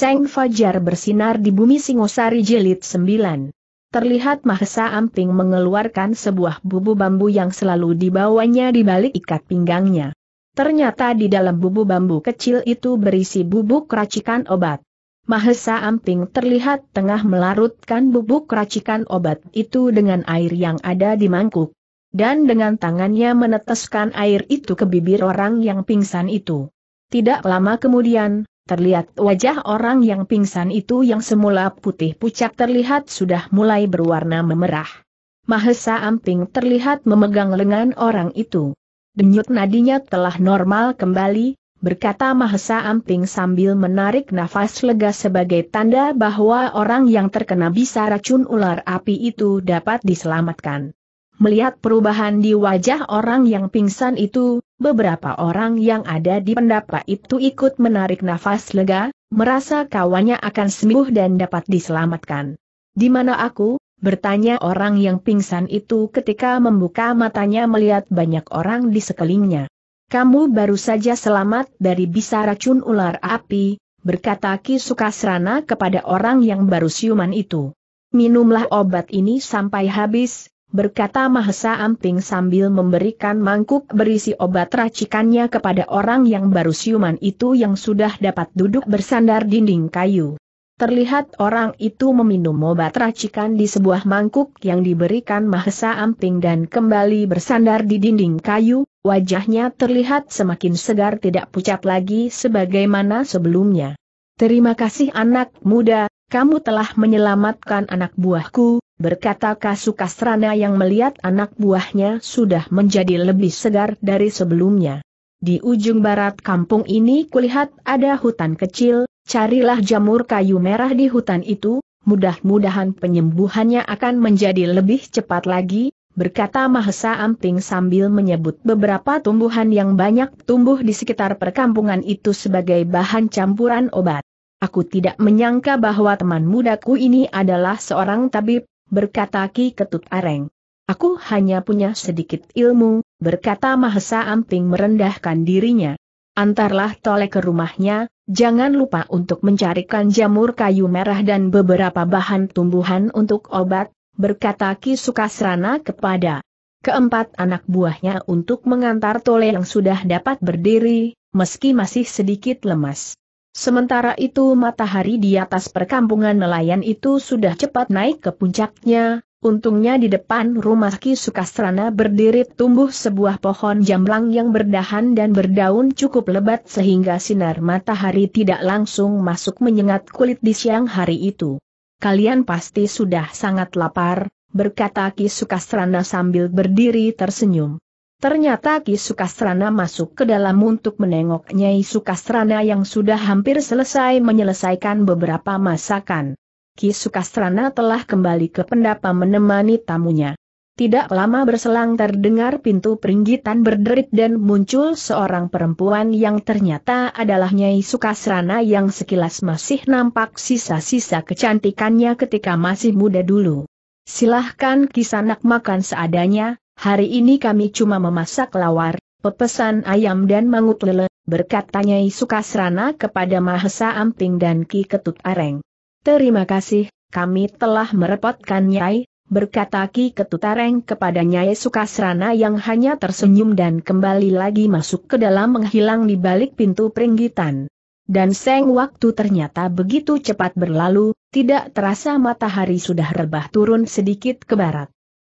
Seng Fajar bersinar di bumi Singosari jilid 9. Terlihat Mahesa Amping mengeluarkan sebuah bubu bambu yang selalu dibawanya di balik ikat pinggangnya. Ternyata di dalam bubu bambu kecil itu berisi bubuk racikan obat. Mahesa Amping terlihat tengah melarutkan bubuk racikan obat itu dengan air yang ada di mangkuk. Dan dengan tangannya meneteskan air itu ke bibir orang yang pingsan itu. Tidak lama kemudian, Terlihat wajah orang yang pingsan itu yang semula putih pucat terlihat sudah mulai berwarna memerah. Mahesa Amping terlihat memegang lengan orang itu. Denyut nadinya telah normal kembali, berkata Mahesa Amping sambil menarik nafas lega sebagai tanda bahwa orang yang terkena bisa racun ular api itu dapat diselamatkan. Melihat perubahan di wajah orang yang pingsan itu, beberapa orang yang ada di pendapa itu ikut menarik nafas lega, merasa kawannya akan sembuh dan dapat diselamatkan. Di mana aku? Bertanya orang yang pingsan itu ketika membuka matanya melihat banyak orang di sekelilingnya. Kamu baru saja selamat dari bisa racun ular api, berkata Ki Sukasrana kepada orang yang baru siuman itu. Minumlah obat ini sampai habis, berkata Mahesa Amping sambil memberikan mangkuk berisi obat racikannya kepada orang yang baru siuman itu yang sudah dapat duduk bersandar dinding kayu. Terlihat orang itu meminum obat racikan di sebuah mangkuk yang diberikan Mahesa Amping dan kembali bersandar di dinding kayu, wajahnya terlihat semakin segar tidak pucat lagi sebagaimana sebelumnya. Terima kasih anak muda, kamu telah menyelamatkan anak buahku, berkata Kasukasrana yang melihat anak buahnya sudah menjadi lebih segar dari sebelumnya. Di ujung barat kampung ini kulihat ada hutan kecil, carilah jamur kayu merah di hutan itu, mudah-mudahan penyembuhannya akan menjadi lebih cepat lagi, berkata Mahesa Amping sambil menyebut beberapa tumbuhan yang banyak tumbuh di sekitar perkampungan itu sebagai bahan campuran obat. Aku tidak menyangka bahwa teman mudaku ini adalah seorang tabib, berkata Ki Ketut Areng. Aku hanya punya sedikit ilmu, berkata Mahesa Amping merendahkan dirinya. Antarlah toleh ke rumahnya, jangan lupa untuk mencarikan jamur kayu merah dan beberapa bahan tumbuhan untuk obat, berkata Ki Sukasrana kepada keempat anak buahnya untuk mengantar tole yang sudah dapat berdiri, meski masih sedikit lemas. Sementara itu matahari di atas perkampungan nelayan itu sudah cepat naik ke puncaknya, untungnya di depan rumah Ki Sukastrana berdiri tumbuh sebuah pohon jamblang yang berdahan dan berdaun cukup lebat sehingga sinar matahari tidak langsung masuk menyengat kulit di siang hari itu. Kalian pasti sudah sangat lapar, berkata Ki Sukastrana sambil berdiri tersenyum. Ternyata Ki Sukasrana masuk ke dalam untuk menengok Nyai Sukasrana yang sudah hampir selesai menyelesaikan beberapa masakan. Ki Sukasrana telah kembali ke pendapa menemani tamunya. Tidak lama berselang terdengar pintu peringgitan berderit dan muncul seorang perempuan yang ternyata adalah Nyai Sukasrana yang sekilas masih nampak sisa-sisa kecantikannya ketika masih muda dulu. Silahkan kisanak makan seadanya, Hari ini kami cuma memasak lawar, pepesan ayam dan mangut lele, berkatanya Sukasrana kepada Mahesa Amping dan Ki Ketut Areng. Terima kasih, kami telah merepotkan Nyai, berkata Ki Ketut Areng kepada Nyai Sukasrana yang hanya tersenyum dan kembali lagi masuk ke dalam menghilang di balik pintu peringgitan. Dan seng waktu ternyata begitu cepat berlalu, tidak terasa matahari sudah rebah turun sedikit ke barat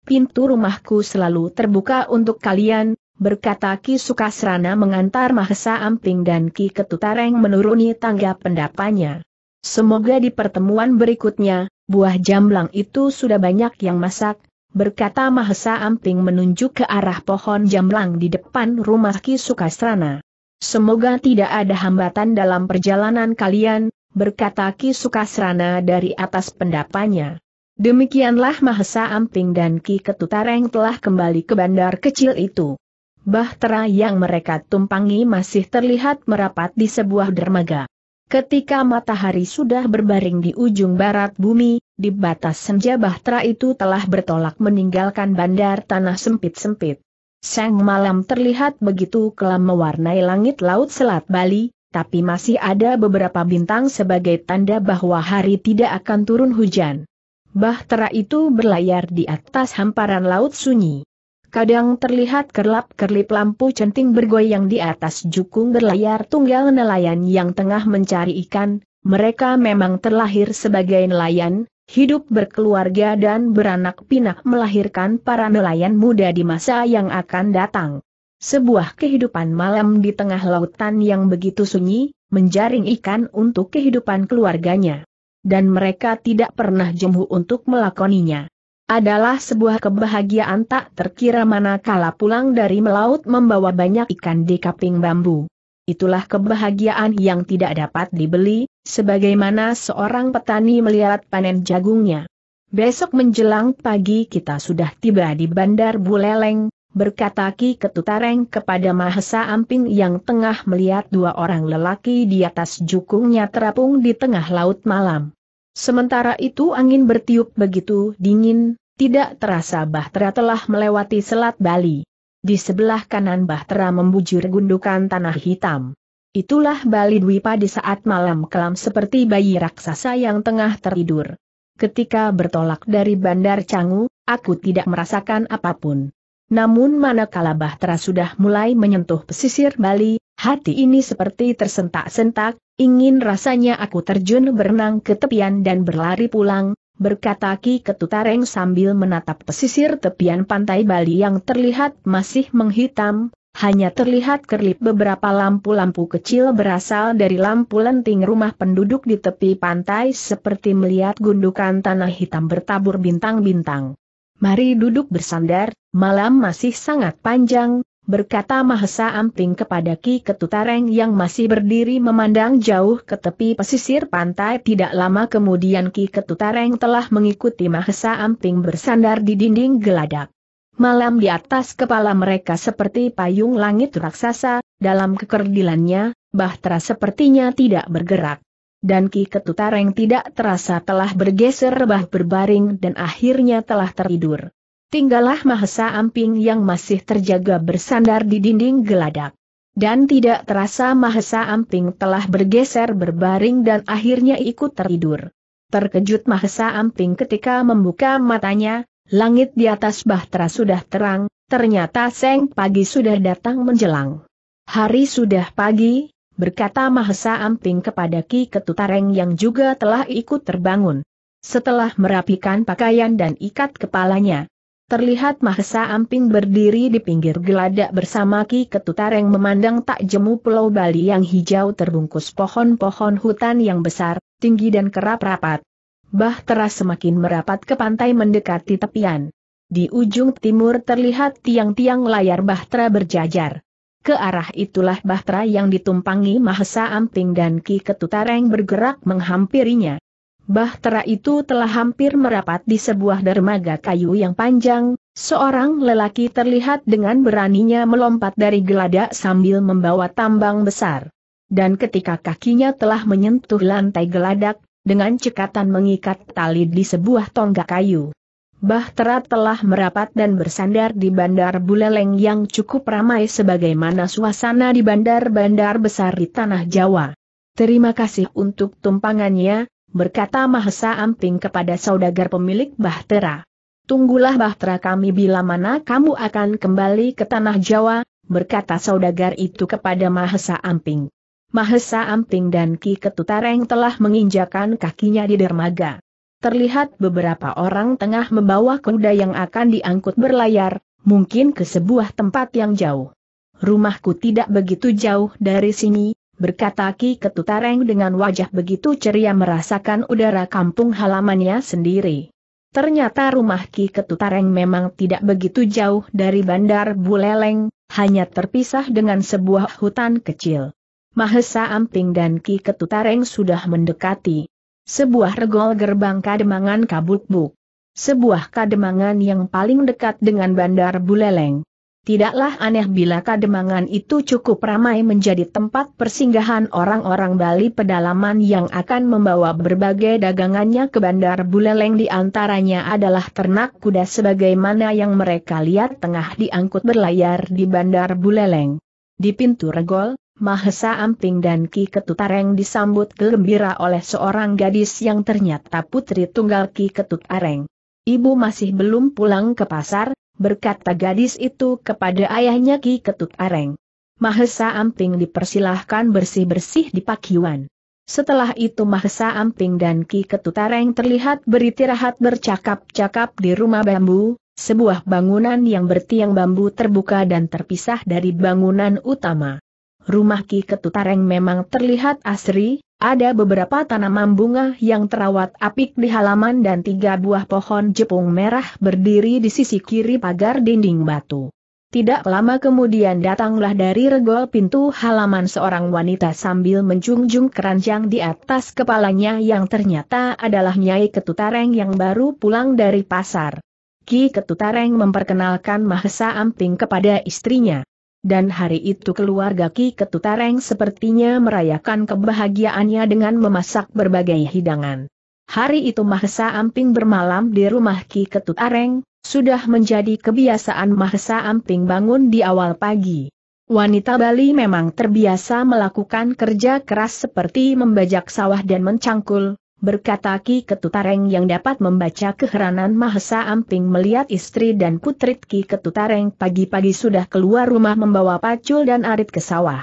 pintu rumahku selalu terbuka untuk kalian, berkata Ki Sukasrana mengantar Mahesa Amping dan Ki Ketutareng menuruni tangga pendapannya. Semoga di pertemuan berikutnya, buah jamblang itu sudah banyak yang masak, berkata Mahesa Amping menunjuk ke arah pohon jamblang di depan rumah Ki Sukasrana. Semoga tidak ada hambatan dalam perjalanan kalian, berkata Ki Sukasrana dari atas pendapanya. Demikianlah Mahesa Amping dan Ki Ketutareng telah kembali ke bandar kecil itu. Bahtera yang mereka tumpangi masih terlihat merapat di sebuah dermaga. Ketika matahari sudah berbaring di ujung barat bumi, di batas senja bahtera itu telah bertolak meninggalkan bandar tanah sempit-sempit. Sang malam terlihat begitu kelam mewarnai langit laut selat Bali, tapi masih ada beberapa bintang sebagai tanda bahwa hari tidak akan turun hujan. Bahtera itu berlayar di atas hamparan laut sunyi. Kadang terlihat kerlap-kerlip lampu centing bergoyang di atas jukung berlayar tunggal nelayan yang tengah mencari ikan, mereka memang terlahir sebagai nelayan, hidup berkeluarga dan beranak pinak melahirkan para nelayan muda di masa yang akan datang. Sebuah kehidupan malam di tengah lautan yang begitu sunyi, menjaring ikan untuk kehidupan keluarganya dan mereka tidak pernah jemu untuk melakoninya. Adalah sebuah kebahagiaan tak terkira manakala pulang dari melaut membawa banyak ikan di kaping bambu. Itulah kebahagiaan yang tidak dapat dibeli, sebagaimana seorang petani melihat panen jagungnya. Besok menjelang pagi kita sudah tiba di Bandar Buleleng, berkata Ki Ketutareng kepada Mahesa Amping yang tengah melihat dua orang lelaki di atas jukungnya terapung di tengah laut malam. Sementara itu angin bertiup begitu dingin, tidak terasa Bahtera telah melewati Selat Bali. Di sebelah kanan Bahtera membujur gundukan tanah hitam. Itulah Bali Dwipa di saat malam kelam seperti bayi raksasa yang tengah tertidur. Ketika bertolak dari Bandar Canggu, aku tidak merasakan apapun. Namun manakala Bahtera sudah mulai menyentuh pesisir Bali, hati ini seperti tersentak-sentak, ingin rasanya aku terjun berenang ke tepian dan berlari pulang, berkata Ki Ketutareng sambil menatap pesisir tepian pantai Bali yang terlihat masih menghitam, hanya terlihat kerlip beberapa lampu-lampu kecil berasal dari lampu lenting rumah penduduk di tepi pantai seperti melihat gundukan tanah hitam bertabur bintang-bintang. Mari duduk bersandar, malam masih sangat panjang, berkata Mahesa Amping kepada Ki Ketutareng yang masih berdiri memandang jauh ke tepi pesisir pantai tidak lama kemudian Ki Ketutareng telah mengikuti Mahesa Amping bersandar di dinding geladak. Malam di atas kepala mereka seperti payung langit raksasa, dalam kekerdilannya, bahtera sepertinya tidak bergerak dan Ki Ketutareng tidak terasa telah bergeser rebah berbaring dan akhirnya telah tertidur. Tinggallah Mahesa Amping yang masih terjaga bersandar di dinding geladak. Dan tidak terasa Mahesa Amping telah bergeser berbaring dan akhirnya ikut tertidur. Terkejut Mahesa Amping ketika membuka matanya, langit di atas bahtera sudah terang, ternyata Seng pagi sudah datang menjelang. Hari sudah pagi, berkata Mahesa Amping kepada Ki Ketutareng yang juga telah ikut terbangun. Setelah merapikan pakaian dan ikat kepalanya, terlihat Mahesa Amping berdiri di pinggir geladak bersama Ki Ketutareng memandang tak jemu Pulau Bali yang hijau terbungkus pohon-pohon hutan yang besar, tinggi dan kerap rapat. Bah teras semakin merapat ke pantai mendekati tepian. Di ujung timur terlihat tiang-tiang layar bahtera berjajar. Ke arah itulah Bahtera yang ditumpangi Mahesa Amping dan Ki Ketutareng bergerak menghampirinya. Bahtera itu telah hampir merapat di sebuah dermaga kayu yang panjang, seorang lelaki terlihat dengan beraninya melompat dari geladak sambil membawa tambang besar. Dan ketika kakinya telah menyentuh lantai geladak, dengan cekatan mengikat tali di sebuah tonggak kayu. Bahtera telah merapat dan bersandar di Bandar Buleleng yang cukup ramai sebagaimana suasana di bandar-bandar besar di Tanah Jawa. Terima kasih untuk tumpangannya, berkata Mahesa Amping kepada saudagar pemilik Bahtera. Tunggulah Bahtera kami bila mana kamu akan kembali ke Tanah Jawa, berkata saudagar itu kepada Mahesa Amping. Mahesa Amping dan Ki Ketutareng telah menginjakan kakinya di dermaga terlihat beberapa orang tengah membawa kuda yang akan diangkut berlayar, mungkin ke sebuah tempat yang jauh. Rumahku tidak begitu jauh dari sini, berkata Ki Ketutareng dengan wajah begitu ceria merasakan udara kampung halamannya sendiri. Ternyata rumah Ki Ketutareng memang tidak begitu jauh dari Bandar Buleleng, hanya terpisah dengan sebuah hutan kecil. Mahesa Amping dan Ki Ketutareng sudah mendekati sebuah regol gerbang kademangan buk. Sebuah kademangan yang paling dekat dengan Bandar Buleleng. Tidaklah aneh bila kademangan itu cukup ramai menjadi tempat persinggahan orang-orang Bali pedalaman yang akan membawa berbagai dagangannya ke Bandar Buleleng di antaranya adalah ternak kuda sebagaimana yang mereka lihat tengah diangkut berlayar di Bandar Buleleng. Di pintu regol, Mahesa Amping dan Ki Ketutareng disambut gembira oleh seorang gadis yang ternyata putri tunggal Ki Ketutareng. Ibu masih belum pulang ke pasar, berkata gadis itu kepada ayahnya Ki Ketutareng. Mahesa Amping dipersilahkan bersih-bersih di pakiwan. Setelah itu Mahesa Amping dan Ki Ketutareng terlihat beristirahat bercakap-cakap di rumah bambu, sebuah bangunan yang bertiang bambu terbuka dan terpisah dari bangunan utama. Rumah Ki Ketutareng memang terlihat asri, ada beberapa tanaman bunga yang terawat apik di halaman dan tiga buah pohon jepung merah berdiri di sisi kiri pagar dinding batu. Tidak lama kemudian datanglah dari regol pintu halaman seorang wanita sambil menjunjung keranjang di atas kepalanya yang ternyata adalah Nyai Ketutareng yang baru pulang dari pasar. Ki Ketutareng memperkenalkan Mahesa Amping kepada istrinya. Dan hari itu keluarga Ki Ketutareng sepertinya merayakan kebahagiaannya dengan memasak berbagai hidangan. Hari itu Mahesa Amping bermalam di rumah Ki Ketutareng, sudah menjadi kebiasaan Mahesa Amping bangun di awal pagi. Wanita Bali memang terbiasa melakukan kerja keras seperti membajak sawah dan mencangkul, berkata Ki Ketutareng yang dapat membaca keheranan Mahesa Amping melihat istri dan putri Ki Ketutareng pagi-pagi sudah keluar rumah membawa pacul dan arit ke sawah.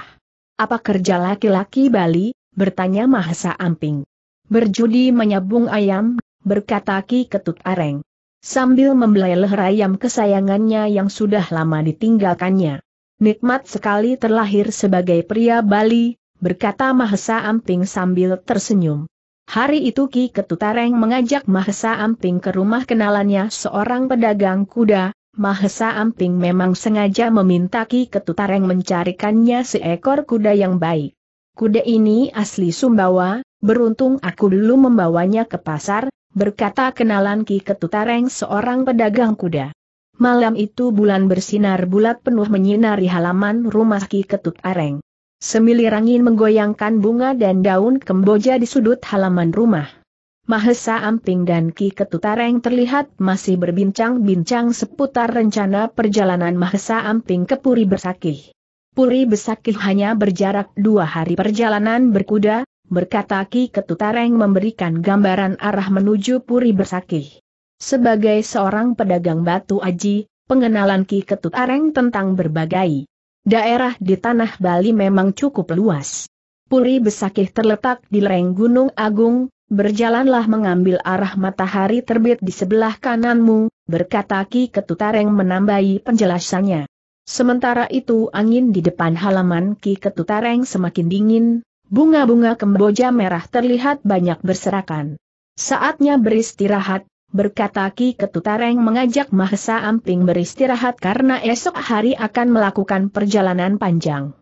Apa kerja laki-laki Bali? bertanya Mahesa Amping. Berjudi menyabung ayam, berkata Ki Ketutareng. Sambil membelai leher ayam kesayangannya yang sudah lama ditinggalkannya. Nikmat sekali terlahir sebagai pria Bali, berkata Mahesa Amping sambil tersenyum. Hari itu Ki Ketutareng mengajak Mahesa Amping ke rumah kenalannya seorang pedagang kuda, Mahesa Amping memang sengaja meminta Ki Ketutareng mencarikannya seekor kuda yang baik. Kuda ini asli Sumbawa, beruntung aku dulu membawanya ke pasar, berkata kenalan Ki Ketutareng seorang pedagang kuda. Malam itu bulan bersinar bulat penuh menyinari halaman rumah Ki Ketutareng. Semilir angin menggoyangkan bunga dan daun kemboja di sudut halaman rumah. Mahesa Amping dan Ki Ketutareng terlihat masih berbincang-bincang seputar rencana perjalanan Mahesa Amping ke Puri Bersakih. Puri Besakih hanya berjarak dua hari perjalanan berkuda, berkata Ki Ketutareng memberikan gambaran arah menuju Puri Bersakih. Sebagai seorang pedagang batu aji, pengenalan Ki Ketutareng tentang berbagai Daerah di tanah Bali memang cukup luas. Puri Besakih terletak di lereng Gunung Agung, berjalanlah mengambil arah matahari terbit di sebelah kananmu, berkata Ki Ketutareng menambahi penjelasannya. Sementara itu angin di depan halaman Ki Ketutareng semakin dingin, bunga-bunga kemboja merah terlihat banyak berserakan. Saatnya beristirahat, berkata Ki Ketutareng mengajak Mahesa Amping beristirahat karena esok hari akan melakukan perjalanan panjang.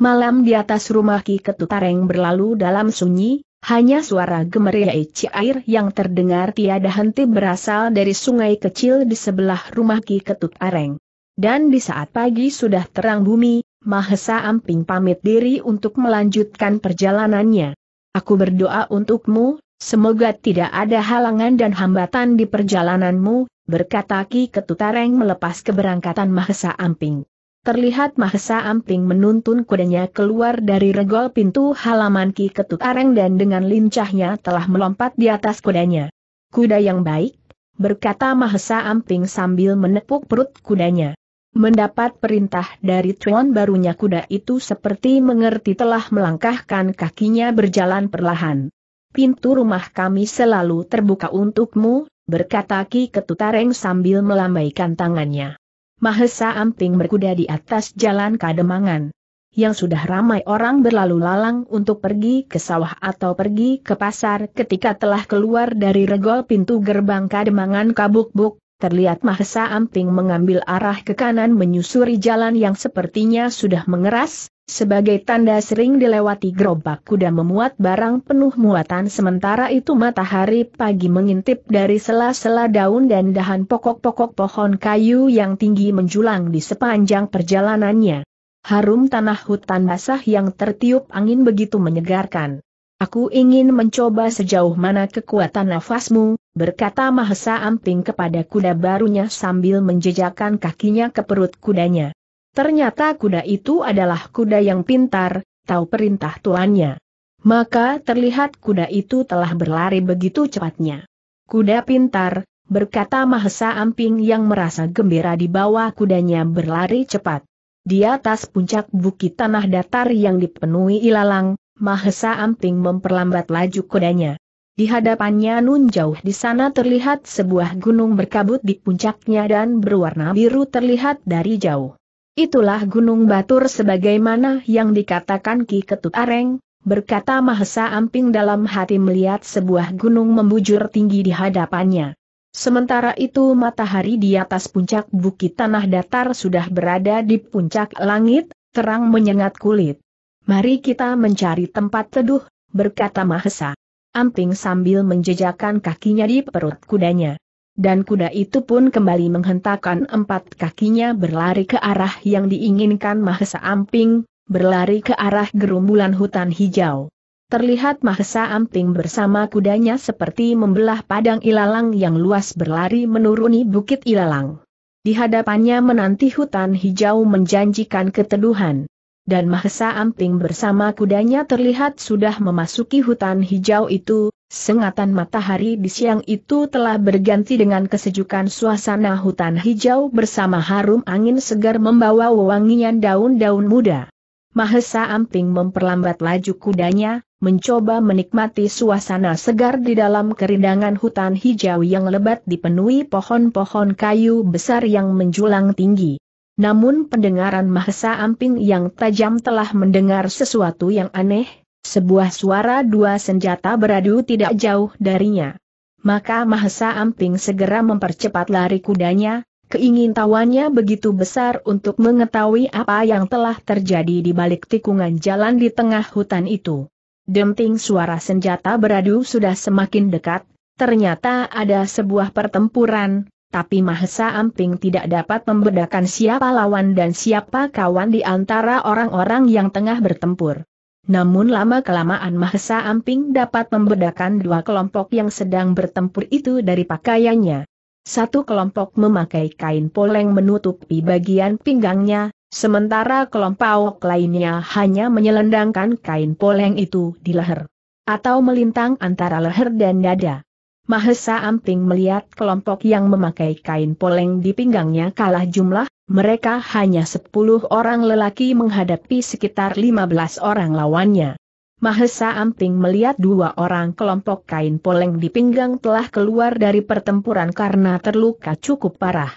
Malam di atas rumah Ki Ketutareng berlalu dalam sunyi, hanya suara gemericik air yang terdengar tiada henti berasal dari sungai kecil di sebelah rumah Ki Ketutareng. Dan di saat pagi sudah terang bumi, Mahesa Amping pamit diri untuk melanjutkan perjalanannya. Aku berdoa untukmu, Semoga tidak ada halangan dan hambatan di perjalananmu, berkata Ki Ketutareng melepas keberangkatan Mahesa Amping. Terlihat Mahesa Amping menuntun kudanya keluar dari regol pintu halaman Ki Ketutareng dan dengan lincahnya telah melompat di atas kudanya. Kuda yang baik, berkata Mahesa Amping sambil menepuk perut kudanya. Mendapat perintah dari Tuan barunya kuda itu seperti mengerti telah melangkahkan kakinya berjalan perlahan pintu rumah kami selalu terbuka untukmu, berkata Ki Ketutareng sambil melambaikan tangannya. Mahesa Amping berkuda di atas jalan Kademangan. Yang sudah ramai orang berlalu lalang untuk pergi ke sawah atau pergi ke pasar ketika telah keluar dari regol pintu gerbang Kademangan Kabuk Buk, terlihat Mahesa Amping mengambil arah ke kanan menyusuri jalan yang sepertinya sudah mengeras, sebagai tanda sering dilewati gerobak kuda memuat barang penuh muatan sementara itu matahari pagi mengintip dari sela-sela daun dan dahan pokok-pokok pohon kayu yang tinggi menjulang di sepanjang perjalanannya. Harum tanah hutan basah yang tertiup angin begitu menyegarkan. Aku ingin mencoba sejauh mana kekuatan nafasmu, berkata Mahesa Amping kepada kuda barunya sambil menjejakkan kakinya ke perut kudanya. Ternyata kuda itu adalah kuda yang pintar, tahu perintah tuannya. Maka terlihat kuda itu telah berlari begitu cepatnya. Kuda pintar, berkata Mahesa Amping yang merasa gembira di bawah kudanya berlari cepat. Di atas puncak bukit tanah datar yang dipenuhi ilalang, Mahesa Amping memperlambat laju kudanya. Di hadapannya nun jauh di sana terlihat sebuah gunung berkabut di puncaknya dan berwarna biru terlihat dari jauh. Itulah Gunung Batur sebagaimana yang dikatakan Ki Ketut Areng, berkata Mahesa Amping dalam hati melihat sebuah gunung membujur tinggi di hadapannya. Sementara itu matahari di atas puncak bukit tanah datar sudah berada di puncak langit, terang menyengat kulit. Mari kita mencari tempat teduh, berkata Mahesa. Amping sambil menjejakkan kakinya di perut kudanya dan kuda itu pun kembali menghentakkan empat kakinya berlari ke arah yang diinginkan Mahesa Amping, berlari ke arah gerumbulan hutan hijau. Terlihat Mahesa Amping bersama kudanya seperti membelah padang ilalang yang luas berlari menuruni bukit ilalang. Di hadapannya menanti hutan hijau menjanjikan keteduhan. Dan Mahesa Amping bersama kudanya terlihat sudah memasuki hutan hijau itu, Sengatan matahari di siang itu telah berganti dengan kesejukan suasana hutan hijau bersama harum angin segar membawa wewangian daun-daun muda. Mahesa Amping memperlambat laju kudanya, mencoba menikmati suasana segar di dalam kerindangan hutan hijau yang lebat dipenuhi pohon-pohon kayu besar yang menjulang tinggi. Namun pendengaran Mahesa Amping yang tajam telah mendengar sesuatu yang aneh, sebuah suara dua senjata beradu tidak jauh darinya. Maka Mahesa Amping segera mempercepat lari kudanya, keingintahuannya begitu besar untuk mengetahui apa yang telah terjadi di balik tikungan jalan di tengah hutan itu. Denting suara senjata beradu sudah semakin dekat, ternyata ada sebuah pertempuran, tapi Mahesa Amping tidak dapat membedakan siapa lawan dan siapa kawan di antara orang-orang yang tengah bertempur. Namun lama-kelamaan Mahesa Amping dapat membedakan dua kelompok yang sedang bertempur itu dari pakaiannya. Satu kelompok memakai kain poleng menutupi bagian pinggangnya, sementara kelompok lainnya hanya menyelendangkan kain poleng itu di leher atau melintang antara leher dan dada. Mahesa Amping melihat kelompok yang memakai kain poleng di pinggangnya kalah jumlah, mereka hanya 10 orang lelaki menghadapi sekitar 15 orang lawannya. Mahesa Amping melihat dua orang kelompok kain poleng di pinggang telah keluar dari pertempuran karena terluka cukup parah.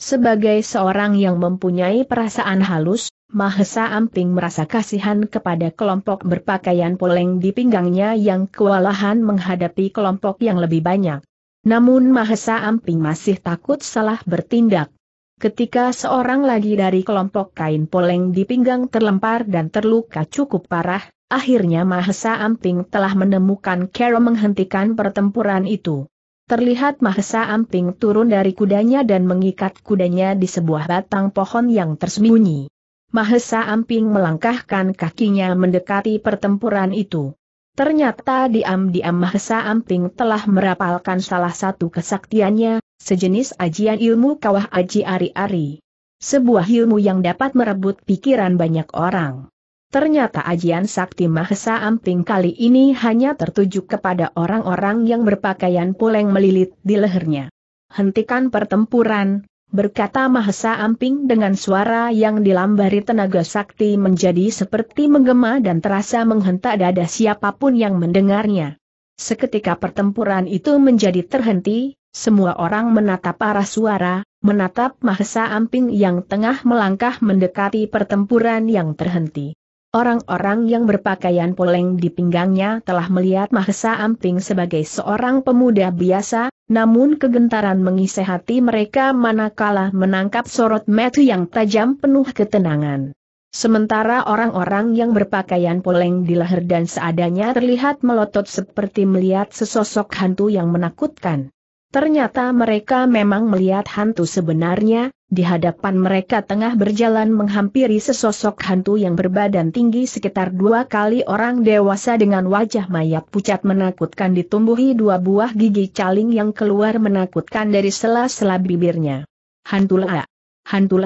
Sebagai seorang yang mempunyai perasaan halus, Mahesa Amping merasa kasihan kepada kelompok berpakaian poleng di pinggangnya yang kewalahan menghadapi kelompok yang lebih banyak. Namun Mahesa Amping masih takut salah bertindak. Ketika seorang lagi dari kelompok kain poleng di pinggang terlempar dan terluka cukup parah, akhirnya Mahesa Amping telah menemukan Carol menghentikan pertempuran itu. Terlihat Mahesa Amping turun dari kudanya dan mengikat kudanya di sebuah batang pohon yang tersembunyi. Mahesa Amping melangkahkan kakinya mendekati pertempuran itu. Ternyata diam-diam Mahesa Amping telah merapalkan salah satu kesaktiannya, sejenis ajian ilmu kawah aji ari-ari. Sebuah ilmu yang dapat merebut pikiran banyak orang. Ternyata ajian sakti Mahesa Amping kali ini hanya tertuju kepada orang-orang yang berpakaian puleng melilit di lehernya. Hentikan pertempuran, berkata Mahesa Amping dengan suara yang dilambari tenaga sakti menjadi seperti menggema dan terasa menghentak dada siapapun yang mendengarnya. Seketika pertempuran itu menjadi terhenti, semua orang menatap arah suara, menatap Mahesa Amping yang tengah melangkah mendekati pertempuran yang terhenti. Orang-orang yang berpakaian poleng di pinggangnya telah melihat Mahesa Amping sebagai seorang pemuda biasa, namun kegentaran mengisi hati mereka manakala menangkap sorot metu yang tajam penuh ketenangan. Sementara orang-orang yang berpakaian poleng di leher dan seadanya terlihat melotot seperti melihat sesosok hantu yang menakutkan. Ternyata mereka memang melihat hantu sebenarnya, di hadapan mereka tengah berjalan menghampiri sesosok hantu yang berbadan tinggi sekitar dua kali orang dewasa dengan wajah mayat pucat menakutkan ditumbuhi dua buah gigi caling yang keluar menakutkan dari sela-sela bibirnya. Hantu laa! Hantu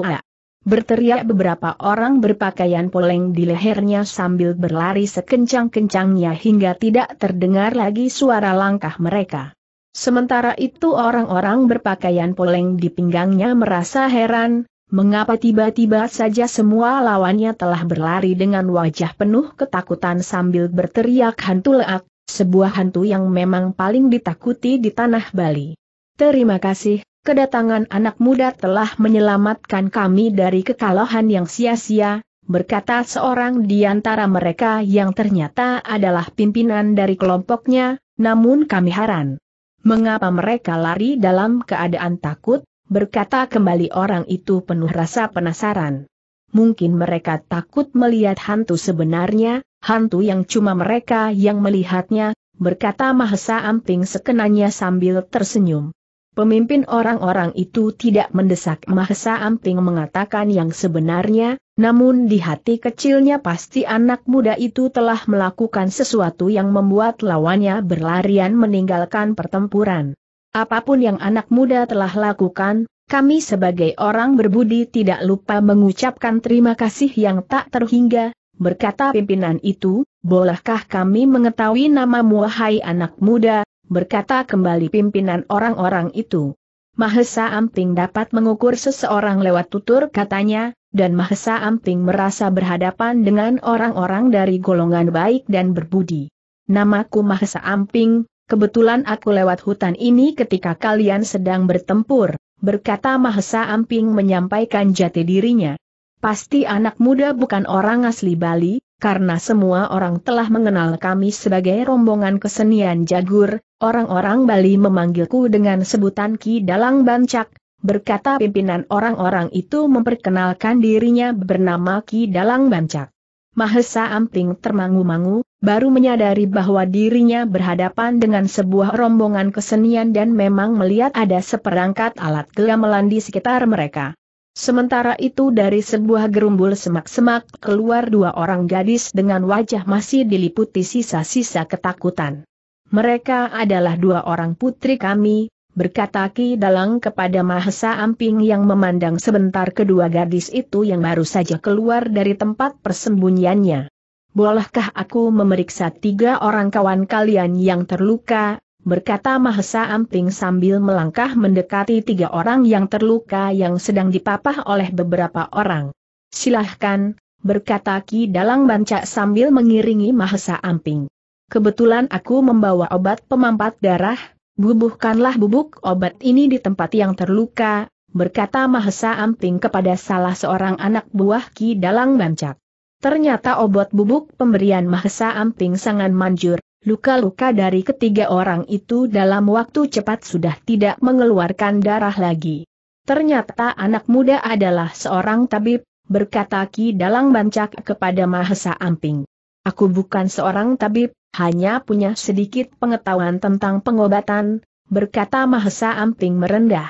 Berteriak beberapa orang berpakaian poleng di lehernya sambil berlari sekencang-kencangnya hingga tidak terdengar lagi suara langkah mereka. Sementara itu orang-orang berpakaian poleng di pinggangnya merasa heran, mengapa tiba-tiba saja semua lawannya telah berlari dengan wajah penuh ketakutan sambil berteriak hantu leak, sebuah hantu yang memang paling ditakuti di tanah Bali. Terima kasih, kedatangan anak muda telah menyelamatkan kami dari kekalahan yang sia-sia, berkata seorang di antara mereka yang ternyata adalah pimpinan dari kelompoknya, namun kami heran. Mengapa mereka lari dalam keadaan takut? Berkata kembali orang itu penuh rasa penasaran. Mungkin mereka takut melihat hantu sebenarnya, hantu yang cuma mereka yang melihatnya, berkata Mahesa Amping sekenanya sambil tersenyum. Pemimpin orang-orang itu tidak mendesak Mahesa Amping mengatakan yang sebenarnya, namun di hati kecilnya pasti anak muda itu telah melakukan sesuatu yang membuat lawannya berlarian meninggalkan pertempuran. Apapun yang anak muda telah lakukan, kami sebagai orang berbudi tidak lupa mengucapkan terima kasih yang tak terhingga, berkata pimpinan itu, bolehkah kami mengetahui nama muahai anak muda, berkata kembali pimpinan orang-orang itu. Mahesa Amping dapat mengukur seseorang lewat tutur katanya, dan Mahesa Amping merasa berhadapan dengan orang-orang dari golongan baik dan berbudi. Namaku Mahesa Amping, kebetulan aku lewat hutan ini ketika kalian sedang bertempur, berkata Mahesa Amping menyampaikan jati dirinya. Pasti anak muda bukan orang asli Bali, karena semua orang telah mengenal kami sebagai rombongan kesenian Jagur, orang-orang Bali memanggilku dengan sebutan Ki Dalang Bancak, berkata pimpinan orang-orang itu memperkenalkan dirinya bernama Ki Dalang Bancak. Mahesa Amping termangu-mangu, baru menyadari bahwa dirinya berhadapan dengan sebuah rombongan kesenian dan memang melihat ada seperangkat alat gamelan di sekitar mereka. Sementara itu dari sebuah gerumbul semak-semak keluar dua orang gadis dengan wajah masih diliputi sisa-sisa ketakutan. Mereka adalah dua orang putri kami, berkata Ki Dalang kepada Mahesa Amping yang memandang sebentar kedua gadis itu yang baru saja keluar dari tempat persembunyiannya. Bolehkah aku memeriksa tiga orang kawan kalian yang terluka, berkata Mahesa Amping sambil melangkah mendekati tiga orang yang terluka yang sedang dipapah oleh beberapa orang. Silahkan, berkata Ki Dalang Bancak sambil mengiringi Mahesa Amping. Kebetulan aku membawa obat pemampat darah, bubuhkanlah bubuk obat ini di tempat yang terluka, berkata Mahesa Amping kepada salah seorang anak buah Ki Dalang Bancak. Ternyata obat bubuk pemberian Mahesa Amping sangat manjur, Luka-luka dari ketiga orang itu dalam waktu cepat sudah tidak mengeluarkan darah lagi. Ternyata anak muda adalah seorang tabib, berkata Ki Dalang Bancak kepada Mahesa Amping. Aku bukan seorang tabib, hanya punya sedikit pengetahuan tentang pengobatan, berkata Mahesa Amping merendah.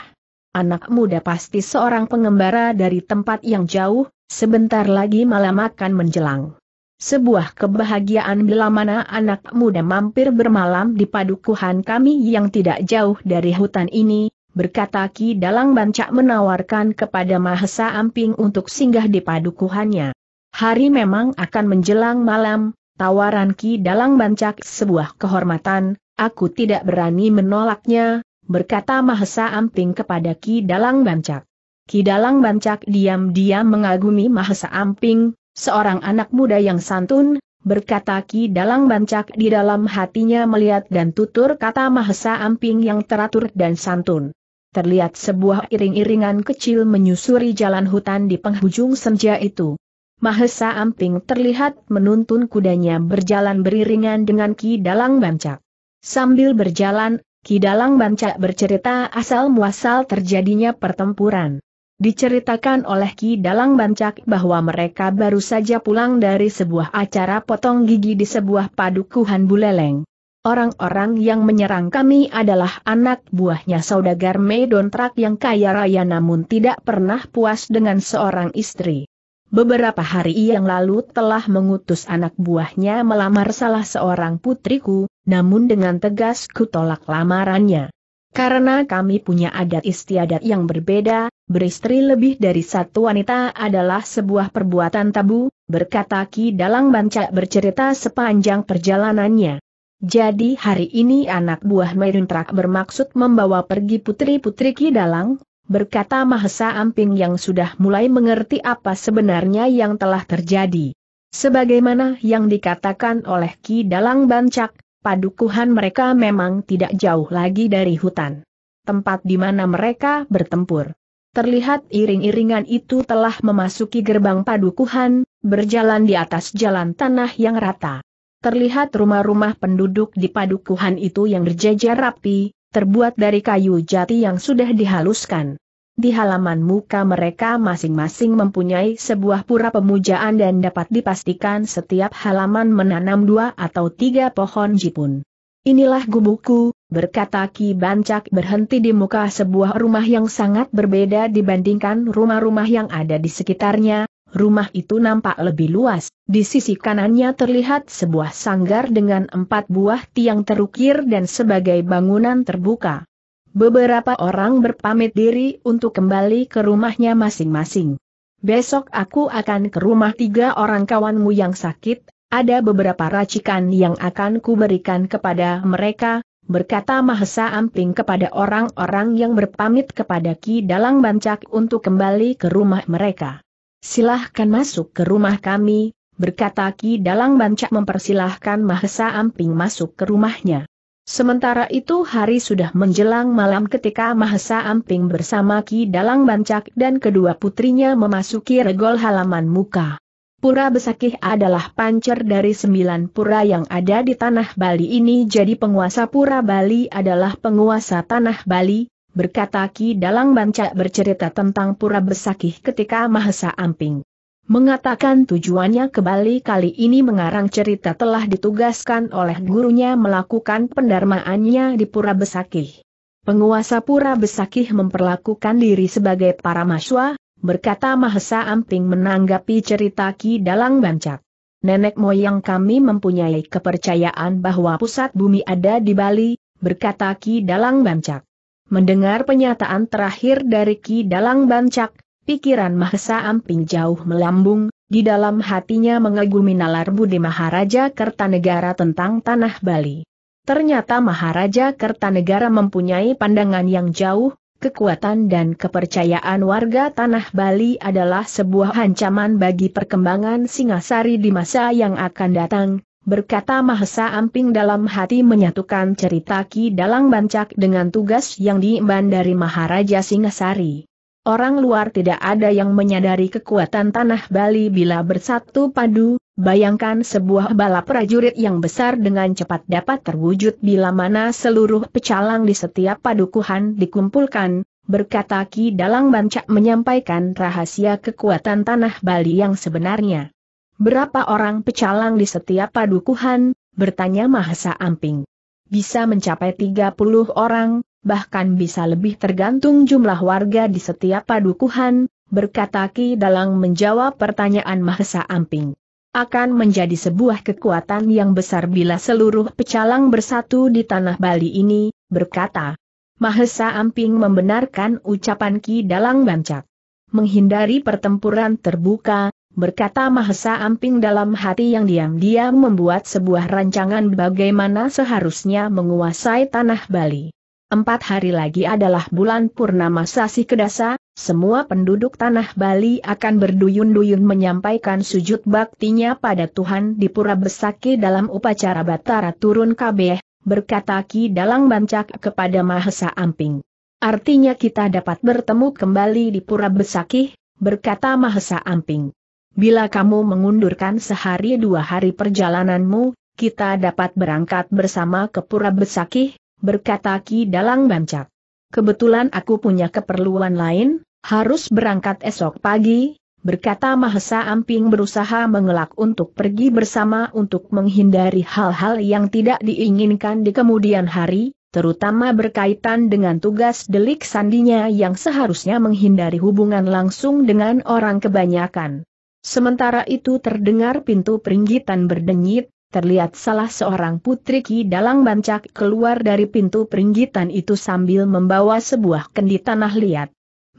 Anak muda pasti seorang pengembara dari tempat yang jauh, sebentar lagi malam akan menjelang. Sebuah kebahagiaan bila mana anak muda mampir bermalam di padukuhan kami yang tidak jauh dari hutan ini, berkata Ki Dalang Bancak menawarkan kepada Mahesa Amping untuk singgah di padukuhannya. Hari memang akan menjelang malam, tawaran Ki Dalang Bancak sebuah kehormatan, aku tidak berani menolaknya, berkata Mahesa Amping kepada Ki Dalang Bancak. Ki Dalang Bancak diam-diam mengagumi Mahesa Amping, Seorang anak muda yang santun, berkata Ki Dalang Bancak di dalam hatinya melihat dan tutur kata Mahesa Amping yang teratur dan santun. Terlihat sebuah iring-iringan kecil menyusuri jalan hutan di penghujung senja itu. Mahesa Amping terlihat menuntun kudanya berjalan beriringan dengan Ki Dalang Bancak. Sambil berjalan, Ki Dalang Bancak bercerita asal-muasal terjadinya pertempuran. Diceritakan oleh Ki Dalang Bancak bahwa mereka baru saja pulang dari sebuah acara potong gigi di sebuah padukuhan Buleleng. Orang-orang yang menyerang kami adalah anak buahnya saudagar Medontrak yang kaya raya namun tidak pernah puas dengan seorang istri. Beberapa hari yang lalu telah mengutus anak buahnya melamar salah seorang putriku, namun dengan tegas kutolak lamarannya. Karena kami punya adat istiadat yang berbeda, beristri lebih dari satu wanita adalah sebuah perbuatan tabu, berkata Ki Dalang Banca bercerita sepanjang perjalanannya. Jadi hari ini anak buah Meruntrak bermaksud membawa pergi putri-putri Ki Dalang, berkata Mahesa Amping yang sudah mulai mengerti apa sebenarnya yang telah terjadi. Sebagaimana yang dikatakan oleh Ki Dalang Bancak, padukuhan mereka memang tidak jauh lagi dari hutan. Tempat di mana mereka bertempur. Terlihat iring-iringan itu telah memasuki gerbang padukuhan, berjalan di atas jalan tanah yang rata. Terlihat rumah-rumah penduduk di padukuhan itu yang berjejer rapi, terbuat dari kayu jati yang sudah dihaluskan. Di halaman muka mereka masing-masing mempunyai sebuah pura pemujaan dan dapat dipastikan setiap halaman menanam dua atau tiga pohon jipun. Inilah gubuku," berkata Ki Bancak berhenti di muka sebuah rumah yang sangat berbeda dibandingkan rumah-rumah yang ada di sekitarnya, rumah itu nampak lebih luas, di sisi kanannya terlihat sebuah sanggar dengan empat buah tiang terukir dan sebagai bangunan terbuka. Beberapa orang berpamit diri untuk kembali ke rumahnya masing-masing. Besok aku akan ke rumah tiga orang kawanmu yang sakit, ada beberapa racikan yang akan kuberikan kepada mereka, berkata Mahesa Amping kepada orang-orang yang berpamit kepada Ki Dalang Bancak untuk kembali ke rumah mereka. Silahkan masuk ke rumah kami, berkata Ki Dalang Bancak mempersilahkan Mahesa Amping masuk ke rumahnya. Sementara itu hari sudah menjelang malam ketika Mahesa Amping bersama Ki Dalang Bancak dan kedua putrinya memasuki regol halaman muka. Pura Besakih adalah pancer dari sembilan pura yang ada di tanah Bali ini jadi penguasa pura Bali adalah penguasa tanah Bali, berkata Ki Dalang Banca bercerita tentang pura Besakih ketika Mahesa Amping. Mengatakan tujuannya ke Bali kali ini mengarang cerita telah ditugaskan oleh gurunya melakukan pendarmaannya di Pura Besakih. Penguasa Pura Besakih memperlakukan diri sebagai para maswa, berkata Mahesa Amping menanggapi cerita Ki Dalang Bancak. Nenek moyang kami mempunyai kepercayaan bahwa pusat bumi ada di Bali, berkata Ki Dalang Bancak. Mendengar penyataan terakhir dari Ki Dalang Bancak, pikiran Mahesa Amping jauh melambung, di dalam hatinya mengagumi nalar budi Maharaja Kertanegara tentang tanah Bali. Ternyata Maharaja Kertanegara mempunyai pandangan yang jauh, kekuatan dan kepercayaan warga tanah Bali adalah sebuah ancaman bagi perkembangan Singasari di masa yang akan datang, berkata Mahesa Amping dalam hati menyatukan cerita Ki Dalang Bancak dengan tugas yang diimban dari Maharaja Singasari. Orang luar tidak ada yang menyadari kekuatan tanah Bali bila bersatu padu, Bayangkan sebuah balap prajurit yang besar dengan cepat dapat terwujud bila mana seluruh pecalang di setiap padukuhan dikumpulkan, berkata Ki Dalang Bancak menyampaikan rahasia kekuatan tanah Bali yang sebenarnya. Berapa orang pecalang di setiap padukuhan, bertanya Mahesa Amping. Bisa mencapai 30 orang, bahkan bisa lebih tergantung jumlah warga di setiap padukuhan, berkata Ki Dalang menjawab pertanyaan Mahesa Amping akan menjadi sebuah kekuatan yang besar bila seluruh pecalang bersatu di tanah Bali ini, berkata. Mahesa Amping membenarkan ucapan Ki Dalang Bancak. Menghindari pertempuran terbuka, berkata Mahesa Amping dalam hati yang diam-diam membuat sebuah rancangan bagaimana seharusnya menguasai tanah Bali. Empat hari lagi adalah bulan Purnama Sasi Kedasa, semua penduduk tanah Bali akan berduyun-duyun menyampaikan sujud baktinya pada Tuhan di Pura Besaki dalam upacara Batara turun kabeh, berkata Ki Dalang Bancak kepada Mahesa Amping. Artinya kita dapat bertemu kembali di Pura Besaki, berkata Mahesa Amping. Bila kamu mengundurkan sehari dua hari perjalananmu, kita dapat berangkat bersama ke Pura Besakih, berkata Ki Dalang Bancak. Kebetulan aku punya keperluan lain, harus berangkat esok pagi, berkata Mahesa Amping berusaha mengelak untuk pergi bersama untuk menghindari hal-hal yang tidak diinginkan di kemudian hari, terutama berkaitan dengan tugas delik sandinya yang seharusnya menghindari hubungan langsung dengan orang kebanyakan. Sementara itu terdengar pintu peringgitan berdenyit, terlihat salah seorang putri Ki Dalang Bancak keluar dari pintu peringgitan itu sambil membawa sebuah kendi tanah liat.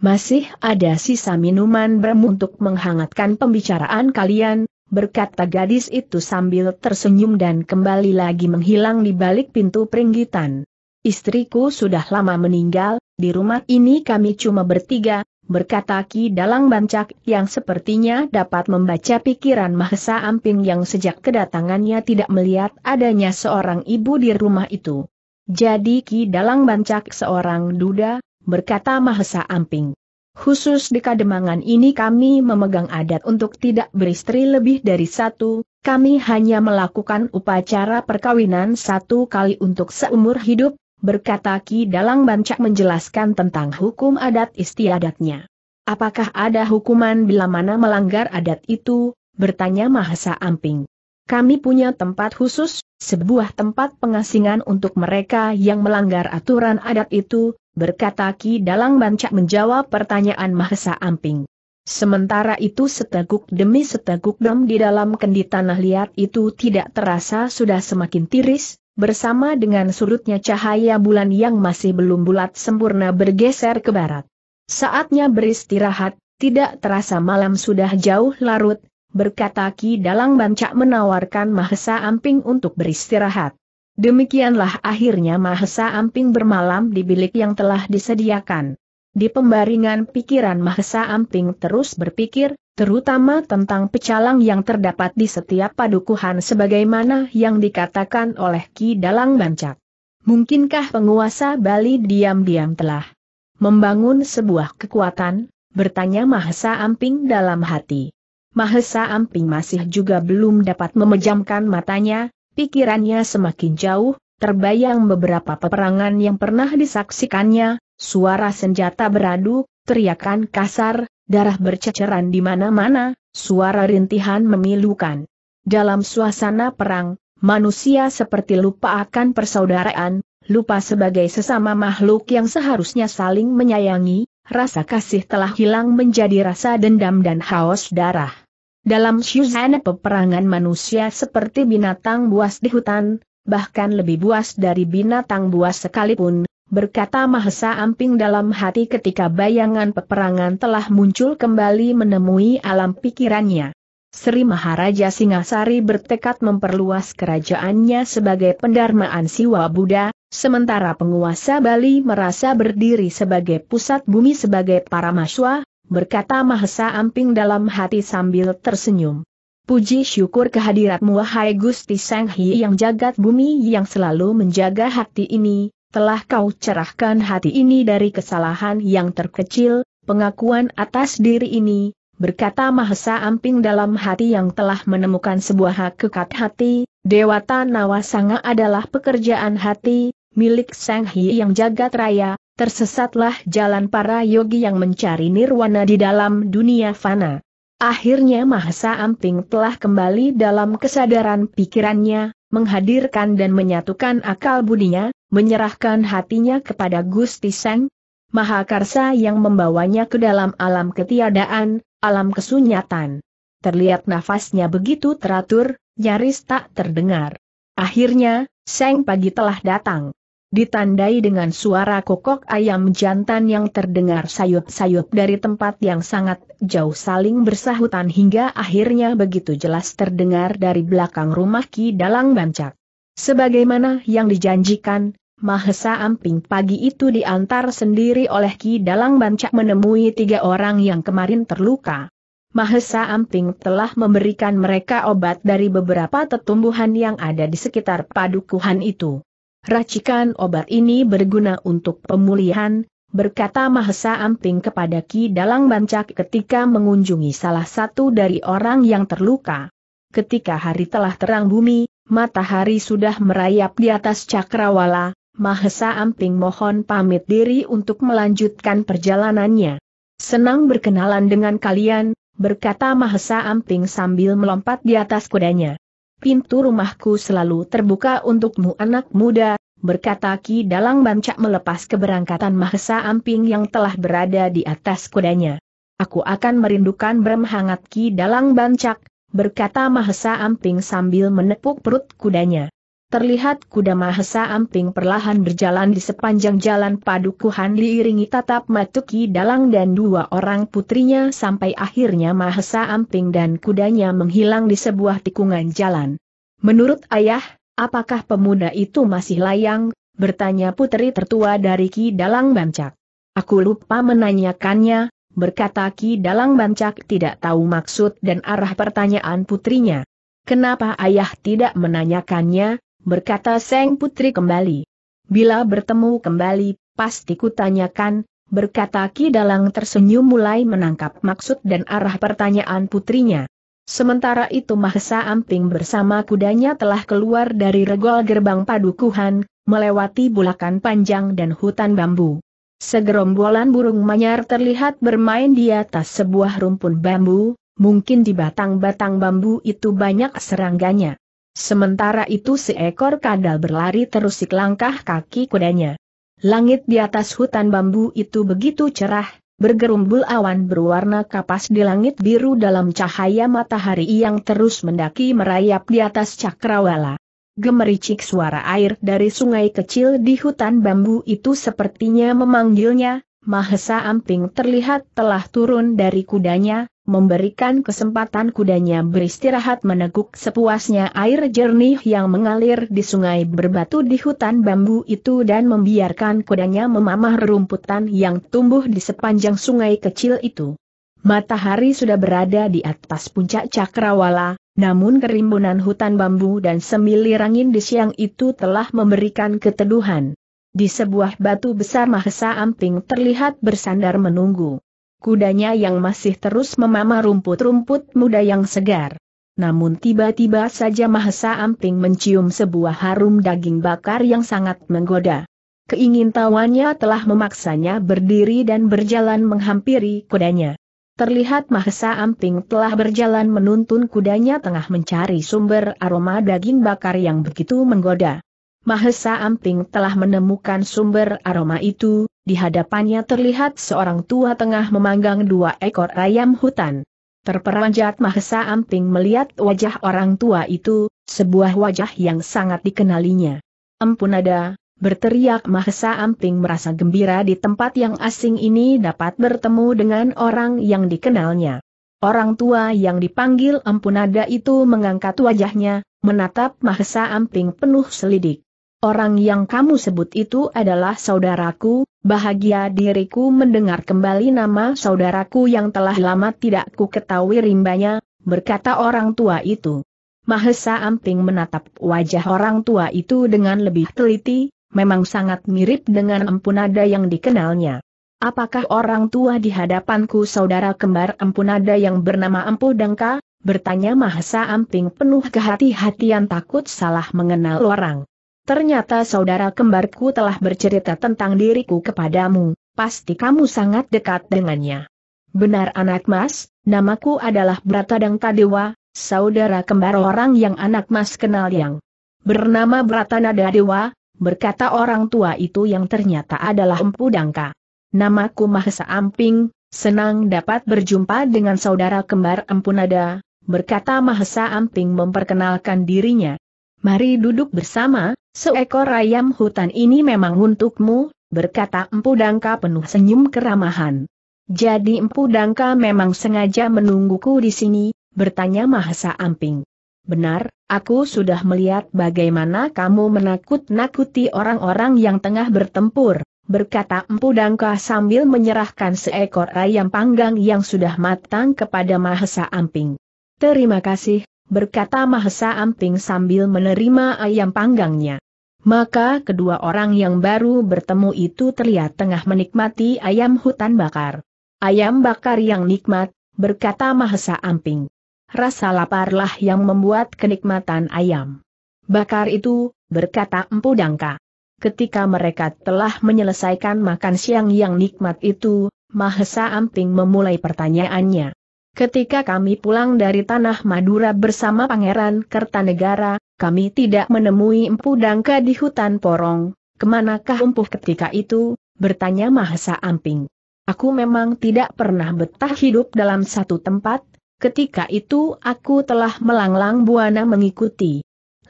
Masih ada sisa minuman brem untuk menghangatkan pembicaraan kalian, berkata gadis itu sambil tersenyum dan kembali lagi menghilang di balik pintu peringgitan. Istriku sudah lama meninggal, di rumah ini kami cuma bertiga, berkata Ki Dalang Bancak yang sepertinya dapat membaca pikiran Mahesa Amping yang sejak kedatangannya tidak melihat adanya seorang ibu di rumah itu. Jadi Ki Dalang Bancak seorang duda, berkata Mahesa Amping. Khusus di Kademangan ini kami memegang adat untuk tidak beristri lebih dari satu, kami hanya melakukan upacara perkawinan satu kali untuk seumur hidup, berkata Ki Dalang Bancak menjelaskan tentang hukum adat istiadatnya. Apakah ada hukuman bila mana melanggar adat itu? bertanya Mahesa Amping. Kami punya tempat khusus, sebuah tempat pengasingan untuk mereka yang melanggar aturan adat itu, berkata Ki Dalang Bancak menjawab pertanyaan Mahesa Amping. Sementara itu seteguk demi seteguk dam di dalam kendi tanah liat itu tidak terasa sudah semakin tiris, bersama dengan surutnya cahaya bulan yang masih belum bulat sempurna bergeser ke barat. Saatnya beristirahat, tidak terasa malam sudah jauh larut, berkata Ki Dalang Bancak menawarkan Mahesa Amping untuk beristirahat. Demikianlah akhirnya Mahesa Amping bermalam di bilik yang telah disediakan. Di pembaringan pikiran Mahesa Amping terus berpikir, terutama tentang pecalang yang terdapat di setiap padukuhan sebagaimana yang dikatakan oleh Ki Dalang Bancak. Mungkinkah penguasa Bali diam-diam telah membangun sebuah kekuatan? Bertanya Mahesa Amping dalam hati. Mahesa Amping masih juga belum dapat memejamkan matanya, pikirannya semakin jauh, terbayang beberapa peperangan yang pernah disaksikannya, suara senjata beradu, teriakan kasar, darah berceceran di mana-mana, suara rintihan memilukan. Dalam suasana perang, manusia seperti lupa akan persaudaraan, lupa sebagai sesama makhluk yang seharusnya saling menyayangi, rasa kasih telah hilang menjadi rasa dendam dan haus darah. Dalam Shuzan peperangan manusia seperti binatang buas di hutan, bahkan lebih buas dari binatang buas sekalipun, berkata Mahesa Amping dalam hati ketika bayangan peperangan telah muncul kembali menemui alam pikirannya. Sri Maharaja Singasari bertekad memperluas kerajaannya sebagai pendarmaan siwa Buddha, Sementara penguasa Bali merasa berdiri sebagai pusat bumi sebagai para maswa, berkata Mahesa Amping dalam hati sambil tersenyum. Puji syukur kehadiratmu wahai Gusti Sanghi yang jagat bumi yang selalu menjaga hati ini, telah kau cerahkan hati ini dari kesalahan yang terkecil, pengakuan atas diri ini, berkata Mahesa Amping dalam hati yang telah menemukan sebuah hakikat hati, Dewata Nawasanga adalah pekerjaan hati, milik Sang Hi yang jagat raya, tersesatlah jalan para yogi yang mencari nirwana di dalam dunia fana. Akhirnya Mahasa Amping telah kembali dalam kesadaran pikirannya, menghadirkan dan menyatukan akal budinya, menyerahkan hatinya kepada Gusti Sang, Mahakarsa yang membawanya ke dalam alam ketiadaan, alam kesunyatan. Terlihat nafasnya begitu teratur, nyaris tak terdengar. Akhirnya, Sang pagi telah datang ditandai dengan suara kokok ayam jantan yang terdengar sayup-sayup dari tempat yang sangat jauh saling bersahutan hingga akhirnya begitu jelas terdengar dari belakang rumah Ki Dalang Bancak. Sebagaimana yang dijanjikan, Mahesa Amping pagi itu diantar sendiri oleh Ki Dalang Bancak menemui tiga orang yang kemarin terluka. Mahesa Amping telah memberikan mereka obat dari beberapa tetumbuhan yang ada di sekitar padukuhan itu. Racikan obat ini berguna untuk pemulihan, berkata Mahesa Amping kepada Ki Dalang Bancak ketika mengunjungi salah satu dari orang yang terluka. Ketika hari telah terang bumi, matahari sudah merayap di atas cakrawala, Mahesa Amping mohon pamit diri untuk melanjutkan perjalanannya. Senang berkenalan dengan kalian, berkata Mahesa Amping sambil melompat di atas kudanya pintu rumahku selalu terbuka untukmu anak muda, berkata Ki Dalang Bancak melepas keberangkatan Mahesa Amping yang telah berada di atas kudanya. Aku akan merindukan brem hangat Ki Dalang Bancak, berkata Mahesa Amping sambil menepuk perut kudanya. Terlihat kuda Mahesa Amping perlahan berjalan di sepanjang jalan padukuhan diiringi tatap Matuki Dalang dan dua orang putrinya sampai akhirnya Mahesa Amping dan kudanya menghilang di sebuah tikungan jalan. Menurut ayah, apakah pemuda itu masih layang? bertanya putri tertua dari Ki Dalang Bancak. Aku lupa menanyakannya, berkata Ki Dalang Bancak tidak tahu maksud dan arah pertanyaan putrinya. Kenapa ayah tidak menanyakannya, berkata Seng Putri kembali. Bila bertemu kembali, pasti kutanyakan, berkata Ki Dalang tersenyum mulai menangkap maksud dan arah pertanyaan putrinya. Sementara itu Mahesa Amping bersama kudanya telah keluar dari regol gerbang padukuhan, melewati bulakan panjang dan hutan bambu. Segerombolan burung manyar terlihat bermain di atas sebuah rumpun bambu, mungkin di batang-batang bambu itu banyak serangganya. Sementara itu seekor kadal berlari terusik langkah kaki kudanya. Langit di atas hutan bambu itu begitu cerah, bergerumbul awan berwarna kapas di langit biru dalam cahaya matahari yang terus mendaki merayap di atas cakrawala. Gemericik suara air dari sungai kecil di hutan bambu itu sepertinya memanggilnya, Mahesa Amping terlihat telah turun dari kudanya, memberikan kesempatan kudanya beristirahat meneguk sepuasnya air jernih yang mengalir di sungai berbatu di hutan bambu itu dan membiarkan kudanya memamah rumputan yang tumbuh di sepanjang sungai kecil itu. Matahari sudah berada di atas puncak cakrawala, namun kerimbunan hutan bambu dan semilir angin di siang itu telah memberikan keteduhan. Di sebuah batu besar Mahesa Amping terlihat bersandar menunggu. Kudanya yang masih terus memama rumput-rumput muda yang segar. Namun tiba-tiba saja Mahesa Amping mencium sebuah harum daging bakar yang sangat menggoda. Keingintahuannya telah memaksanya berdiri dan berjalan menghampiri kudanya. Terlihat Mahesa Amping telah berjalan menuntun kudanya tengah mencari sumber aroma daging bakar yang begitu menggoda. Mahesa Amping telah menemukan sumber aroma itu, di hadapannya terlihat seorang tua tengah memanggang dua ekor ayam hutan. Terperanjat Mahesa Amping melihat wajah orang tua itu, sebuah wajah yang sangat dikenalinya. ada, berteriak Mahesa Amping merasa gembira di tempat yang asing ini dapat bertemu dengan orang yang dikenalnya. Orang tua yang dipanggil Empunada itu mengangkat wajahnya, menatap Mahesa Amping penuh selidik. Orang yang kamu sebut itu adalah saudaraku, bahagia diriku mendengar kembali nama saudaraku yang telah lama tidak ku ketahui rimbanya, berkata orang tua itu. Mahesa Amping menatap wajah orang tua itu dengan lebih teliti, memang sangat mirip dengan Empunada yang dikenalnya. Apakah orang tua di hadapanku saudara kembar Empunada yang bernama Empu Dangka? Bertanya Mahesa Amping penuh kehati-hatian takut salah mengenal orang ternyata saudara kembarku telah bercerita tentang diriku kepadamu, pasti kamu sangat dekat dengannya. Benar anak mas, namaku adalah Bratadang Tadewa, saudara kembar orang yang anak mas kenal yang bernama Bratanada Dewa, berkata orang tua itu yang ternyata adalah Empu Dangka. Namaku Mahesa Amping, senang dapat berjumpa dengan saudara kembar Empu Nada, berkata Mahesa Amping memperkenalkan dirinya. Mari duduk bersama, seekor ayam hutan ini memang untukmu, berkata Empu Dangka penuh senyum keramahan. Jadi Empu Dangka memang sengaja menungguku di sini, bertanya Mahasa Amping. Benar, aku sudah melihat bagaimana kamu menakut-nakuti orang-orang yang tengah bertempur, berkata Empu Dangka sambil menyerahkan seekor ayam panggang yang sudah matang kepada Mahesa Amping. Terima kasih, berkata Mahesa Amping sambil menerima ayam panggangnya. Maka kedua orang yang baru bertemu itu terlihat tengah menikmati ayam hutan bakar. Ayam bakar yang nikmat, berkata Mahesa Amping. Rasa laparlah yang membuat kenikmatan ayam. Bakar itu, berkata Empu Dangka. Ketika mereka telah menyelesaikan makan siang yang nikmat itu, Mahesa Amping memulai pertanyaannya. Ketika kami pulang dari tanah Madura bersama Pangeran Kertanegara, kami tidak menemui Empu Dangka di hutan Porong. Kemanakah Empu ketika itu? Bertanya Mahesa Amping. Aku memang tidak pernah betah hidup dalam satu tempat, ketika itu aku telah melanglang buana mengikuti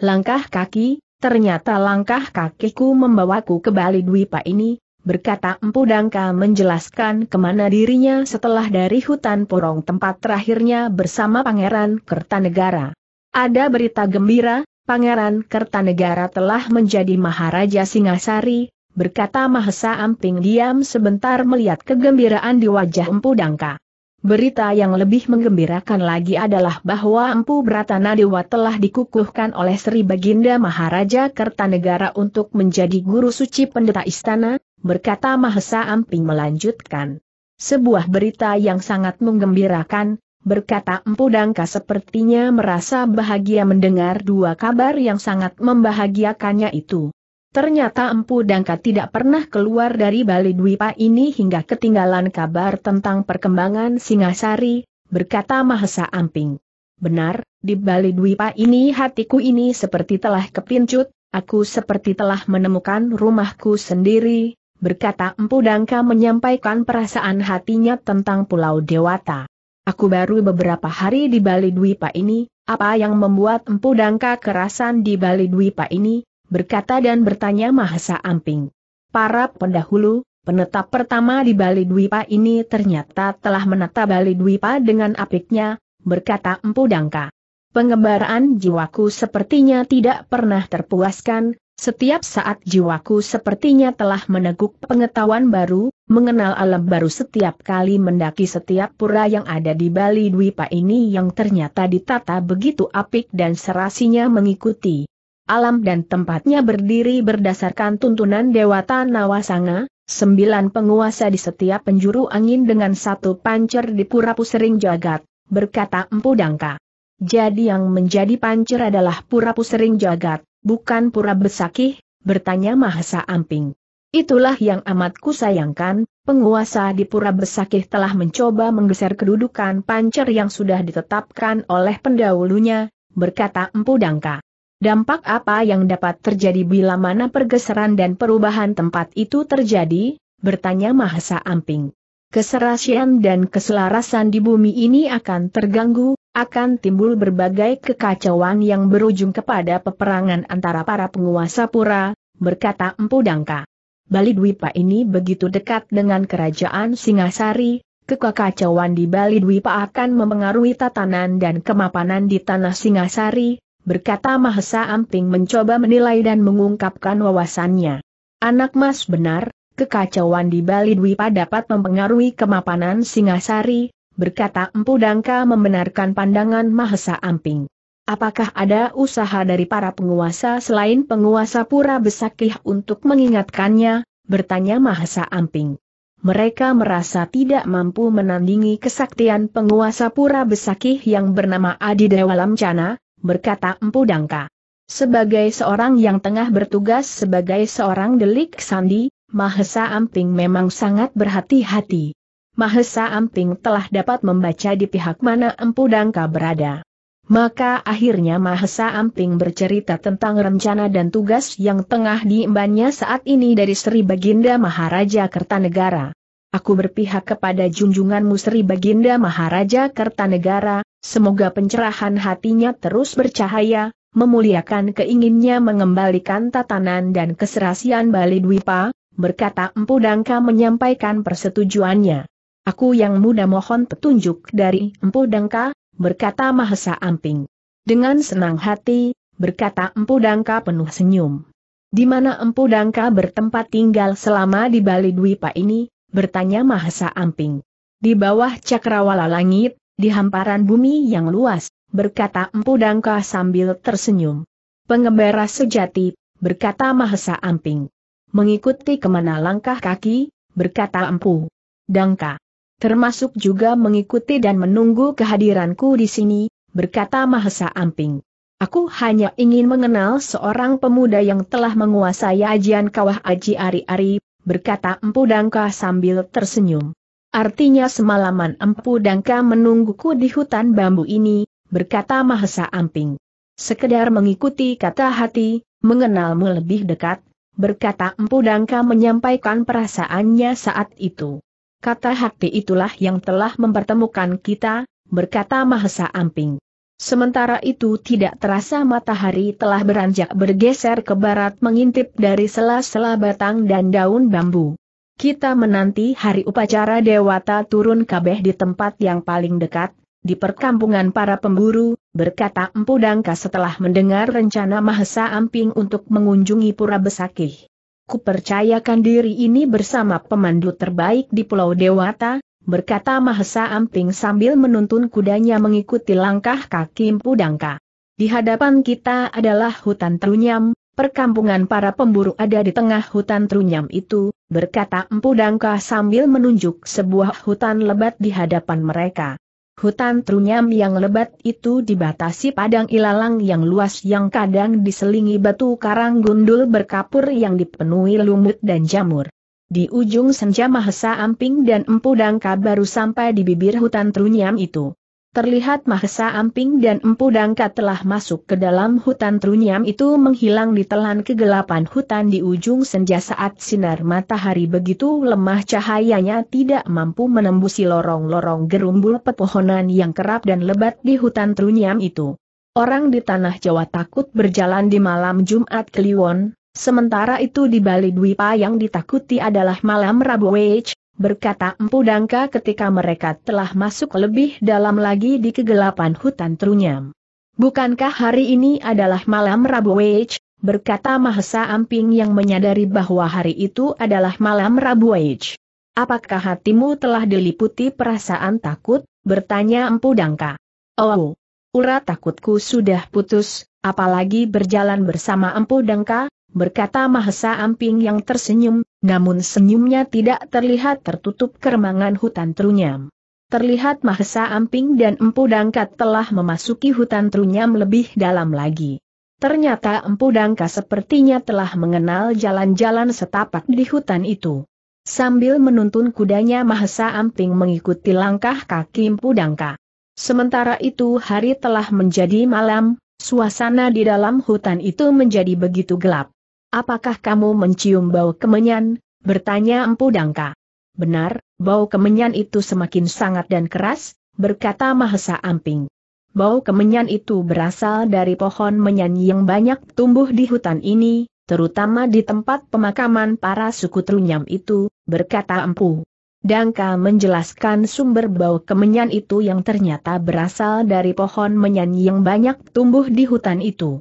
langkah kaki, ternyata langkah kakiku membawaku ke Bali Dwipa ini, berkata Empu Dangka menjelaskan kemana dirinya setelah dari hutan porong tempat terakhirnya bersama Pangeran Kertanegara. Ada berita gembira, Pangeran Kertanegara telah menjadi Maharaja Singasari, berkata Mahesa Amping diam sebentar melihat kegembiraan di wajah Empu Dangka. Berita yang lebih menggembirakan lagi adalah bahwa Empu Bratana Dewa telah dikukuhkan oleh Sri Baginda Maharaja Kertanegara untuk menjadi guru suci pendeta istana, berkata Mahesa Amping melanjutkan. Sebuah berita yang sangat menggembirakan, berkata Empu Dangka sepertinya merasa bahagia mendengar dua kabar yang sangat membahagiakannya itu. Ternyata Empu Dangka tidak pernah keluar dari Bali Dwipa ini hingga ketinggalan kabar tentang perkembangan Singasari, berkata Mahesa Amping. Benar, di Bali Dwipa ini hatiku ini seperti telah kepincut, aku seperti telah menemukan rumahku sendiri, berkata Empu Dangka menyampaikan perasaan hatinya tentang Pulau Dewata. Aku baru beberapa hari di Bali Dwipa ini, apa yang membuat Empu Dangka kerasan di Bali Dwipa ini, berkata dan bertanya Mahasa Amping. Para pendahulu, penetap pertama di Bali Dwipa ini ternyata telah menata Bali Dwipa dengan apiknya, berkata Empu Dangka. Pengembaraan jiwaku sepertinya tidak pernah terpuaskan, setiap saat jiwaku sepertinya telah meneguk pengetahuan baru, mengenal alam baru setiap kali mendaki setiap pura yang ada di Bali Dwipa ini yang ternyata ditata begitu apik dan serasinya mengikuti. Alam dan tempatnya berdiri berdasarkan tuntunan Dewata Nawasanga, sembilan penguasa di setiap penjuru angin dengan satu pancer di pura pusering jagat, berkata Empu Dangka. Jadi yang menjadi pancer adalah pura pusering jagat, bukan pura besakih, bertanya Mahasa Amping. Itulah yang amat kusayangkan, penguasa di Pura Besakih telah mencoba menggeser kedudukan pancer yang sudah ditetapkan oleh pendahulunya, berkata Empu Dangka. Dampak apa yang dapat terjadi bila mana pergeseran dan perubahan tempat itu terjadi? bertanya Mahasa Amping. Keserasian dan keselarasan di bumi ini akan terganggu, akan timbul berbagai kekacauan yang berujung kepada peperangan antara para penguasa pura, berkata Empu Dangka. Bali Dwipa ini begitu dekat dengan kerajaan Singasari, kekacauan di Bali Dwipa akan mempengaruhi tatanan dan kemapanan di tanah Singasari, berkata Mahesa Amping mencoba menilai dan mengungkapkan wawasannya. Anak mas benar, kekacauan di Bali Dwipa dapat mempengaruhi kemapanan Singasari, berkata Empu Dangka membenarkan pandangan Mahesa Amping. Apakah ada usaha dari para penguasa selain penguasa Pura Besakih untuk mengingatkannya, bertanya Mahesa Amping. Mereka merasa tidak mampu menandingi kesaktian penguasa Pura Besakih yang bernama Adi Dewa Lamcana, berkata Empu Dangka. Sebagai seorang yang tengah bertugas sebagai seorang delik sandi, Mahesa Amping memang sangat berhati-hati. Mahesa Amping telah dapat membaca di pihak mana Empu Dangka berada. Maka akhirnya Mahesa Amping bercerita tentang rencana dan tugas yang tengah diembannya saat ini dari Sri Baginda Maharaja Kertanegara. Aku berpihak kepada junjunganmu Sri Baginda Maharaja Kertanegara, semoga pencerahan hatinya terus bercahaya, memuliakan keinginnya mengembalikan tatanan dan keserasian Bali Dwipa, berkata Empu Dangka menyampaikan persetujuannya. Aku yang muda mohon petunjuk dari Empu Dangka, berkata Mahesa Amping. Dengan senang hati, berkata Empu Dangka penuh senyum. Di mana Empu Dangka bertempat tinggal selama di Bali Dwipa ini, bertanya Mahesa Amping. Di bawah cakrawala langit, di hamparan bumi yang luas, berkata Empu Dangka sambil tersenyum. Pengembara sejati, berkata Mahesa Amping. Mengikuti kemana langkah kaki, berkata Empu. Dangka termasuk juga mengikuti dan menunggu kehadiranku di sini, berkata Mahesa Amping. Aku hanya ingin mengenal seorang pemuda yang telah menguasai ajian kawah aji ari-ari, berkata Empu Dangka sambil tersenyum. Artinya semalaman Empu Dangka menungguku di hutan bambu ini, berkata Mahesa Amping. Sekedar mengikuti kata hati, mengenalmu lebih dekat, berkata Empu Dangka menyampaikan perasaannya saat itu kata hati itulah yang telah mempertemukan kita, berkata Mahesa Amping. Sementara itu tidak terasa matahari telah beranjak bergeser ke barat mengintip dari sela-sela batang dan daun bambu. Kita menanti hari upacara dewata turun kabeh di tempat yang paling dekat, di perkampungan para pemburu, berkata Empu Dangka setelah mendengar rencana Mahesa Amping untuk mengunjungi Pura Besakih kupercayakan diri ini bersama pemandu terbaik di Pulau Dewata, berkata Mahesa Amping sambil menuntun kudanya mengikuti langkah kaki Pudangka. Di hadapan kita adalah hutan terunyam, perkampungan para pemburu ada di tengah hutan terunyam itu, berkata Empu Dangka sambil menunjuk sebuah hutan lebat di hadapan mereka. Hutan Trunyam yang lebat itu dibatasi padang ilalang yang luas yang kadang diselingi batu karang gundul berkapur yang dipenuhi lumut dan jamur. Di ujung senja Mahesa Amping dan Empu Dangka baru sampai di bibir hutan Trunyam itu terlihat Mahesa Amping dan Empu Dangka telah masuk ke dalam hutan Trunyam itu menghilang di ditelan kegelapan hutan di ujung senja saat sinar matahari begitu lemah cahayanya tidak mampu menembusi lorong-lorong gerumbul pepohonan yang kerap dan lebat di hutan Trunyam itu. Orang di tanah Jawa takut berjalan di malam Jumat Kliwon, sementara itu di Bali Dwipa yang ditakuti adalah malam Rabu Wage berkata Empu Dangka ketika mereka telah masuk lebih dalam lagi di kegelapan hutan Trunyam. Bukankah hari ini adalah malam Rabu Wage? berkata Mahesa Amping yang menyadari bahwa hari itu adalah malam Rabu Wage. Apakah hatimu telah diliputi perasaan takut, bertanya Empu Dangka. Oh, urat takutku sudah putus, apalagi berjalan bersama Empu Dangka, berkata Mahesa Amping yang tersenyum, namun senyumnya tidak terlihat tertutup keremangan hutan Trunyam. Terlihat Mahesa Amping dan Empu Dangkat telah memasuki hutan Trunyam lebih dalam lagi. Ternyata Empu Dangka sepertinya telah mengenal jalan-jalan setapak di hutan itu. Sambil menuntun kudanya Mahesa Amping mengikuti langkah kaki Empu Dangka. Sementara itu hari telah menjadi malam, suasana di dalam hutan itu menjadi begitu gelap. Apakah kamu mencium bau kemenyan? Bertanya Empu Dangka. Benar, bau kemenyan itu semakin sangat dan keras, berkata Mahesa Amping. Bau kemenyan itu berasal dari pohon menyan yang banyak tumbuh di hutan ini, terutama di tempat pemakaman para suku Trunyam itu, berkata Empu. Dangka menjelaskan sumber bau kemenyan itu yang ternyata berasal dari pohon menyan yang banyak tumbuh di hutan itu.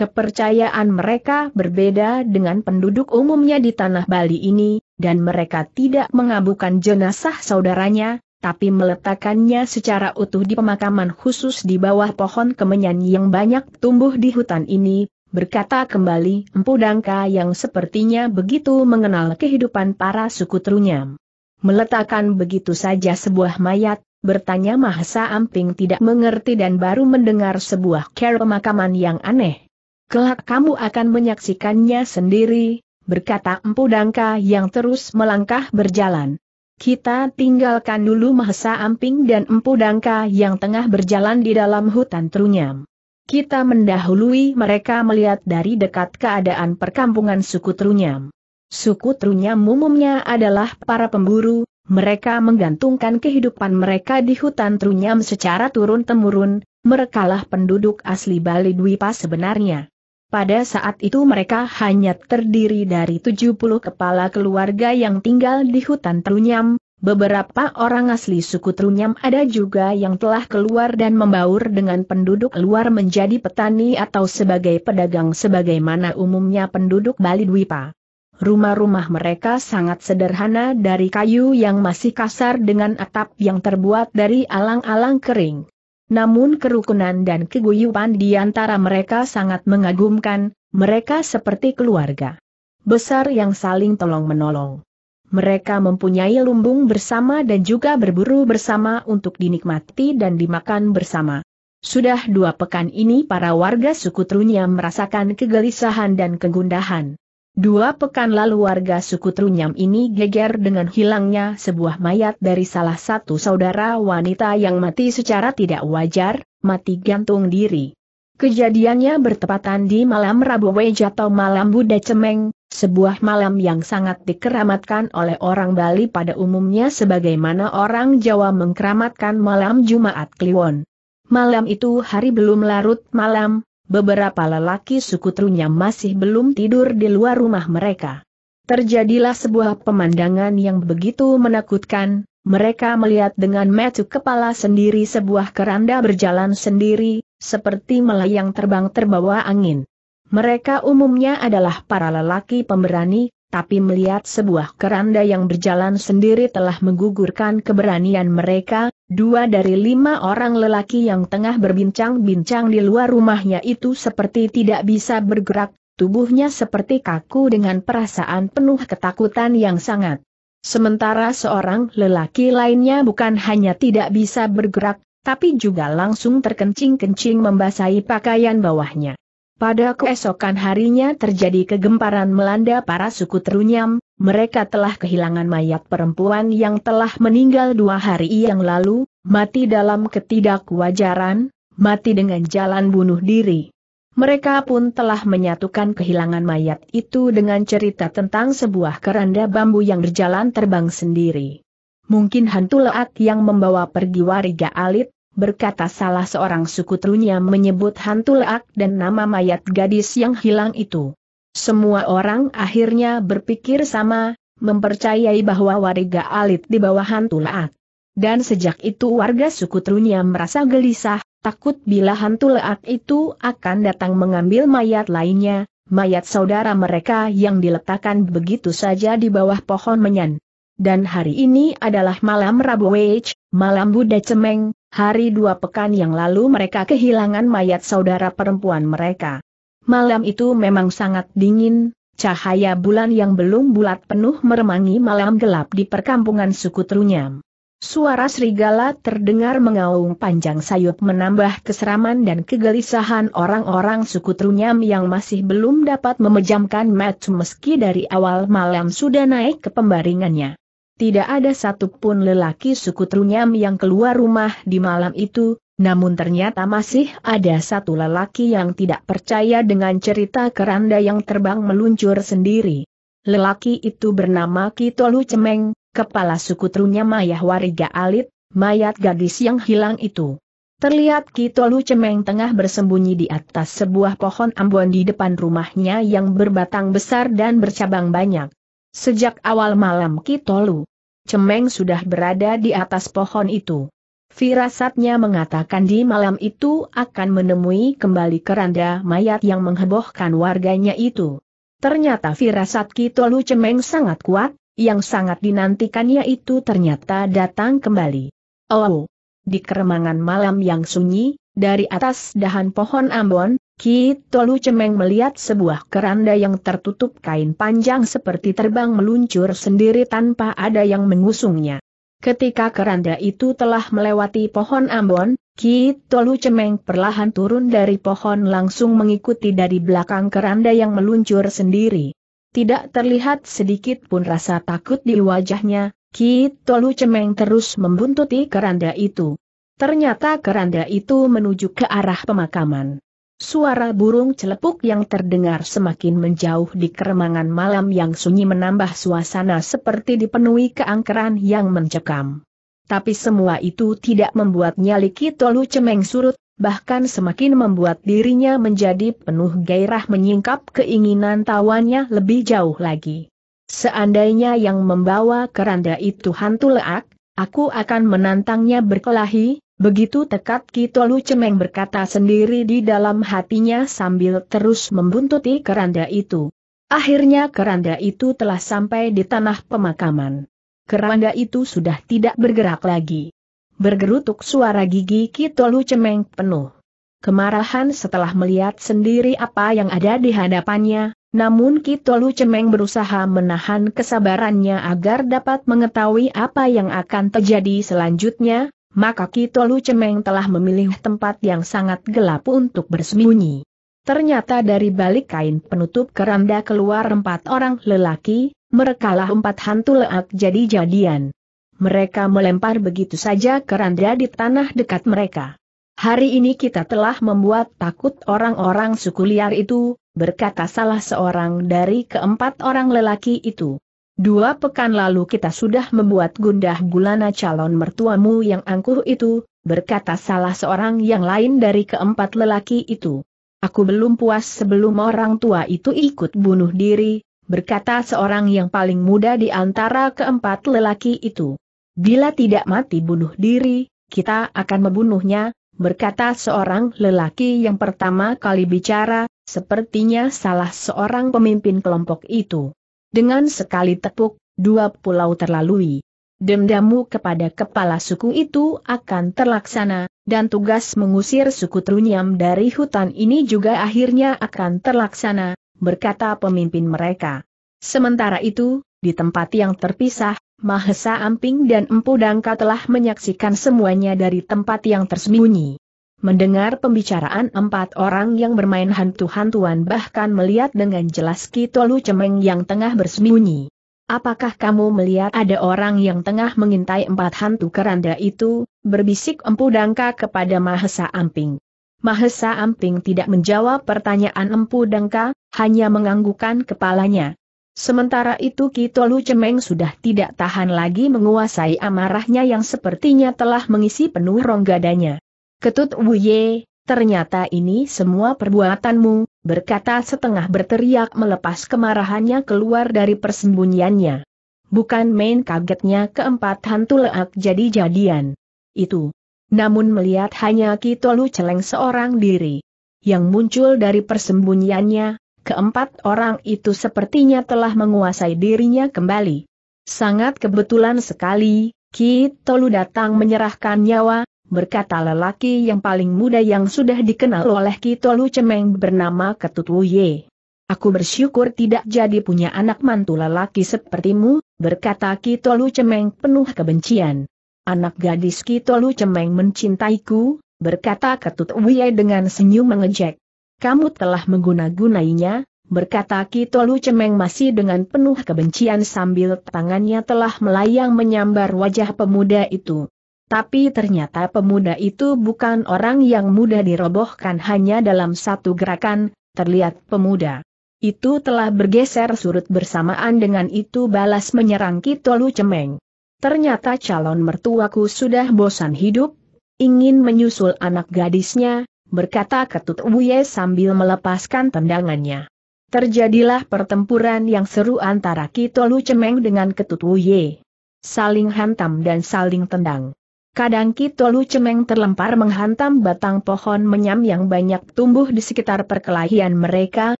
Kepercayaan mereka berbeda dengan penduduk umumnya di tanah Bali ini, dan mereka tidak mengabukan jenazah saudaranya, tapi meletakkannya secara utuh di pemakaman khusus di bawah pohon kemenyan yang banyak tumbuh di hutan ini, berkata kembali Empu Dangka yang sepertinya begitu mengenal kehidupan para suku Trunyam. Meletakkan begitu saja sebuah mayat, bertanya Mahesa Amping tidak mengerti dan baru mendengar sebuah kera pemakaman yang aneh. Kelak kamu akan menyaksikannya sendiri, berkata Empu Dangka yang terus melangkah berjalan. Kita tinggalkan dulu Mahesa Amping dan Empu Dangka yang tengah berjalan di dalam hutan Trunyam. Kita mendahului mereka melihat dari dekat keadaan perkampungan suku Trunyam. Suku Trunyam umumnya adalah para pemburu, mereka menggantungkan kehidupan mereka di hutan Trunyam secara turun-temurun, merekalah penduduk asli Bali Dwipa sebenarnya. Pada saat itu mereka hanya terdiri dari 70 kepala keluarga yang tinggal di hutan Trunyam, beberapa orang asli suku Trunyam ada juga yang telah keluar dan membaur dengan penduduk luar menjadi petani atau sebagai pedagang sebagaimana umumnya penduduk Bali Dwipa. Rumah-rumah mereka sangat sederhana dari kayu yang masih kasar dengan atap yang terbuat dari alang-alang kering. Namun kerukunan dan keguyupan di antara mereka sangat mengagumkan, mereka seperti keluarga besar yang saling tolong-menolong. Mereka mempunyai lumbung bersama dan juga berburu bersama untuk dinikmati dan dimakan bersama. Sudah dua pekan ini para warga suku Trunya merasakan kegelisahan dan kegundahan. Dua pekan lalu warga suku Trunyam ini geger dengan hilangnya sebuah mayat dari salah satu saudara wanita yang mati secara tidak wajar, mati gantung diri. Kejadiannya bertepatan di malam Rabu Weja atau malam Buddha Cemeng, sebuah malam yang sangat dikeramatkan oleh orang Bali pada umumnya sebagaimana orang Jawa mengkeramatkan malam Jumat Kliwon. Malam itu hari belum larut malam, beberapa lelaki suku Trunya masih belum tidur di luar rumah mereka. Terjadilah sebuah pemandangan yang begitu menakutkan, mereka melihat dengan metu kepala sendiri sebuah keranda berjalan sendiri, seperti melayang terbang terbawa angin. Mereka umumnya adalah para lelaki pemberani, tapi melihat sebuah keranda yang berjalan sendiri telah menggugurkan keberanian mereka, dua dari lima orang lelaki yang tengah berbincang-bincang di luar rumahnya itu seperti tidak bisa bergerak, tubuhnya seperti kaku dengan perasaan penuh ketakutan yang sangat. Sementara seorang lelaki lainnya bukan hanya tidak bisa bergerak, tapi juga langsung terkencing-kencing membasahi pakaian bawahnya. Pada keesokan harinya terjadi kegemparan melanda para suku Terunyam, mereka telah kehilangan mayat perempuan yang telah meninggal dua hari yang lalu, mati dalam ketidakwajaran, mati dengan jalan bunuh diri. Mereka pun telah menyatukan kehilangan mayat itu dengan cerita tentang sebuah keranda bambu yang berjalan terbang sendiri. Mungkin hantu leat yang membawa pergi wariga alit, berkata salah seorang suku trunya menyebut hantu leak dan nama mayat gadis yang hilang itu. Semua orang akhirnya berpikir sama, mempercayai bahwa warga alit di bawah hantu leak. Dan sejak itu warga suku Trunya merasa gelisah, takut bila hantu leak itu akan datang mengambil mayat lainnya, mayat saudara mereka yang diletakkan begitu saja di bawah pohon menyan. Dan hari ini adalah malam Rabu Wej, malam Buddha Cemeng, Hari dua pekan yang lalu mereka kehilangan mayat saudara perempuan mereka. Malam itu memang sangat dingin, cahaya bulan yang belum bulat penuh meremangi malam gelap di perkampungan suku Trunyam. Suara serigala terdengar mengaung panjang sayup menambah keseraman dan kegelisahan orang-orang suku Trunyam yang masih belum dapat memejamkan mata meski dari awal malam sudah naik ke pembaringannya. Tidak ada satupun lelaki suku Trunyam yang keluar rumah di malam itu, namun ternyata masih ada satu lelaki yang tidak percaya dengan cerita keranda yang terbang meluncur sendiri. Lelaki itu bernama Kitolu Cemeng, kepala suku Trunyam Mayah Wariga Alit, mayat gadis yang hilang itu. Terlihat Kitolu Cemeng tengah bersembunyi di atas sebuah pohon ambon di depan rumahnya yang berbatang besar dan bercabang banyak. Sejak awal malam Kitolu Cemeng sudah berada di atas pohon itu. Firasatnya mengatakan di malam itu akan menemui kembali keranda mayat yang menghebohkan warganya itu. Ternyata firasat Kitolu Cemeng sangat kuat, yang sangat dinantikannya itu ternyata datang kembali. Oh, di keremangan malam yang sunyi, dari atas dahan pohon ambon, Ki Tolu Cemeng melihat sebuah keranda yang tertutup kain panjang seperti terbang meluncur sendiri tanpa ada yang mengusungnya. Ketika keranda itu telah melewati pohon ambon, Ki Tolu Cemeng perlahan turun dari pohon langsung mengikuti dari belakang keranda yang meluncur sendiri. Tidak terlihat sedikit pun rasa takut di wajahnya, Ki Tolu Cemeng terus membuntuti keranda itu. Ternyata keranda itu menuju ke arah pemakaman. Suara burung celepuk yang terdengar semakin menjauh di keremangan malam yang sunyi menambah suasana seperti dipenuhi keangkeran yang mencekam. Tapi semua itu tidak membuatnya Liki Kitolu cemeng surut, bahkan semakin membuat dirinya menjadi penuh gairah menyingkap keinginan tawannya lebih jauh lagi. Seandainya yang membawa keranda itu hantu leak, aku akan menantangnya berkelahi, Begitu tekad Kitolu Cemeng berkata sendiri di dalam hatinya sambil terus membuntuti keranda itu. Akhirnya keranda itu telah sampai di tanah pemakaman. Keranda itu sudah tidak bergerak lagi. Bergerutuk suara gigi Kitolu Cemeng penuh. Kemarahan setelah melihat sendiri apa yang ada di hadapannya, namun Kitolu Cemeng berusaha menahan kesabarannya agar dapat mengetahui apa yang akan terjadi selanjutnya, maka Kitolu Cemeng telah memilih tempat yang sangat gelap untuk bersembunyi. Ternyata dari balik kain penutup keranda keluar empat orang lelaki, merekalah empat hantu leak jadi-jadian. Mereka melempar begitu saja keranda di tanah dekat mereka. Hari ini kita telah membuat takut orang-orang suku liar itu, berkata salah seorang dari keempat orang lelaki itu. Dua pekan lalu kita sudah membuat gundah gulana calon mertuamu yang angkuh itu, berkata salah seorang yang lain dari keempat lelaki itu. Aku belum puas sebelum orang tua itu ikut bunuh diri, berkata seorang yang paling muda di antara keempat lelaki itu. Bila tidak mati bunuh diri, kita akan membunuhnya, berkata seorang lelaki yang pertama kali bicara, sepertinya salah seorang pemimpin kelompok itu. Dengan sekali tepuk, dua pulau terlalui. Dendammu kepada kepala suku itu akan terlaksana, dan tugas mengusir suku Trunyam dari hutan ini juga akhirnya akan terlaksana, berkata pemimpin mereka. Sementara itu, di tempat yang terpisah, Mahesa Amping dan Empu Dangka telah menyaksikan semuanya dari tempat yang tersembunyi. Mendengar pembicaraan empat orang yang bermain hantu-hantuan bahkan melihat dengan jelas Kitolu Cemeng yang tengah bersembunyi. Apakah kamu melihat ada orang yang tengah mengintai empat hantu keranda itu? Berbisik Empu Dangka kepada Mahesa Amping. Mahesa Amping tidak menjawab pertanyaan Empu Dangka, hanya menganggukkan kepalanya. Sementara itu Kitolu Cemeng sudah tidak tahan lagi menguasai amarahnya yang sepertinya telah mengisi penuh rongga dadanya. Ketut Wuye, ternyata ini semua perbuatanmu, berkata setengah berteriak melepas kemarahannya keluar dari persembunyiannya. Bukan main kagetnya keempat hantu leak jadi-jadian. Itu. Namun melihat hanya Kitolu Celeng seorang diri. Yang muncul dari persembunyiannya, keempat orang itu sepertinya telah menguasai dirinya kembali. Sangat kebetulan sekali, Kitolu datang menyerahkan nyawa, berkata lelaki yang paling muda yang sudah dikenal oleh Kitolu Cemeng bernama Ketut Wuye. Aku bersyukur tidak jadi punya anak mantu lelaki sepertimu, berkata Kitolu Cemeng penuh kebencian. Anak gadis Kitolu Cemeng mencintaiku, berkata Ketut Wuye dengan senyum mengejek. Kamu telah mengguna-gunainya, berkata Kitolu Cemeng masih dengan penuh kebencian sambil tangannya telah melayang menyambar wajah pemuda itu. Tapi ternyata pemuda itu bukan orang yang mudah dirobohkan hanya dalam satu gerakan, terlihat pemuda. Itu telah bergeser surut bersamaan dengan itu balas menyerang Kitolu Cemeng. Ternyata calon mertuaku sudah bosan hidup, ingin menyusul anak gadisnya, berkata Ketut Wuye sambil melepaskan tendangannya. Terjadilah pertempuran yang seru antara Kitolu Cemeng dengan Ketut Wuye, Saling hantam dan saling tendang. Kadang Kitolu Cemeng terlempar menghantam batang pohon menyam yang banyak tumbuh di sekitar perkelahian mereka,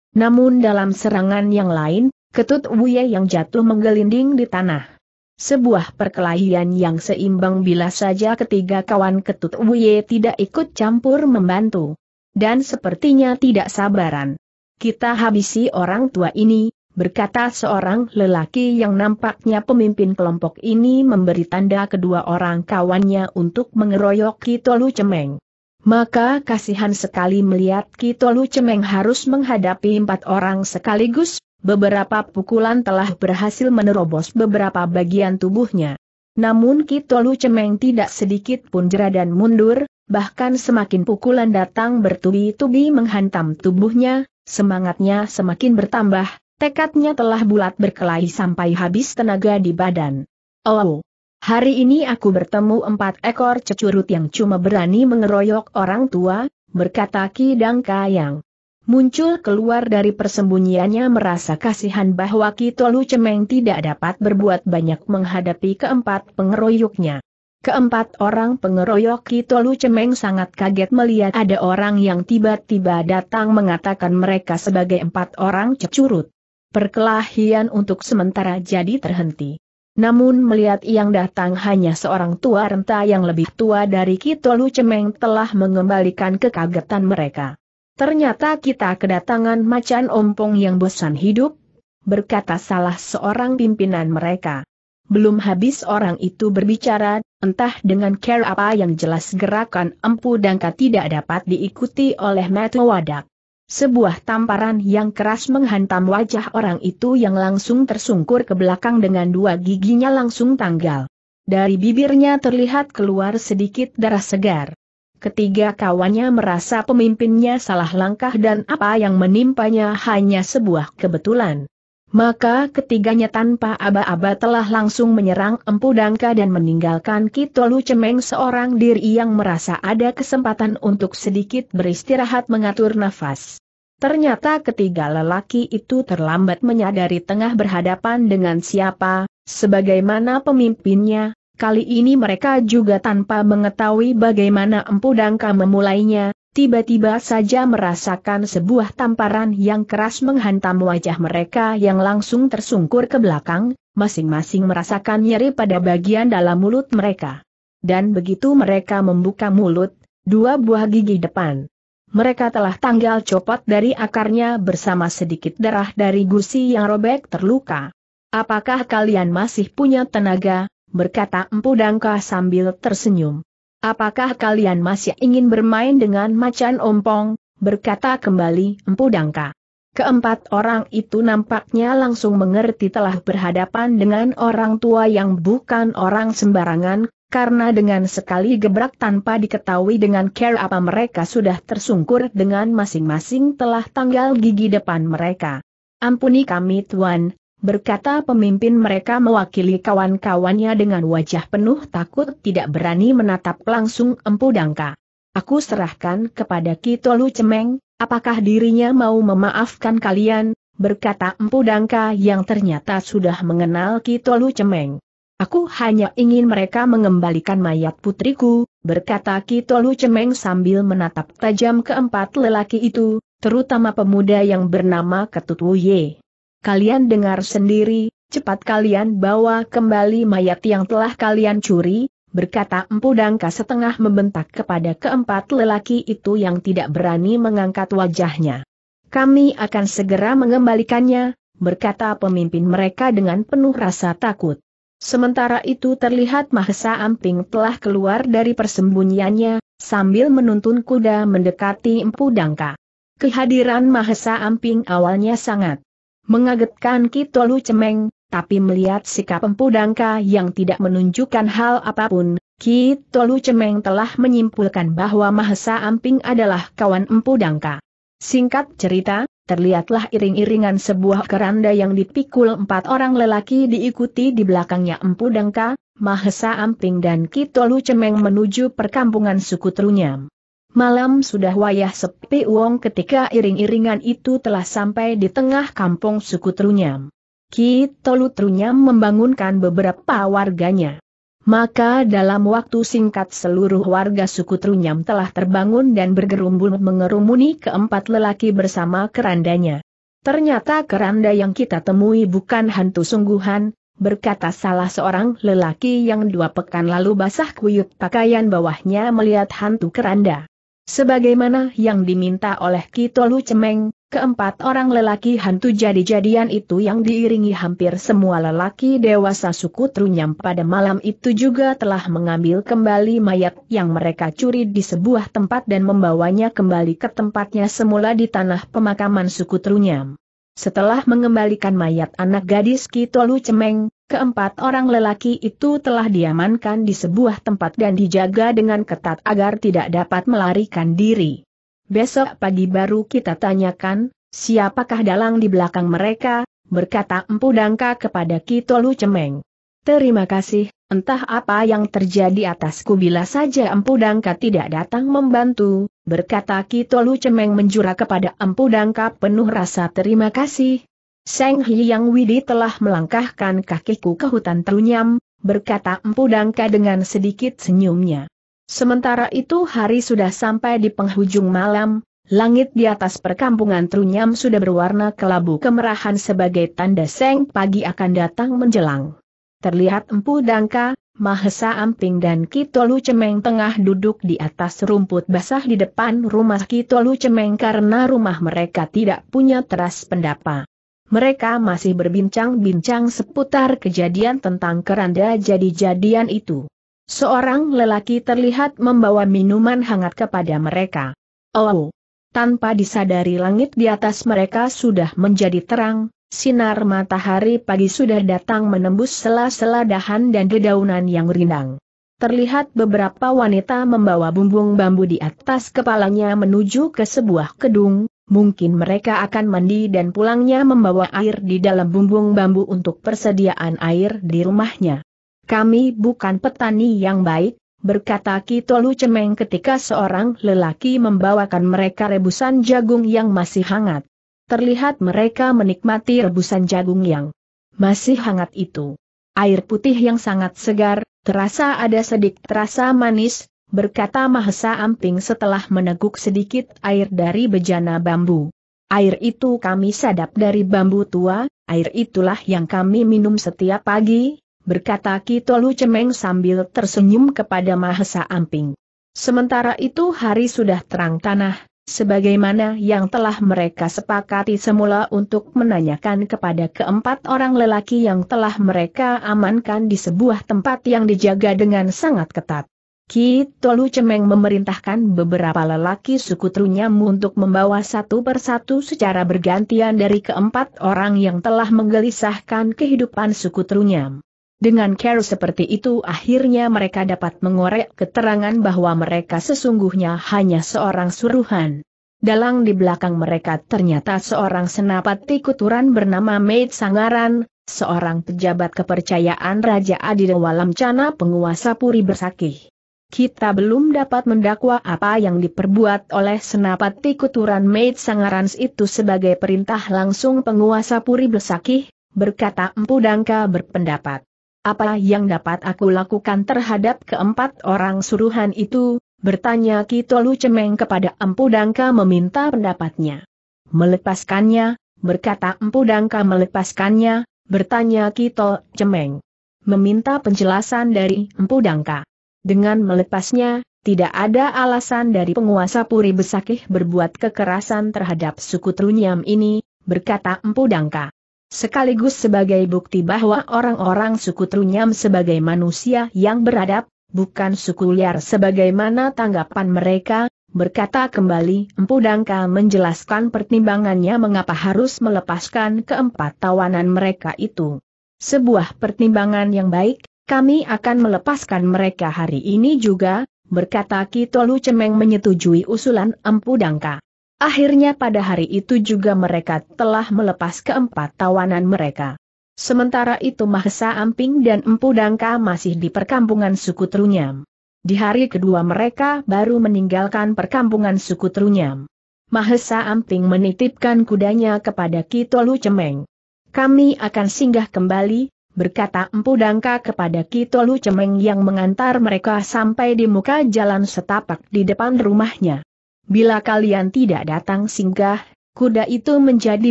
namun dalam serangan yang lain, ketut Wuye yang jatuh menggelinding di tanah. Sebuah perkelahian yang seimbang bila saja ketiga kawan Ketut Wuye tidak ikut campur membantu. Dan sepertinya tidak sabaran. Kita habisi orang tua ini, berkata seorang lelaki yang nampaknya pemimpin kelompok ini memberi tanda kedua orang kawannya untuk mengeroyok Kitolu Cemeng. Maka kasihan sekali melihat Kitolu Cemeng harus menghadapi empat orang sekaligus, beberapa pukulan telah berhasil menerobos beberapa bagian tubuhnya. Namun Kitolu Cemeng tidak sedikit pun jera dan mundur, bahkan semakin pukulan datang bertubi-tubi menghantam tubuhnya, semangatnya semakin bertambah, Tekadnya telah bulat berkelahi sampai habis tenaga di badan. Oh, hari ini aku bertemu empat ekor cecurut yang cuma berani mengeroyok orang tua, berkata Kidang Kayang. Muncul keluar dari persembunyiannya merasa kasihan bahwa Ki Tolu Cemeng tidak dapat berbuat banyak menghadapi keempat pengeroyoknya. Keempat orang pengeroyok Ki Tolu Cemeng sangat kaget melihat ada orang yang tiba-tiba datang mengatakan mereka sebagai empat orang cecurut perkelahian untuk sementara jadi terhenti. Namun melihat yang datang hanya seorang tua renta yang lebih tua dari Kitolu Cemeng telah mengembalikan kekagetan mereka. Ternyata kita kedatangan macan ompong yang bosan hidup, berkata salah seorang pimpinan mereka. Belum habis orang itu berbicara, entah dengan care apa yang jelas gerakan empu dangka tidak dapat diikuti oleh mata wadak. Sebuah tamparan yang keras menghantam wajah orang itu yang langsung tersungkur ke belakang dengan dua giginya langsung tanggal. Dari bibirnya terlihat keluar sedikit darah segar. Ketiga kawannya merasa pemimpinnya salah langkah dan apa yang menimpanya hanya sebuah kebetulan. Maka ketiganya tanpa aba-aba telah langsung menyerang Empu Dangka dan meninggalkan Kitolu Cemeng seorang diri yang merasa ada kesempatan untuk sedikit beristirahat mengatur nafas. Ternyata ketiga lelaki itu terlambat menyadari tengah berhadapan dengan siapa, sebagaimana pemimpinnya, kali ini mereka juga tanpa mengetahui bagaimana Empu Dangka memulainya, tiba-tiba saja merasakan sebuah tamparan yang keras menghantam wajah mereka yang langsung tersungkur ke belakang, masing-masing merasakan nyeri pada bagian dalam mulut mereka. Dan begitu mereka membuka mulut, dua buah gigi depan. Mereka telah tanggal copot dari akarnya bersama sedikit darah dari gusi yang robek terluka. Apakah kalian masih punya tenaga? berkata Empu Dangka sambil tersenyum. Apakah kalian masih ingin bermain dengan macan ompong? Berkata kembali Empu Dangka. Keempat orang itu nampaknya langsung mengerti telah berhadapan dengan orang tua yang bukan orang sembarangan, karena dengan sekali gebrak tanpa diketahui dengan care apa mereka sudah tersungkur dengan masing-masing telah tanggal gigi depan mereka. Ampuni kami Tuan, berkata pemimpin mereka mewakili kawan-kawannya dengan wajah penuh takut tidak berani menatap langsung Empu Dangka. Aku serahkan kepada Kitolu Cemeng, apakah dirinya mau memaafkan kalian, berkata Empu Dangka yang ternyata sudah mengenal Kitolu Cemeng. Aku hanya ingin mereka mengembalikan mayat putriku, berkata Kitolu Cemeng sambil menatap tajam keempat lelaki itu, terutama pemuda yang bernama Ketut Wuye kalian dengar sendiri, cepat kalian bawa kembali mayat yang telah kalian curi, berkata Empu Dangka setengah membentak kepada keempat lelaki itu yang tidak berani mengangkat wajahnya. Kami akan segera mengembalikannya, berkata pemimpin mereka dengan penuh rasa takut. Sementara itu terlihat Mahesa Amping telah keluar dari persembunyiannya, sambil menuntun kuda mendekati Empu Dangka. Kehadiran Mahesa Amping awalnya sangat Mengagetkan Lu Cemeng, tapi melihat sikap Empu Dangka yang tidak menunjukkan hal apapun, Tolu Cemeng telah menyimpulkan bahwa Mahesa Amping adalah kawan Empu Dangka. Singkat cerita, terlihatlah iring-iringan sebuah keranda yang dipikul empat orang lelaki diikuti di belakangnya Empu Dangka, Mahesa Amping dan Tolu Cemeng menuju perkampungan suku Trunyam. Malam sudah wayah sepi Wong ketika iring-iringan itu telah sampai di tengah kampung suku Trunyam. Ki Tolu Trunyam membangunkan beberapa warganya. Maka dalam waktu singkat seluruh warga suku Trunyam telah terbangun dan bergerumbul mengerumuni keempat lelaki bersama kerandanya. Ternyata keranda yang kita temui bukan hantu sungguhan, berkata salah seorang lelaki yang dua pekan lalu basah kuyup pakaian bawahnya melihat hantu keranda. Sebagaimana yang diminta oleh Kitolu Cemeng, keempat orang lelaki hantu jadi-jadian itu yang diiringi hampir semua lelaki dewasa suku Trunyam pada malam itu juga telah mengambil kembali mayat yang mereka curi di sebuah tempat dan membawanya kembali ke tempatnya semula di tanah pemakaman suku Trunyam. Setelah mengembalikan mayat anak gadis Kitolu Cemeng, Keempat orang lelaki itu telah diamankan di sebuah tempat dan dijaga dengan ketat agar tidak dapat melarikan diri. Besok pagi baru kita tanyakan, siapakah dalang di belakang mereka, berkata Empu Dangka kepada Kitolu Cemeng. Terima kasih, entah apa yang terjadi atasku bila saja Empu Dangka tidak datang membantu, berkata Kitolu Cemeng menjura kepada Empu Dangka penuh rasa terima kasih, Seng Hyang Widi telah melangkahkan kakiku ke hutan terunyam, berkata Empu Dangka dengan sedikit senyumnya. Sementara itu hari sudah sampai di penghujung malam, langit di atas perkampungan terunyam sudah berwarna kelabu kemerahan sebagai tanda seng pagi akan datang menjelang. Terlihat Empu Dangka, Mahesa Amping dan Kitolu Cemeng tengah duduk di atas rumput basah di depan rumah Kitolu Cemeng karena rumah mereka tidak punya teras pendapat mereka masih berbincang-bincang seputar kejadian tentang keranda jadi-jadian itu. Seorang lelaki terlihat membawa minuman hangat kepada mereka. Oh, tanpa disadari langit di atas mereka sudah menjadi terang, sinar matahari pagi sudah datang menembus sela-sela dahan dan dedaunan yang rindang. Terlihat beberapa wanita membawa bumbung bambu di atas kepalanya menuju ke sebuah gedung, mungkin mereka akan mandi dan pulangnya membawa air di dalam bumbung bambu untuk persediaan air di rumahnya. Kami bukan petani yang baik, berkata Kitolu Cemeng ketika seorang lelaki membawakan mereka rebusan jagung yang masih hangat. Terlihat mereka menikmati rebusan jagung yang masih hangat itu. Air putih yang sangat segar, terasa ada sedikit terasa manis, berkata Mahesa Amping setelah meneguk sedikit air dari bejana bambu. Air itu kami sadap dari bambu tua, air itulah yang kami minum setiap pagi, berkata Kitolu Cemeng sambil tersenyum kepada Mahesa Amping. Sementara itu hari sudah terang tanah, sebagaimana yang telah mereka sepakati semula untuk menanyakan kepada keempat orang lelaki yang telah mereka amankan di sebuah tempat yang dijaga dengan sangat ketat. Ki Tolu Cemeng memerintahkan beberapa lelaki suku Trunyamu untuk membawa satu persatu secara bergantian dari keempat orang yang telah menggelisahkan kehidupan suku Trunyam. Dengan care seperti itu akhirnya mereka dapat mengorek keterangan bahwa mereka sesungguhnya hanya seorang suruhan. Dalang di belakang mereka ternyata seorang senapati kuturan bernama Maid Sangaran, seorang pejabat kepercayaan Raja Adidewalam Cana penguasa Puri Bersakih kita belum dapat mendakwa apa yang diperbuat oleh senapati kuturan Maid Sangarans itu sebagai perintah langsung penguasa Puri Besakih, berkata Empu Dangka berpendapat. Apa yang dapat aku lakukan terhadap keempat orang suruhan itu, bertanya Kitolu Cemeng kepada Empu Dangka meminta pendapatnya. Melepaskannya, berkata Empu Dangka melepaskannya, bertanya Kitolu Cemeng. Meminta penjelasan dari Empu Dangka dengan melepasnya, tidak ada alasan dari penguasa Puri Besakih berbuat kekerasan terhadap suku Trunyam ini, berkata Empu Dangka. Sekaligus sebagai bukti bahwa orang-orang suku Trunyam sebagai manusia yang beradab, bukan suku liar sebagaimana tanggapan mereka, berkata kembali Empu Dangka menjelaskan pertimbangannya mengapa harus melepaskan keempat tawanan mereka itu. Sebuah pertimbangan yang baik, kami akan melepaskan mereka hari ini juga, berkata Kitolu Cemeng menyetujui usulan Empu Dangka. Akhirnya pada hari itu juga mereka telah melepas keempat tawanan mereka. Sementara itu Mahesa Amping dan Empu Dangka masih di perkampungan suku Trunyam. Di hari kedua mereka baru meninggalkan perkampungan suku Trunyam. Mahesa Amping menitipkan kudanya kepada Kitolu Cemeng. Kami akan singgah kembali, berkata Empu Dangka kepada Kitolu Cemeng yang mengantar mereka sampai di muka jalan setapak di depan rumahnya. Bila kalian tidak datang singgah, kuda itu menjadi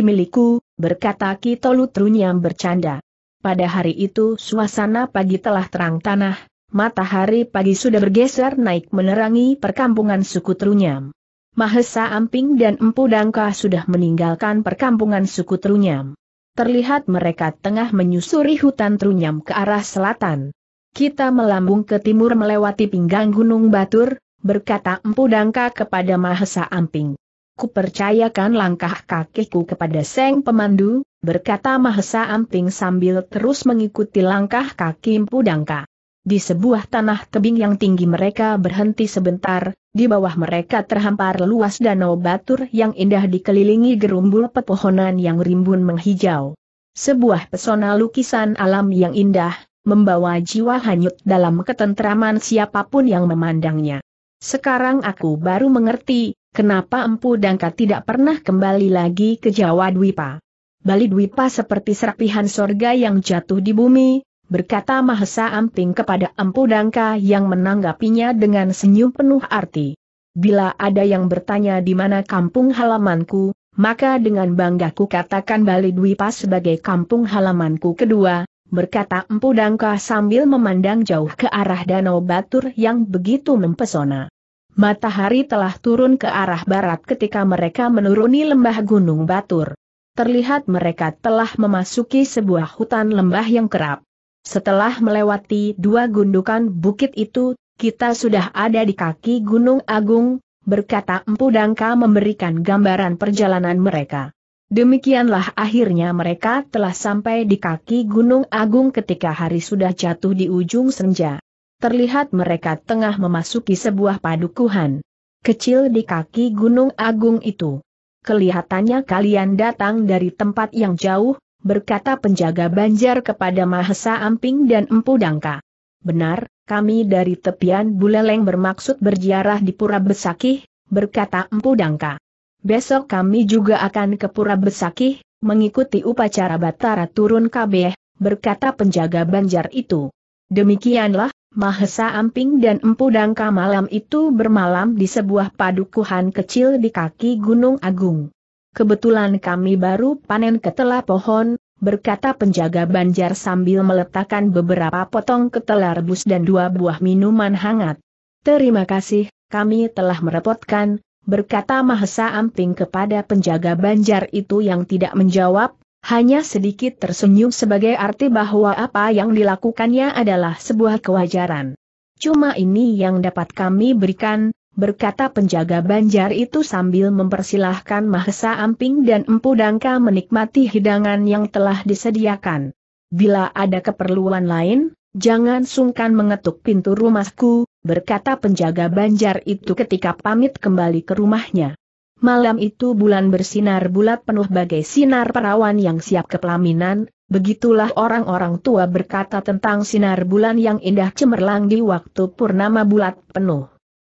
milikku, berkata Kitolu Trunyam bercanda. Pada hari itu suasana pagi telah terang tanah, matahari pagi sudah bergeser naik menerangi perkampungan suku Trunyam. Mahesa Amping dan Empu Dangka sudah meninggalkan perkampungan suku Trunyam terlihat mereka tengah menyusuri hutan Trunyam ke arah selatan. Kita melambung ke timur melewati pinggang Gunung Batur, berkata Empu Dangka kepada Mahesa Amping. Kupercayakan langkah kakiku kepada Seng Pemandu, berkata Mahesa Amping sambil terus mengikuti langkah kaki Empu Dangka. Di sebuah tanah tebing yang tinggi mereka berhenti sebentar, di bawah mereka terhampar luas danau batur yang indah dikelilingi gerumbul pepohonan yang rimbun menghijau. Sebuah pesona lukisan alam yang indah, membawa jiwa hanyut dalam ketentraman siapapun yang memandangnya. Sekarang aku baru mengerti, kenapa Empu Dangka tidak pernah kembali lagi ke Jawa Dwipa. Bali Dwipa seperti serpihan sorga yang jatuh di bumi, berkata Mahesa Amping kepada Empu Dangka yang menanggapinya dengan senyum penuh arti. Bila ada yang bertanya di mana kampung halamanku, maka dengan bangga ku katakan Bali Dwipa sebagai kampung halamanku kedua, berkata Empu Dangka sambil memandang jauh ke arah Danau Batur yang begitu mempesona. Matahari telah turun ke arah barat ketika mereka menuruni lembah Gunung Batur. Terlihat mereka telah memasuki sebuah hutan lembah yang kerap setelah melewati dua gundukan bukit itu, kita sudah ada di kaki Gunung Agung, berkata Empu Dangka memberikan gambaran perjalanan mereka. Demikianlah akhirnya mereka telah sampai di kaki Gunung Agung ketika hari sudah jatuh di ujung senja. Terlihat mereka tengah memasuki sebuah padukuhan kecil di kaki Gunung Agung itu. Kelihatannya kalian datang dari tempat yang jauh, berkata penjaga banjar kepada Mahesa Amping dan Empu Dangka. Benar, kami dari tepian Buleleng bermaksud berziarah di Pura Besakih, berkata Empu Dangka. Besok kami juga akan ke Pura Besakih, mengikuti upacara Batara turun kabeh, berkata penjaga banjar itu. Demikianlah, Mahesa Amping dan Empu Dangka malam itu bermalam di sebuah padukuhan kecil di kaki Gunung Agung. Kebetulan kami baru panen ketela pohon, berkata penjaga banjar sambil meletakkan beberapa potong ketela rebus dan dua buah minuman hangat. Terima kasih, kami telah merepotkan, berkata Mahesa Amping kepada penjaga banjar itu yang tidak menjawab, hanya sedikit tersenyum sebagai arti bahwa apa yang dilakukannya adalah sebuah kewajaran. Cuma ini yang dapat kami berikan, berkata penjaga banjar itu sambil mempersilahkan Mahesa Amping dan Empu Dangka menikmati hidangan yang telah disediakan. Bila ada keperluan lain, jangan sungkan mengetuk pintu rumahku, berkata penjaga banjar itu ketika pamit kembali ke rumahnya. Malam itu bulan bersinar bulat penuh bagai sinar perawan yang siap ke pelaminan, Begitulah orang-orang tua berkata tentang sinar bulan yang indah cemerlang di waktu purnama bulat penuh.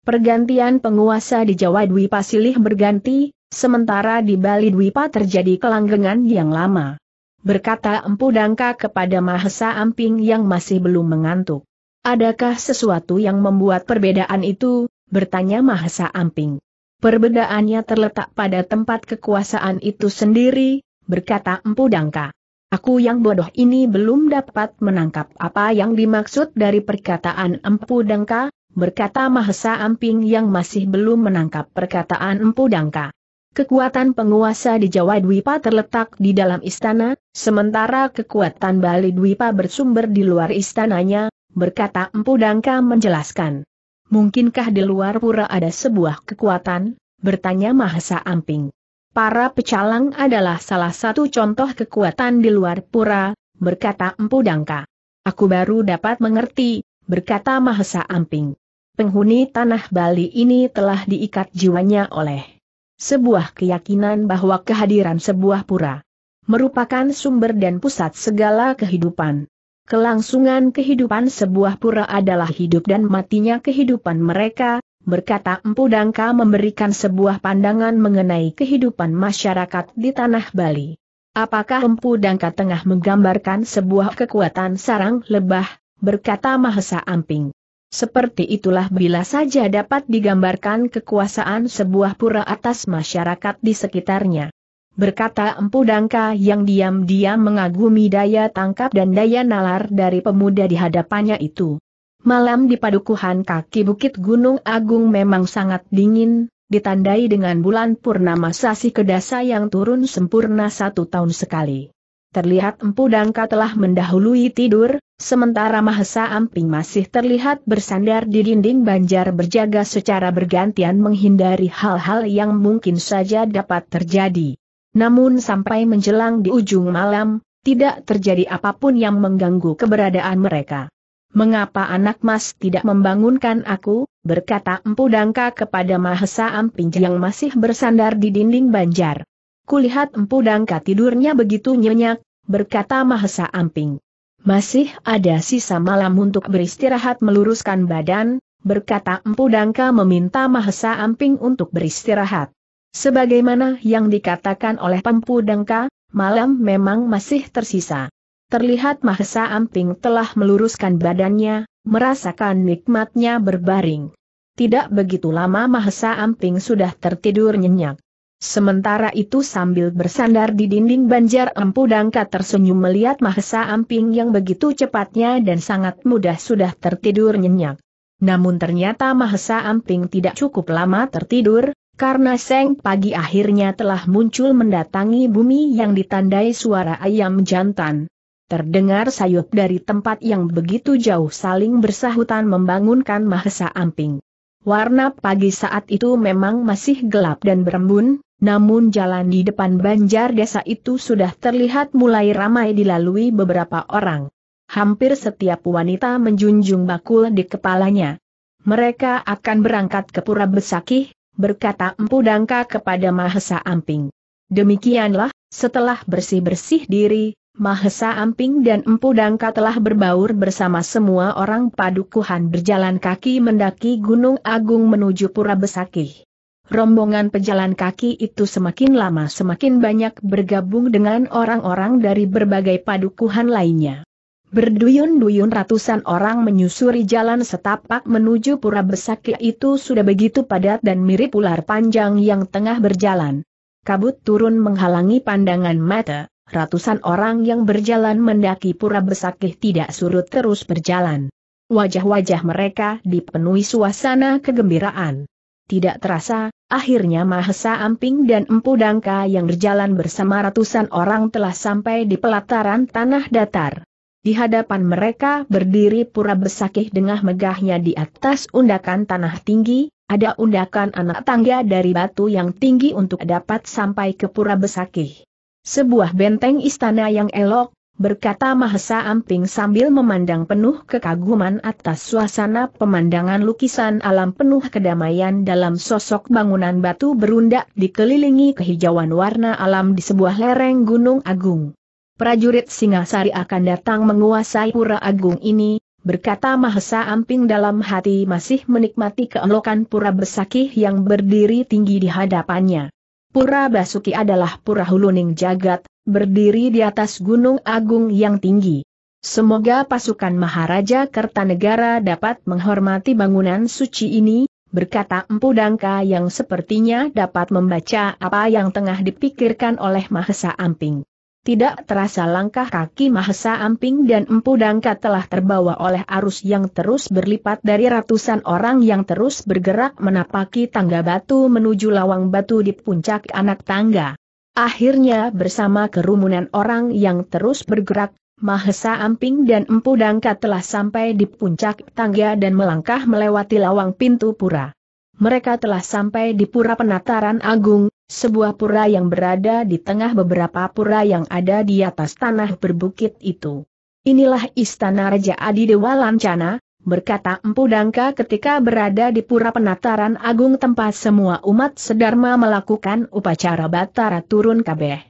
Pergantian penguasa di Jawa Dwipa silih berganti, sementara di Bali Dwipa terjadi kelanggengan yang lama. Berkata Empu Dangka kepada Mahesa Amping yang masih belum mengantuk. Adakah sesuatu yang membuat perbedaan itu? bertanya Mahesa Amping. Perbedaannya terletak pada tempat kekuasaan itu sendiri, berkata Empu Dangka. Aku yang bodoh ini belum dapat menangkap apa yang dimaksud dari perkataan Empu Dangka, berkata Mahesa Amping yang masih belum menangkap perkataan Empu Dangka. Kekuatan penguasa di Jawa Dwipa terletak di dalam istana, sementara kekuatan Bali Dwipa bersumber di luar istananya, berkata Empu Dangka menjelaskan. Mungkinkah di luar pura ada sebuah kekuatan? bertanya Mahesa Amping. Para pecalang adalah salah satu contoh kekuatan di luar pura, berkata Empu Dangka. Aku baru dapat mengerti, berkata Mahesa Amping penghuni tanah Bali ini telah diikat jiwanya oleh sebuah keyakinan bahwa kehadiran sebuah pura merupakan sumber dan pusat segala kehidupan. Kelangsungan kehidupan sebuah pura adalah hidup dan matinya kehidupan mereka, berkata Empu Dangka memberikan sebuah pandangan mengenai kehidupan masyarakat di Tanah Bali. Apakah Empu Dangka tengah menggambarkan sebuah kekuatan sarang lebah, berkata Mahesa Amping. Seperti itulah bila saja dapat digambarkan kekuasaan sebuah pura atas masyarakat di sekitarnya. Berkata Empu Dangka yang diam-diam mengagumi daya tangkap dan daya nalar dari pemuda di hadapannya itu. Malam di padukuhan kaki bukit Gunung Agung memang sangat dingin, ditandai dengan bulan purnama sasi kedasa yang turun sempurna satu tahun sekali terlihat Empu Dangka telah mendahului tidur, sementara Mahesa Amping masih terlihat bersandar di dinding banjar berjaga secara bergantian menghindari hal-hal yang mungkin saja dapat terjadi. Namun sampai menjelang di ujung malam, tidak terjadi apapun yang mengganggu keberadaan mereka. Mengapa anak mas tidak membangunkan aku, berkata Empu Dangka kepada Mahesa Amping yang masih bersandar di dinding banjar. Kulihat Empu Dangka tidurnya begitu nyenyak, berkata Mahesa Amping. Masih ada sisa malam untuk beristirahat meluruskan badan, berkata Empu Dangka meminta Mahesa Amping untuk beristirahat. Sebagaimana yang dikatakan oleh Pempu Dangka, malam memang masih tersisa. Terlihat Mahesa Amping telah meluruskan badannya, merasakan nikmatnya berbaring. Tidak begitu lama Mahesa Amping sudah tertidur nyenyak. Sementara itu sambil bersandar di dinding banjar Empu Dangka tersenyum melihat Mahesa Amping yang begitu cepatnya dan sangat mudah sudah tertidur nyenyak. Namun ternyata Mahesa Amping tidak cukup lama tertidur, karena Seng pagi akhirnya telah muncul mendatangi bumi yang ditandai suara ayam jantan. Terdengar sayup dari tempat yang begitu jauh saling bersahutan membangunkan Mahesa Amping. Warna pagi saat itu memang masih gelap dan berembun, namun jalan di depan banjar desa itu sudah terlihat mulai ramai dilalui beberapa orang. Hampir setiap wanita menjunjung bakul di kepalanya. Mereka akan berangkat ke Pura Besakih, berkata Empu Dangka kepada Mahesa Amping. Demikianlah, setelah bersih-bersih diri, Mahesa Amping dan Empu Dangka telah berbaur bersama semua orang padukuhan berjalan kaki mendaki Gunung Agung menuju Pura Besakih rombongan pejalan kaki itu semakin lama semakin banyak bergabung dengan orang-orang dari berbagai padukuhan lainnya. Berduyun-duyun ratusan orang menyusuri jalan setapak menuju Pura Besaki itu sudah begitu padat dan mirip ular panjang yang tengah berjalan. Kabut turun menghalangi pandangan mata, ratusan orang yang berjalan mendaki Pura Besakih tidak surut terus berjalan. Wajah-wajah mereka dipenuhi suasana kegembiraan. Tidak terasa, akhirnya Mahesa Amping dan Empu Dangka yang berjalan bersama ratusan orang telah sampai di pelataran tanah datar. Di hadapan mereka berdiri pura besakih dengan megahnya di atas undakan tanah tinggi, ada undakan anak tangga dari batu yang tinggi untuk dapat sampai ke pura besakih. Sebuah benteng istana yang elok, berkata Mahesa Amping sambil memandang penuh kekaguman atas suasana pemandangan lukisan alam penuh kedamaian dalam sosok bangunan batu berundak dikelilingi kehijauan warna alam di sebuah lereng Gunung Agung. Prajurit Singasari akan datang menguasai pura agung ini, berkata Mahesa Amping dalam hati masih menikmati keelokan pura Besakih yang berdiri tinggi di hadapannya. Pura Basuki adalah pura huluning jagat, berdiri di atas gunung agung yang tinggi. Semoga pasukan Maharaja Kertanegara dapat menghormati bangunan suci ini, berkata Empu Dangka yang sepertinya dapat membaca apa yang tengah dipikirkan oleh Mahesa Amping. Tidak terasa langkah kaki Mahesa Amping dan Empu Dangka telah terbawa oleh arus yang terus berlipat dari ratusan orang yang terus bergerak menapaki tangga batu menuju lawang batu di puncak anak tangga. Akhirnya bersama kerumunan orang yang terus bergerak, Mahesa Amping dan Empu Dangka telah sampai di puncak tangga dan melangkah melewati lawang pintu pura. Mereka telah sampai di Pura Penataran Agung, sebuah pura yang berada di tengah beberapa pura yang ada di atas tanah berbukit itu. Inilah istana Raja Adi Dewa Lancana, berkata Empu Dangka ketika berada di Pura Penataran Agung tempat semua umat sedarma melakukan upacara Batara turun kabeh.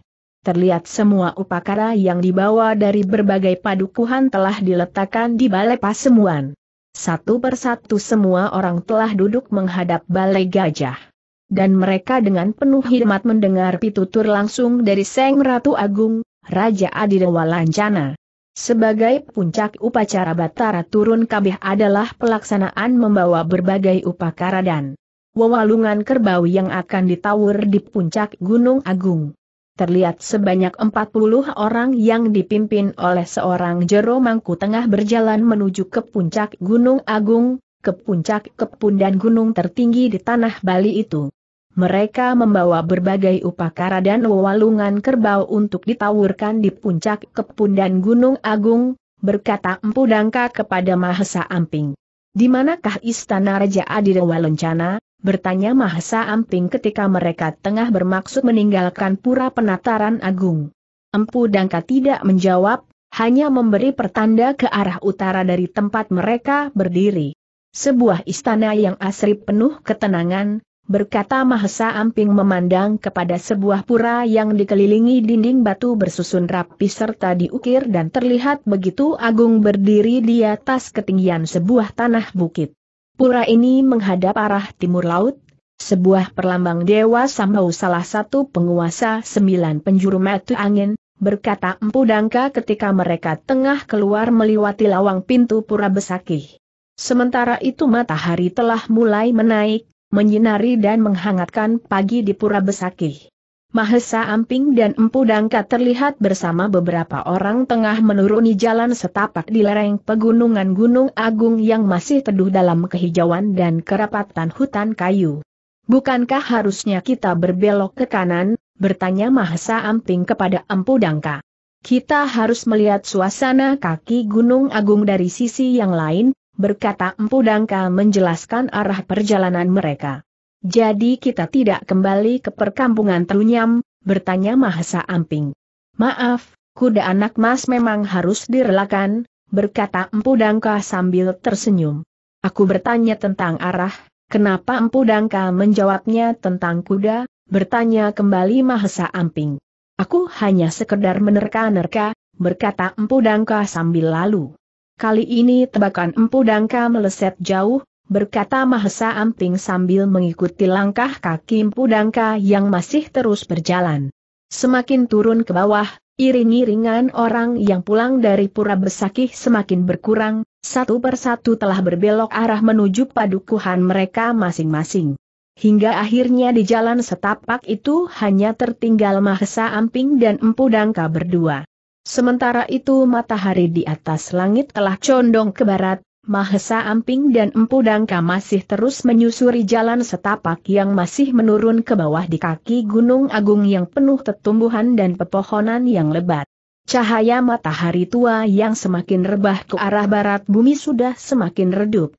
Terlihat semua upakara yang dibawa dari berbagai padukuhan telah diletakkan di balai pasemuan. Satu persatu semua orang telah duduk menghadap balai gajah. Dan mereka dengan penuh hikmat mendengar pitutur langsung dari Seng Ratu Agung, Raja Adidewa Lancana. Sebagai puncak upacara Batara turun kabeh adalah pelaksanaan membawa berbagai upacara dan wewalungan kerbau yang akan ditawur di puncak Gunung Agung. Terlihat sebanyak 40 orang yang dipimpin oleh seorang jero mangku tengah berjalan menuju ke puncak Gunung Agung, ke puncak Kepundan gunung tertinggi di tanah Bali itu. Mereka membawa berbagai upakara dan walungan kerbau untuk ditawurkan di puncak kepundan Gunung Agung, berkata Empu Dangka kepada Mahesa Amping. Di manakah istana Raja Adirewa Lencana? Bertanya Mahesa Amping ketika mereka tengah bermaksud meninggalkan pura penataran agung. Empu Dangka tidak menjawab, hanya memberi pertanda ke arah utara dari tempat mereka berdiri. Sebuah istana yang asri penuh ketenangan, berkata Mahesa Amping memandang kepada sebuah pura yang dikelilingi dinding batu bersusun rapi serta diukir dan terlihat begitu agung berdiri di atas ketinggian sebuah tanah bukit. Pura ini menghadap arah timur laut, sebuah perlambang Dewa Sambau salah satu penguasa sembilan penjuru metu angin, berkata Empu Dangka ketika mereka tengah keluar meliwati lawang pintu pura Besakih. Sementara itu matahari telah mulai menaik, menyinari dan menghangatkan pagi di Pura Besakih. Mahesa Amping dan Empu Dangka terlihat bersama beberapa orang tengah menuruni jalan setapak di lereng pegunungan Gunung Agung yang masih teduh dalam kehijauan dan kerapatan hutan kayu. Bukankah harusnya kita berbelok ke kanan, bertanya Mahesa Amping kepada Empu Dangka. Kita harus melihat suasana kaki Gunung Agung dari sisi yang lain, berkata Empu Dangka menjelaskan arah perjalanan mereka. Jadi kita tidak kembali ke perkampungan Terunyam, bertanya Mahasa Amping. Maaf, kuda anak mas memang harus direlakan, berkata Empu Dangka sambil tersenyum. Aku bertanya tentang arah, kenapa Empu Dangka menjawabnya tentang kuda, bertanya kembali Mahesa Amping. Aku hanya sekedar menerka-nerka, berkata Empu Dangka sambil lalu. Kali ini tebakan empu dangka meleset jauh, berkata Mahesa Amping sambil mengikuti langkah kaki empu dangka yang masih terus berjalan. Semakin turun ke bawah, iring-iringan orang yang pulang dari Pura Besakih semakin berkurang, satu persatu telah berbelok arah menuju padukuhan mereka masing-masing. Hingga akhirnya di jalan setapak itu hanya tertinggal Mahesa Amping dan Empu Dangka berdua. Sementara itu matahari di atas langit telah condong ke barat, Mahesa Amping dan Empu Dangka masih terus menyusuri jalan setapak yang masih menurun ke bawah di kaki Gunung Agung yang penuh tetumbuhan dan pepohonan yang lebat. Cahaya matahari tua yang semakin rebah ke arah barat bumi sudah semakin redup.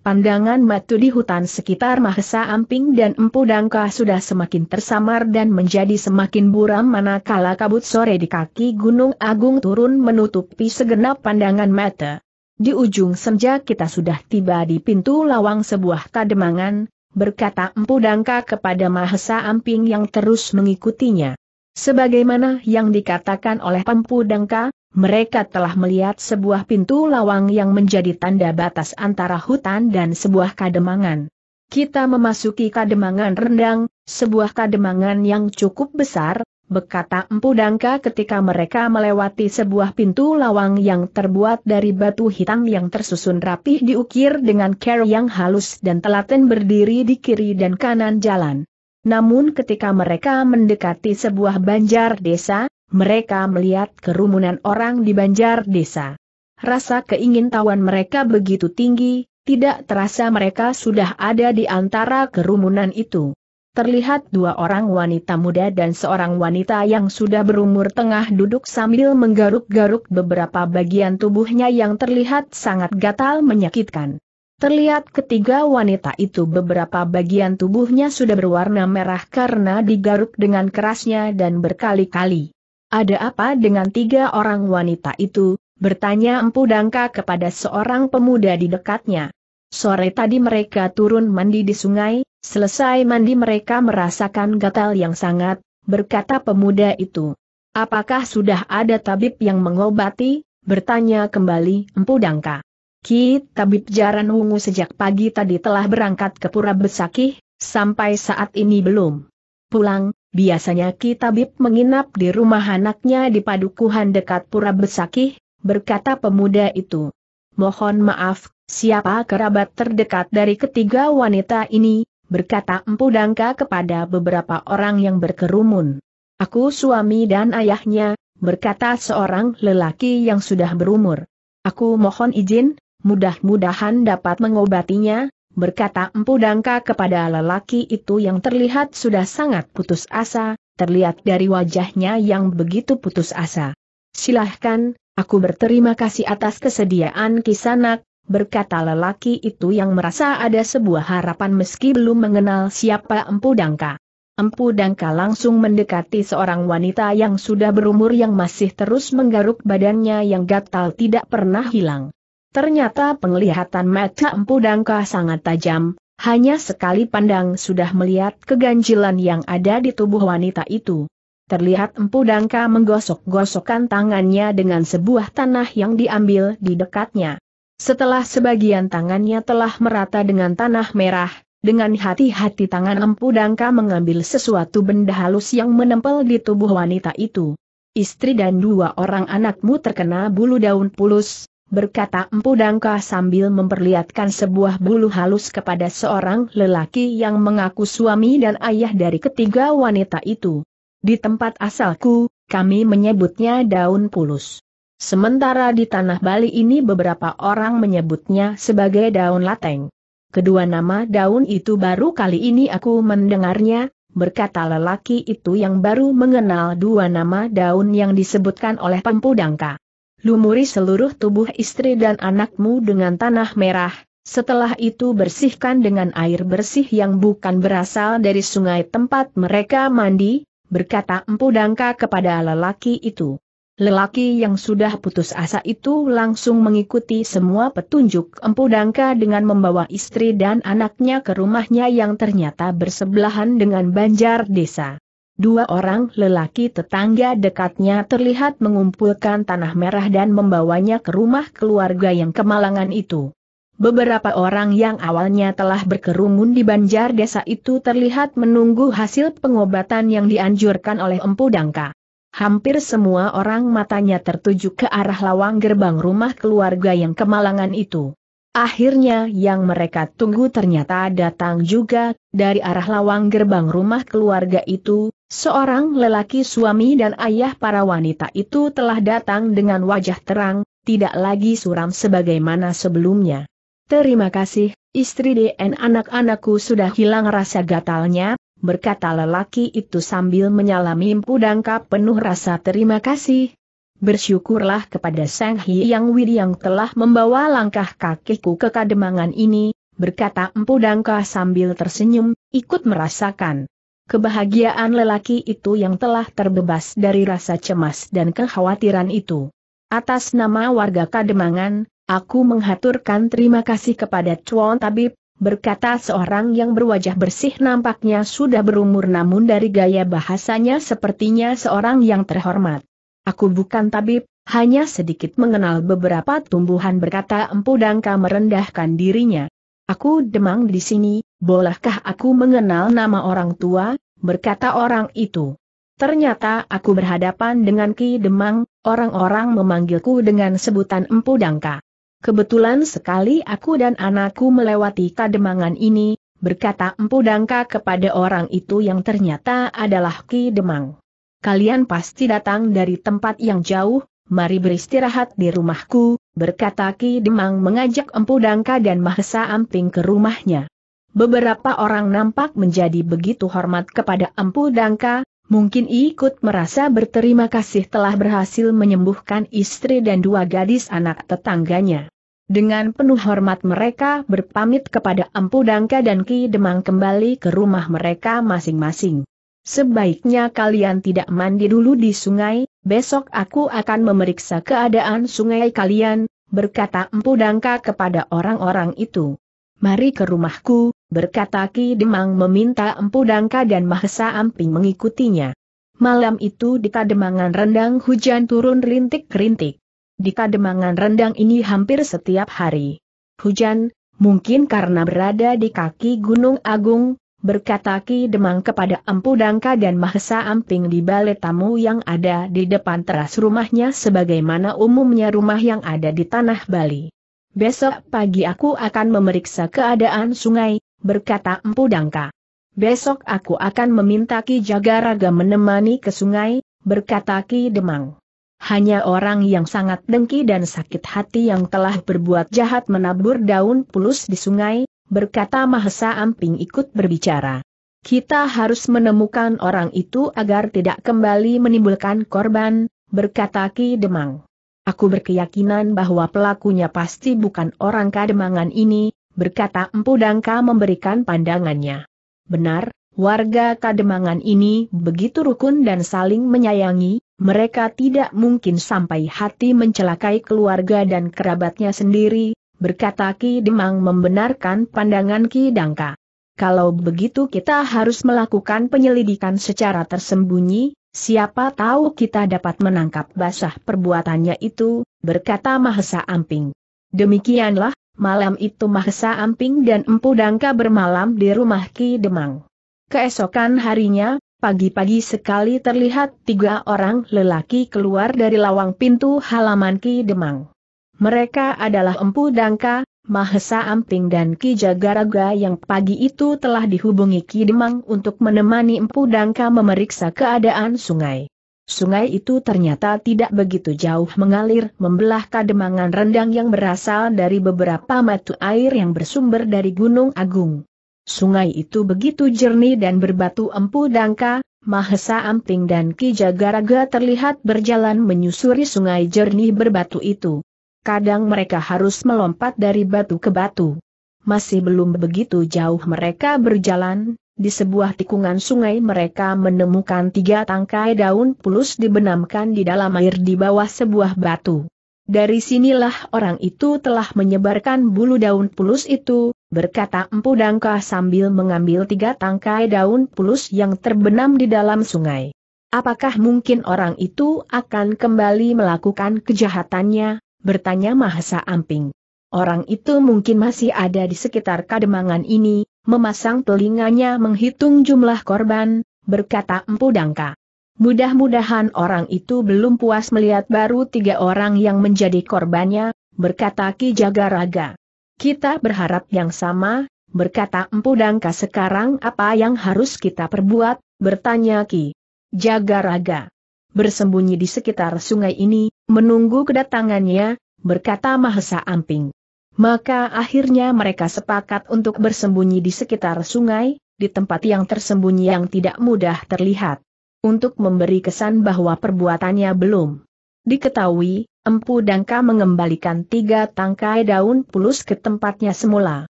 Pandangan matu di hutan sekitar Mahesa Amping dan Empu Dangka sudah semakin tersamar dan menjadi semakin buram manakala kabut sore di kaki Gunung Agung turun menutupi segenap pandangan mata. Di ujung senja kita sudah tiba di pintu lawang sebuah kademangan, berkata Empu Dangka kepada Mahesa Amping yang terus mengikutinya. Sebagaimana yang dikatakan oleh Empu Dangka, mereka telah melihat sebuah pintu lawang yang menjadi tanda batas antara hutan dan sebuah kademangan. Kita memasuki kademangan rendang, sebuah kademangan yang cukup besar, berkata Empu Dangka ketika mereka melewati sebuah pintu lawang yang terbuat dari batu hitam yang tersusun rapih diukir dengan care yang halus dan telaten berdiri di kiri dan kanan jalan. Namun ketika mereka mendekati sebuah banjar desa, mereka melihat kerumunan orang di banjar desa. Rasa keingintahuan mereka begitu tinggi, tidak terasa mereka sudah ada di antara kerumunan itu. Terlihat dua orang wanita muda dan seorang wanita yang sudah berumur tengah duduk sambil menggaruk-garuk beberapa bagian tubuhnya yang terlihat sangat gatal menyakitkan. Terlihat ketiga wanita itu beberapa bagian tubuhnya sudah berwarna merah karena digaruk dengan kerasnya dan berkali-kali. Ada apa dengan tiga orang wanita itu? Bertanya Empu Dangka kepada seorang pemuda di dekatnya. Sore tadi mereka turun mandi di sungai, selesai mandi mereka merasakan gatal yang sangat, berkata pemuda itu. Apakah sudah ada tabib yang mengobati? Bertanya kembali Empu Dangka. Ki Tabib Jaran Wungu sejak pagi tadi telah berangkat ke Pura Besakih, sampai saat ini belum. Pulang, Biasanya Kitabib menginap di rumah anaknya di padukuhan dekat Pura Besakih, berkata pemuda itu. Mohon maaf, siapa kerabat terdekat dari ketiga wanita ini, berkata Empu Dangka kepada beberapa orang yang berkerumun. Aku suami dan ayahnya, berkata seorang lelaki yang sudah berumur. Aku mohon izin, mudah-mudahan dapat mengobatinya, berkata Empu Dangka kepada lelaki itu yang terlihat sudah sangat putus asa, terlihat dari wajahnya yang begitu putus asa. Silahkan, aku berterima kasih atas kesediaan Kisanak, berkata lelaki itu yang merasa ada sebuah harapan meski belum mengenal siapa Empu Dangka. Empu Dangka langsung mendekati seorang wanita yang sudah berumur yang masih terus menggaruk badannya yang gatal tidak pernah hilang. Ternyata penglihatan mata Empu Dangka sangat tajam, hanya sekali pandang sudah melihat keganjilan yang ada di tubuh wanita itu. Terlihat Empu Dangka menggosok-gosokkan tangannya dengan sebuah tanah yang diambil di dekatnya. Setelah sebagian tangannya telah merata dengan tanah merah, dengan hati-hati tangan Empu Dangka mengambil sesuatu benda halus yang menempel di tubuh wanita itu. Istri dan dua orang anakmu terkena bulu daun pulus, berkata Empu Dangka sambil memperlihatkan sebuah bulu halus kepada seorang lelaki yang mengaku suami dan ayah dari ketiga wanita itu. Di tempat asalku, kami menyebutnya daun pulus. Sementara di tanah Bali ini beberapa orang menyebutnya sebagai daun lateng. Kedua nama daun itu baru kali ini aku mendengarnya, berkata lelaki itu yang baru mengenal dua nama daun yang disebutkan oleh Dangka lumuri seluruh tubuh istri dan anakmu dengan tanah merah, setelah itu bersihkan dengan air bersih yang bukan berasal dari sungai tempat mereka mandi, berkata Empu Dangka kepada lelaki itu. Lelaki yang sudah putus asa itu langsung mengikuti semua petunjuk Empu Dangka dengan membawa istri dan anaknya ke rumahnya yang ternyata bersebelahan dengan banjar desa dua orang lelaki tetangga dekatnya terlihat mengumpulkan tanah merah dan membawanya ke rumah keluarga yang kemalangan itu. Beberapa orang yang awalnya telah berkerumun di banjar desa itu terlihat menunggu hasil pengobatan yang dianjurkan oleh Empu Dangka. Hampir semua orang matanya tertuju ke arah lawang gerbang rumah keluarga yang kemalangan itu. Akhirnya yang mereka tunggu ternyata datang juga, dari arah lawang gerbang rumah keluarga itu, Seorang lelaki suami dan ayah para wanita itu telah datang dengan wajah terang, tidak lagi suram sebagaimana sebelumnya. Terima kasih, istri dan anak-anakku sudah hilang rasa gatalnya, berkata lelaki itu sambil menyalami pudangka penuh rasa terima kasih. Bersyukurlah kepada Sang Hyang Widi yang telah membawa langkah kakiku ke kademangan ini, berkata Empu Dangka sambil tersenyum, ikut merasakan kebahagiaan lelaki itu yang telah terbebas dari rasa cemas dan kekhawatiran itu. Atas nama warga Kademangan, aku menghaturkan terima kasih kepada Chuan Tabib, berkata seorang yang berwajah bersih nampaknya sudah berumur namun dari gaya bahasanya sepertinya seorang yang terhormat. Aku bukan tabib, hanya sedikit mengenal beberapa tumbuhan berkata empu dangka merendahkan dirinya. Aku demang di sini, Bolehkah aku mengenal nama orang tua? berkata orang itu. Ternyata aku berhadapan dengan Ki Demang, orang-orang memanggilku dengan sebutan Empu Dangka. Kebetulan sekali aku dan anakku melewati kademangan ini, berkata Empu Dangka kepada orang itu yang ternyata adalah Ki Demang. Kalian pasti datang dari tempat yang jauh, mari beristirahat di rumahku, berkata Ki Demang mengajak Empu Dangka dan Mahesa Amping ke rumahnya. Beberapa orang nampak menjadi begitu hormat kepada Empu Dangka, mungkin ikut merasa berterima kasih telah berhasil menyembuhkan istri dan dua gadis anak tetangganya. Dengan penuh hormat mereka berpamit kepada Empu Dangka dan Ki Demang kembali ke rumah mereka masing-masing. Sebaiknya kalian tidak mandi dulu di sungai, besok aku akan memeriksa keadaan sungai kalian, berkata Empu Dangka kepada orang-orang itu. Mari ke rumahku, berkata Ki Demang meminta Empu Dangka dan Mahesa Amping mengikutinya. Malam itu di kademangan rendang hujan turun rintik-rintik. Di kademangan rendang ini hampir setiap hari. Hujan, mungkin karena berada di kaki Gunung Agung, berkata Ki Demang kepada Empu Dangka dan Mahesa Amping di balai tamu yang ada di depan teras rumahnya sebagaimana umumnya rumah yang ada di tanah Bali. Besok pagi aku akan memeriksa keadaan sungai, berkata Empu Dangka. Besok aku akan meminta Ki Jagaraga menemani ke sungai, berkata Ki Demang. Hanya orang yang sangat dengki dan sakit hati yang telah berbuat jahat menabur daun pulus di sungai, berkata Mahesa Amping ikut berbicara. Kita harus menemukan orang itu agar tidak kembali menimbulkan korban, berkata Ki Demang. Aku berkeyakinan bahwa pelakunya pasti bukan orang kademangan ini, berkata Empu Dangka memberikan pandangannya. Benar, warga Kademangan ini begitu rukun dan saling menyayangi, mereka tidak mungkin sampai hati mencelakai keluarga dan kerabatnya sendiri, berkata Ki Demang membenarkan pandangan Ki Dangka. Kalau begitu kita harus melakukan penyelidikan secara tersembunyi, siapa tahu kita dapat menangkap basah perbuatannya itu, berkata Mahesa Amping. Demikianlah, malam itu Mahesa Amping dan Empu Dangka bermalam di rumah Ki Demang. Keesokan harinya, pagi-pagi sekali terlihat tiga orang lelaki keluar dari lawang pintu halaman Ki Demang. Mereka adalah Empu Dangka, Mahesa Amping dan Ki Jagaraga yang pagi itu telah dihubungi Ki Demang untuk menemani Empu Dangka memeriksa keadaan sungai. Sungai itu ternyata tidak begitu jauh mengalir membelah kademangan rendang yang berasal dari beberapa matu air yang bersumber dari Gunung Agung. Sungai itu begitu jernih dan berbatu empu dangka, Mahesa Amping dan Ki Jagaraga terlihat berjalan menyusuri sungai jernih berbatu itu. Kadang mereka harus melompat dari batu ke batu. Masih belum begitu jauh mereka berjalan, di sebuah tikungan sungai mereka menemukan tiga tangkai daun pulus dibenamkan di dalam air di bawah sebuah batu. Dari sinilah orang itu telah menyebarkan bulu daun pulus itu, berkata Empu Dangka sambil mengambil tiga tangkai daun pulus yang terbenam di dalam sungai. Apakah mungkin orang itu akan kembali melakukan kejahatannya? bertanya Mahasa Amping. Orang itu mungkin masih ada di sekitar kademangan ini, memasang telinganya menghitung jumlah korban, berkata Empu Dangka. Mudah-mudahan orang itu belum puas melihat baru tiga orang yang menjadi korbannya, berkata Ki Jagaraga. Kita berharap yang sama, berkata Empu Dangka sekarang apa yang harus kita perbuat, bertanya Ki Jagaraga. Bersembunyi di sekitar sungai ini, menunggu kedatangannya, berkata Mahesa Amping. Maka akhirnya mereka sepakat untuk bersembunyi di sekitar sungai, di tempat yang tersembunyi yang tidak mudah terlihat. Untuk memberi kesan bahwa perbuatannya belum diketahui, Empu Dangka mengembalikan tiga tangkai daun pulus ke tempatnya semula.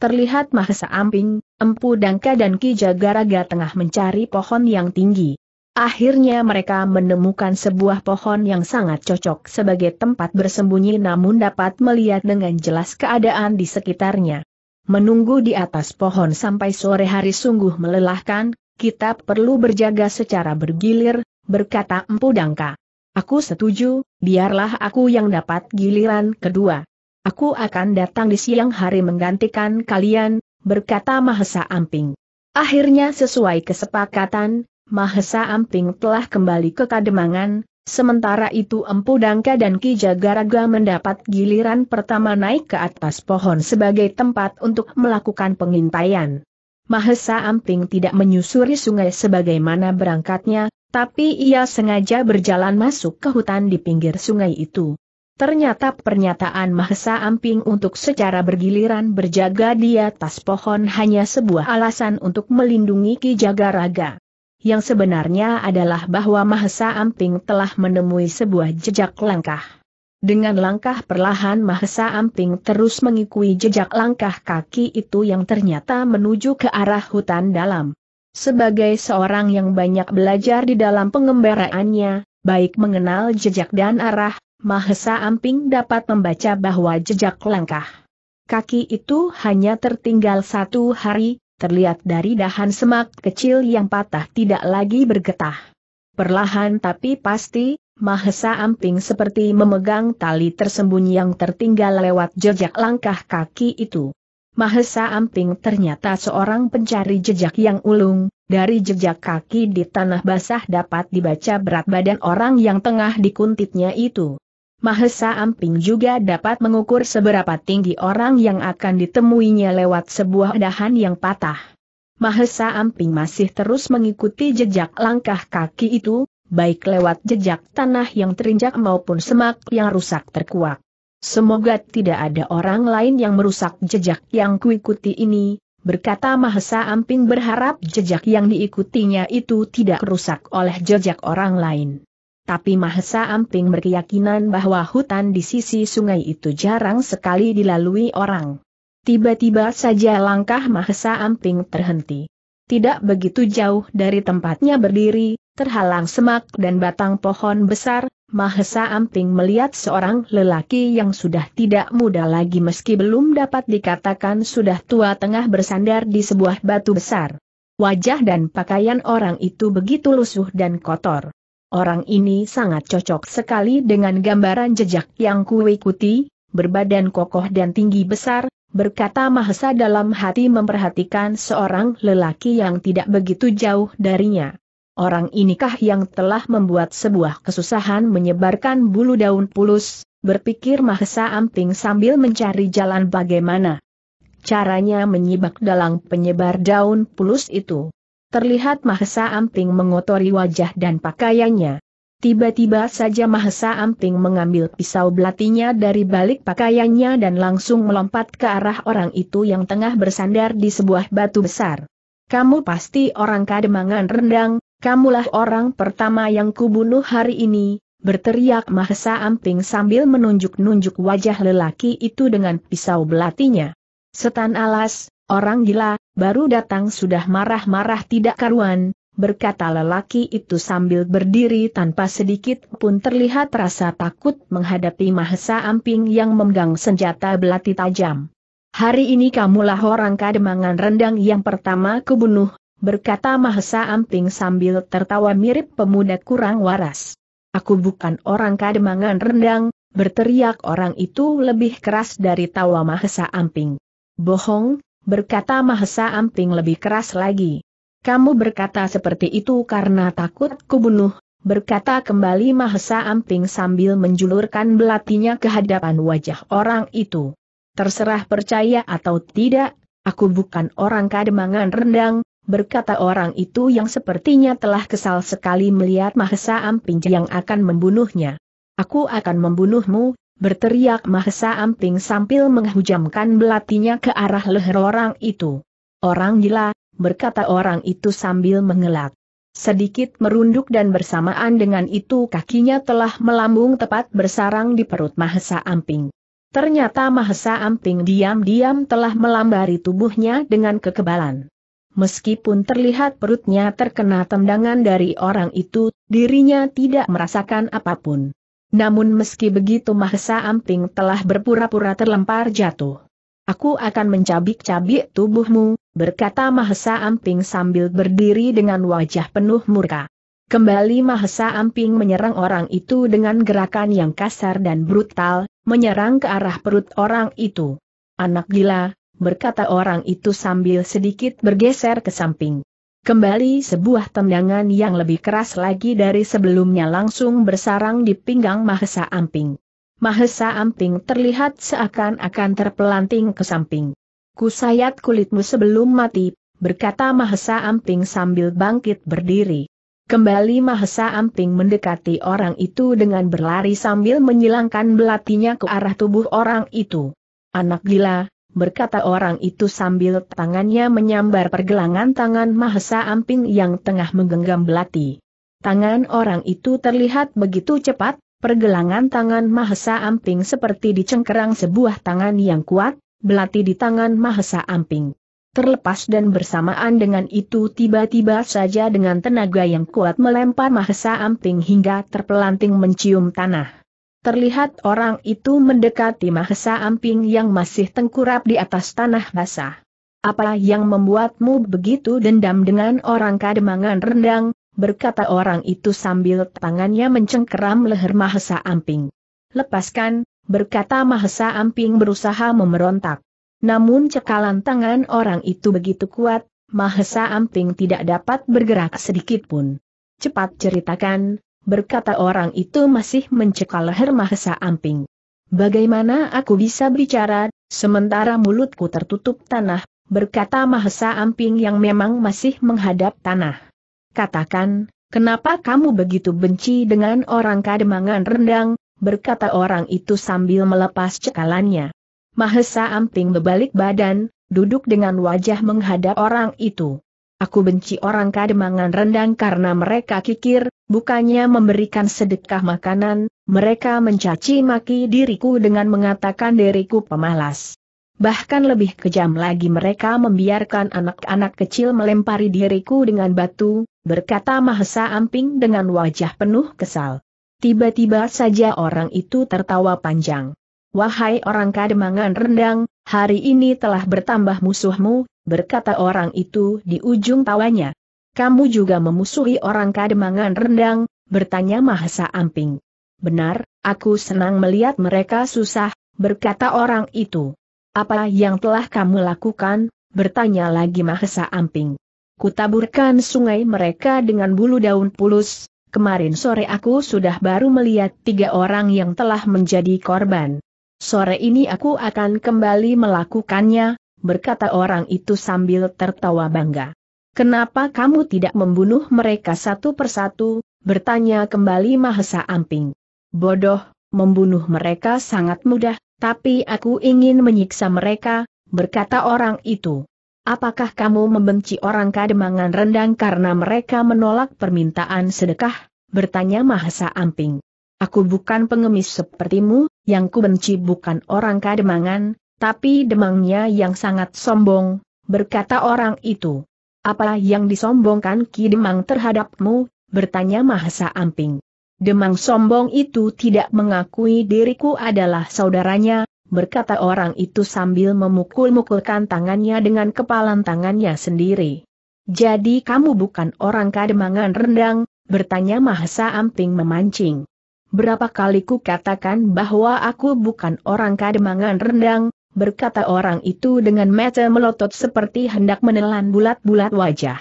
Terlihat Mahesa Amping, Empu Dangka dan Ki Jagaraga tengah mencari pohon yang tinggi. Akhirnya mereka menemukan sebuah pohon yang sangat cocok sebagai tempat bersembunyi namun dapat melihat dengan jelas keadaan di sekitarnya. Menunggu di atas pohon sampai sore hari sungguh melelahkan, kita perlu berjaga secara bergilir, berkata Empu Dangka. Aku setuju, biarlah aku yang dapat giliran kedua. Aku akan datang di siang hari menggantikan kalian, berkata Mahesa Amping. Akhirnya sesuai kesepakatan, Mahesa Amping telah kembali ke Kademangan, sementara itu Empu Dangka dan Ki Jagaraga mendapat giliran pertama naik ke atas pohon sebagai tempat untuk melakukan pengintaian. Mahesa Amping tidak menyusuri sungai sebagaimana berangkatnya, tapi ia sengaja berjalan masuk ke hutan di pinggir sungai itu. Ternyata pernyataan Mahesa Amping untuk secara bergiliran berjaga di atas pohon hanya sebuah alasan untuk melindungi Ki Jagaraga yang sebenarnya adalah bahwa Mahesa Amping telah menemui sebuah jejak langkah. Dengan langkah perlahan Mahesa Amping terus mengikui jejak langkah kaki itu yang ternyata menuju ke arah hutan dalam. Sebagai seorang yang banyak belajar di dalam pengembaraannya, baik mengenal jejak dan arah, Mahesa Amping dapat membaca bahwa jejak langkah kaki itu hanya tertinggal satu hari, terlihat dari dahan semak kecil yang patah tidak lagi bergetah. Perlahan tapi pasti, Mahesa Amping seperti memegang tali tersembunyi yang tertinggal lewat jejak langkah kaki itu. Mahesa Amping ternyata seorang pencari jejak yang ulung, dari jejak kaki di tanah basah dapat dibaca berat badan orang yang tengah dikuntitnya itu. Mahesa Amping juga dapat mengukur seberapa tinggi orang yang akan ditemuinya lewat sebuah dahan yang patah. Mahesa Amping masih terus mengikuti jejak langkah kaki itu, baik lewat jejak tanah yang terinjak maupun semak yang rusak terkuak. Semoga tidak ada orang lain yang merusak jejak yang kuikuti ini, berkata Mahesa Amping berharap jejak yang diikutinya itu tidak rusak oleh jejak orang lain tapi Mahesa Amping berkeyakinan bahwa hutan di sisi sungai itu jarang sekali dilalui orang. Tiba-tiba saja langkah Mahesa Amping terhenti. Tidak begitu jauh dari tempatnya berdiri, terhalang semak dan batang pohon besar, Mahesa Amping melihat seorang lelaki yang sudah tidak muda lagi meski belum dapat dikatakan sudah tua tengah bersandar di sebuah batu besar. Wajah dan pakaian orang itu begitu lusuh dan kotor. Orang ini sangat cocok sekali dengan gambaran jejak yang kuikuti, berbadan kokoh dan tinggi besar, berkata Mahesa dalam hati memperhatikan seorang lelaki yang tidak begitu jauh darinya. Orang inikah yang telah membuat sebuah kesusahan menyebarkan bulu daun pulus, berpikir Mahesa Amping sambil mencari jalan bagaimana caranya menyibak dalang penyebar daun pulus itu. Terlihat Mahesa Amping mengotori wajah dan pakaiannya. Tiba-tiba saja Mahesa Amping mengambil pisau belatinya dari balik pakaiannya dan langsung melompat ke arah orang itu yang tengah bersandar di sebuah batu besar. Kamu pasti orang kademangan rendang, kamulah orang pertama yang kubunuh hari ini, berteriak Mahesa Amping sambil menunjuk-nunjuk wajah lelaki itu dengan pisau belatinya. Setan alas, orang gila, baru datang sudah marah-marah tidak karuan, berkata lelaki itu sambil berdiri tanpa sedikit pun terlihat rasa takut menghadapi Mahesa Amping yang memegang senjata belati tajam. Hari ini kamulah orang kademangan rendang yang pertama kubunuh, berkata Mahesa Amping sambil tertawa mirip pemuda kurang waras. Aku bukan orang kademangan rendang, berteriak orang itu lebih keras dari tawa Mahesa Amping. Bohong, berkata Mahesa Amping lebih keras lagi. Kamu berkata seperti itu karena takut kubunuh, berkata kembali Mahesa Amping sambil menjulurkan belatinya ke hadapan wajah orang itu. Terserah percaya atau tidak, aku bukan orang kademangan rendang, berkata orang itu yang sepertinya telah kesal sekali melihat Mahesa Amping yang akan membunuhnya. Aku akan membunuhmu, berteriak Mahesa Amping sambil menghujamkan belatinya ke arah leher orang itu. Orang gila, berkata orang itu sambil mengelak. Sedikit merunduk dan bersamaan dengan itu kakinya telah melambung tepat bersarang di perut Mahesa Amping. Ternyata Mahesa Amping diam-diam telah melambari tubuhnya dengan kekebalan. Meskipun terlihat perutnya terkena tendangan dari orang itu, dirinya tidak merasakan apapun. Namun meski begitu Mahesa Amping telah berpura-pura terlempar jatuh. Aku akan mencabik-cabik tubuhmu, berkata Mahesa Amping sambil berdiri dengan wajah penuh murka. Kembali Mahesa Amping menyerang orang itu dengan gerakan yang kasar dan brutal, menyerang ke arah perut orang itu. Anak gila, berkata orang itu sambil sedikit bergeser ke samping. Kembali sebuah tendangan yang lebih keras lagi dari sebelumnya langsung bersarang di pinggang Mahesa Amping. Mahesa Amping terlihat seakan-akan terpelanting ke samping. Kusayat kulitmu sebelum mati, berkata Mahesa Amping sambil bangkit berdiri. Kembali Mahesa Amping mendekati orang itu dengan berlari sambil menyilangkan belatinya ke arah tubuh orang itu. Anak gila, berkata orang itu sambil tangannya menyambar pergelangan tangan Mahesa Amping yang tengah menggenggam belati. Tangan orang itu terlihat begitu cepat, pergelangan tangan Mahesa Amping seperti dicengkerang sebuah tangan yang kuat, belati di tangan Mahesa Amping. Terlepas dan bersamaan dengan itu tiba-tiba saja dengan tenaga yang kuat melempar Mahesa Amping hingga terpelanting mencium tanah terlihat orang itu mendekati Mahesa Amping yang masih tengkurap di atas tanah basah. Apa yang membuatmu begitu dendam dengan orang kademangan rendang, berkata orang itu sambil tangannya mencengkeram leher Mahesa Amping. Lepaskan, berkata Mahesa Amping berusaha memberontak. Namun cekalan tangan orang itu begitu kuat, Mahesa Amping tidak dapat bergerak sedikit pun. Cepat ceritakan, berkata orang itu masih mencekal leher Mahesa Amping. Bagaimana aku bisa bicara, sementara mulutku tertutup tanah, berkata Mahesa Amping yang memang masih menghadap tanah. Katakan, kenapa kamu begitu benci dengan orang kademangan rendang, berkata orang itu sambil melepas cekalannya. Mahesa Amping berbalik badan, duduk dengan wajah menghadap orang itu. Aku benci orang kademangan rendang karena mereka kikir, bukannya memberikan sedekah makanan, mereka mencaci maki diriku dengan mengatakan diriku pemalas. Bahkan lebih kejam lagi mereka membiarkan anak-anak kecil melempari diriku dengan batu, berkata Mahesa Amping dengan wajah penuh kesal. Tiba-tiba saja orang itu tertawa panjang. Wahai orang kademangan rendang, hari ini telah bertambah musuhmu, berkata orang itu di ujung tawanya. Kamu juga memusuhi orang kademangan rendang, bertanya Mahesa Amping. Benar, aku senang melihat mereka susah, berkata orang itu. Apa yang telah kamu lakukan, bertanya lagi Mahesa Amping. Kutaburkan sungai mereka dengan bulu daun pulus, kemarin sore aku sudah baru melihat tiga orang yang telah menjadi korban. Sore ini aku akan kembali melakukannya, berkata orang itu sambil tertawa bangga. Kenapa kamu tidak membunuh mereka satu persatu, bertanya kembali Mahesa Amping. Bodoh, membunuh mereka sangat mudah, tapi aku ingin menyiksa mereka, berkata orang itu. Apakah kamu membenci orang kademangan rendang karena mereka menolak permintaan sedekah? Bertanya Mahesa Amping. Aku bukan pengemis sepertimu, yang ku bukan orang kademangan, tapi demangnya yang sangat sombong, berkata orang itu. Apa yang disombongkan Ki Demang terhadapmu, bertanya Mahesa Amping. Demang sombong itu tidak mengakui diriku adalah saudaranya, berkata orang itu sambil memukul-mukulkan tangannya dengan kepalan tangannya sendiri. Jadi kamu bukan orang kademangan rendang, bertanya Mahesa Amping memancing. Berapa kali ku katakan bahwa aku bukan orang kademangan rendang, berkata orang itu dengan mata melotot seperti hendak menelan bulat-bulat wajah.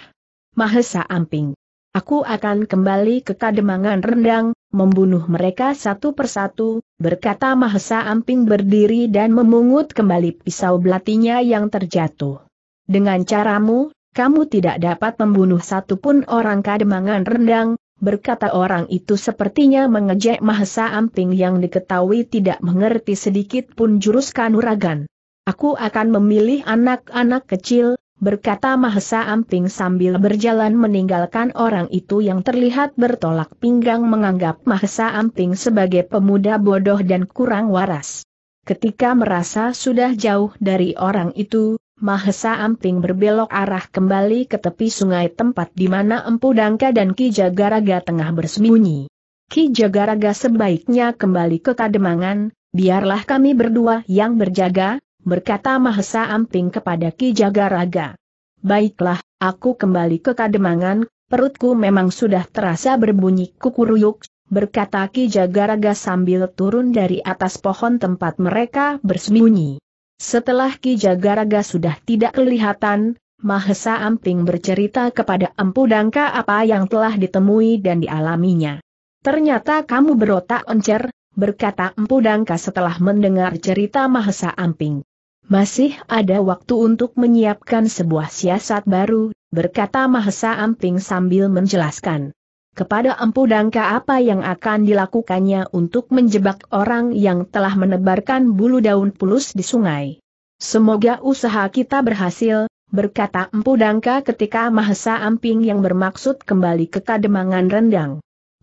Mahesa Amping. Aku akan kembali ke kademangan rendang, membunuh mereka satu persatu, berkata Mahesa Amping berdiri dan memungut kembali pisau belatinya yang terjatuh. Dengan caramu, kamu tidak dapat membunuh satupun orang kademangan rendang, berkata orang itu sepertinya mengejek Mahesa Amping yang diketahui tidak mengerti sedikit pun jurus kanuragan. Aku akan memilih anak-anak kecil, berkata Mahesa Amping sambil berjalan meninggalkan orang itu yang terlihat bertolak pinggang menganggap Mahesa Amping sebagai pemuda bodoh dan kurang waras. Ketika merasa sudah jauh dari orang itu, Mahesa Amping berbelok arah kembali ke tepi sungai tempat di mana Empu Dangka dan Ki Jagaraga tengah bersembunyi. Ki Jagaraga sebaiknya kembali ke Kademangan, biarlah kami berdua yang berjaga, berkata Mahesa Amping kepada Ki Jagaraga. Baiklah, aku kembali ke Kademangan, perutku memang sudah terasa berbunyi kukuruyuk, berkata Ki Jagaraga sambil turun dari atas pohon tempat mereka bersembunyi. Setelah Ki Jagaraga sudah tidak kelihatan, Mahesa Amping bercerita kepada Empu Dangka apa yang telah ditemui dan dialaminya. Ternyata kamu berotak oncer, berkata Empu Dangka setelah mendengar cerita Mahesa Amping. Masih ada waktu untuk menyiapkan sebuah siasat baru, berkata Mahesa Amping sambil menjelaskan. Kepada Empu Dangka apa yang akan dilakukannya untuk menjebak orang yang telah menebarkan bulu daun pulus di sungai. Semoga usaha kita berhasil, berkata Empu Dangka ketika Mahesa Amping yang bermaksud kembali ke kademangan rendang.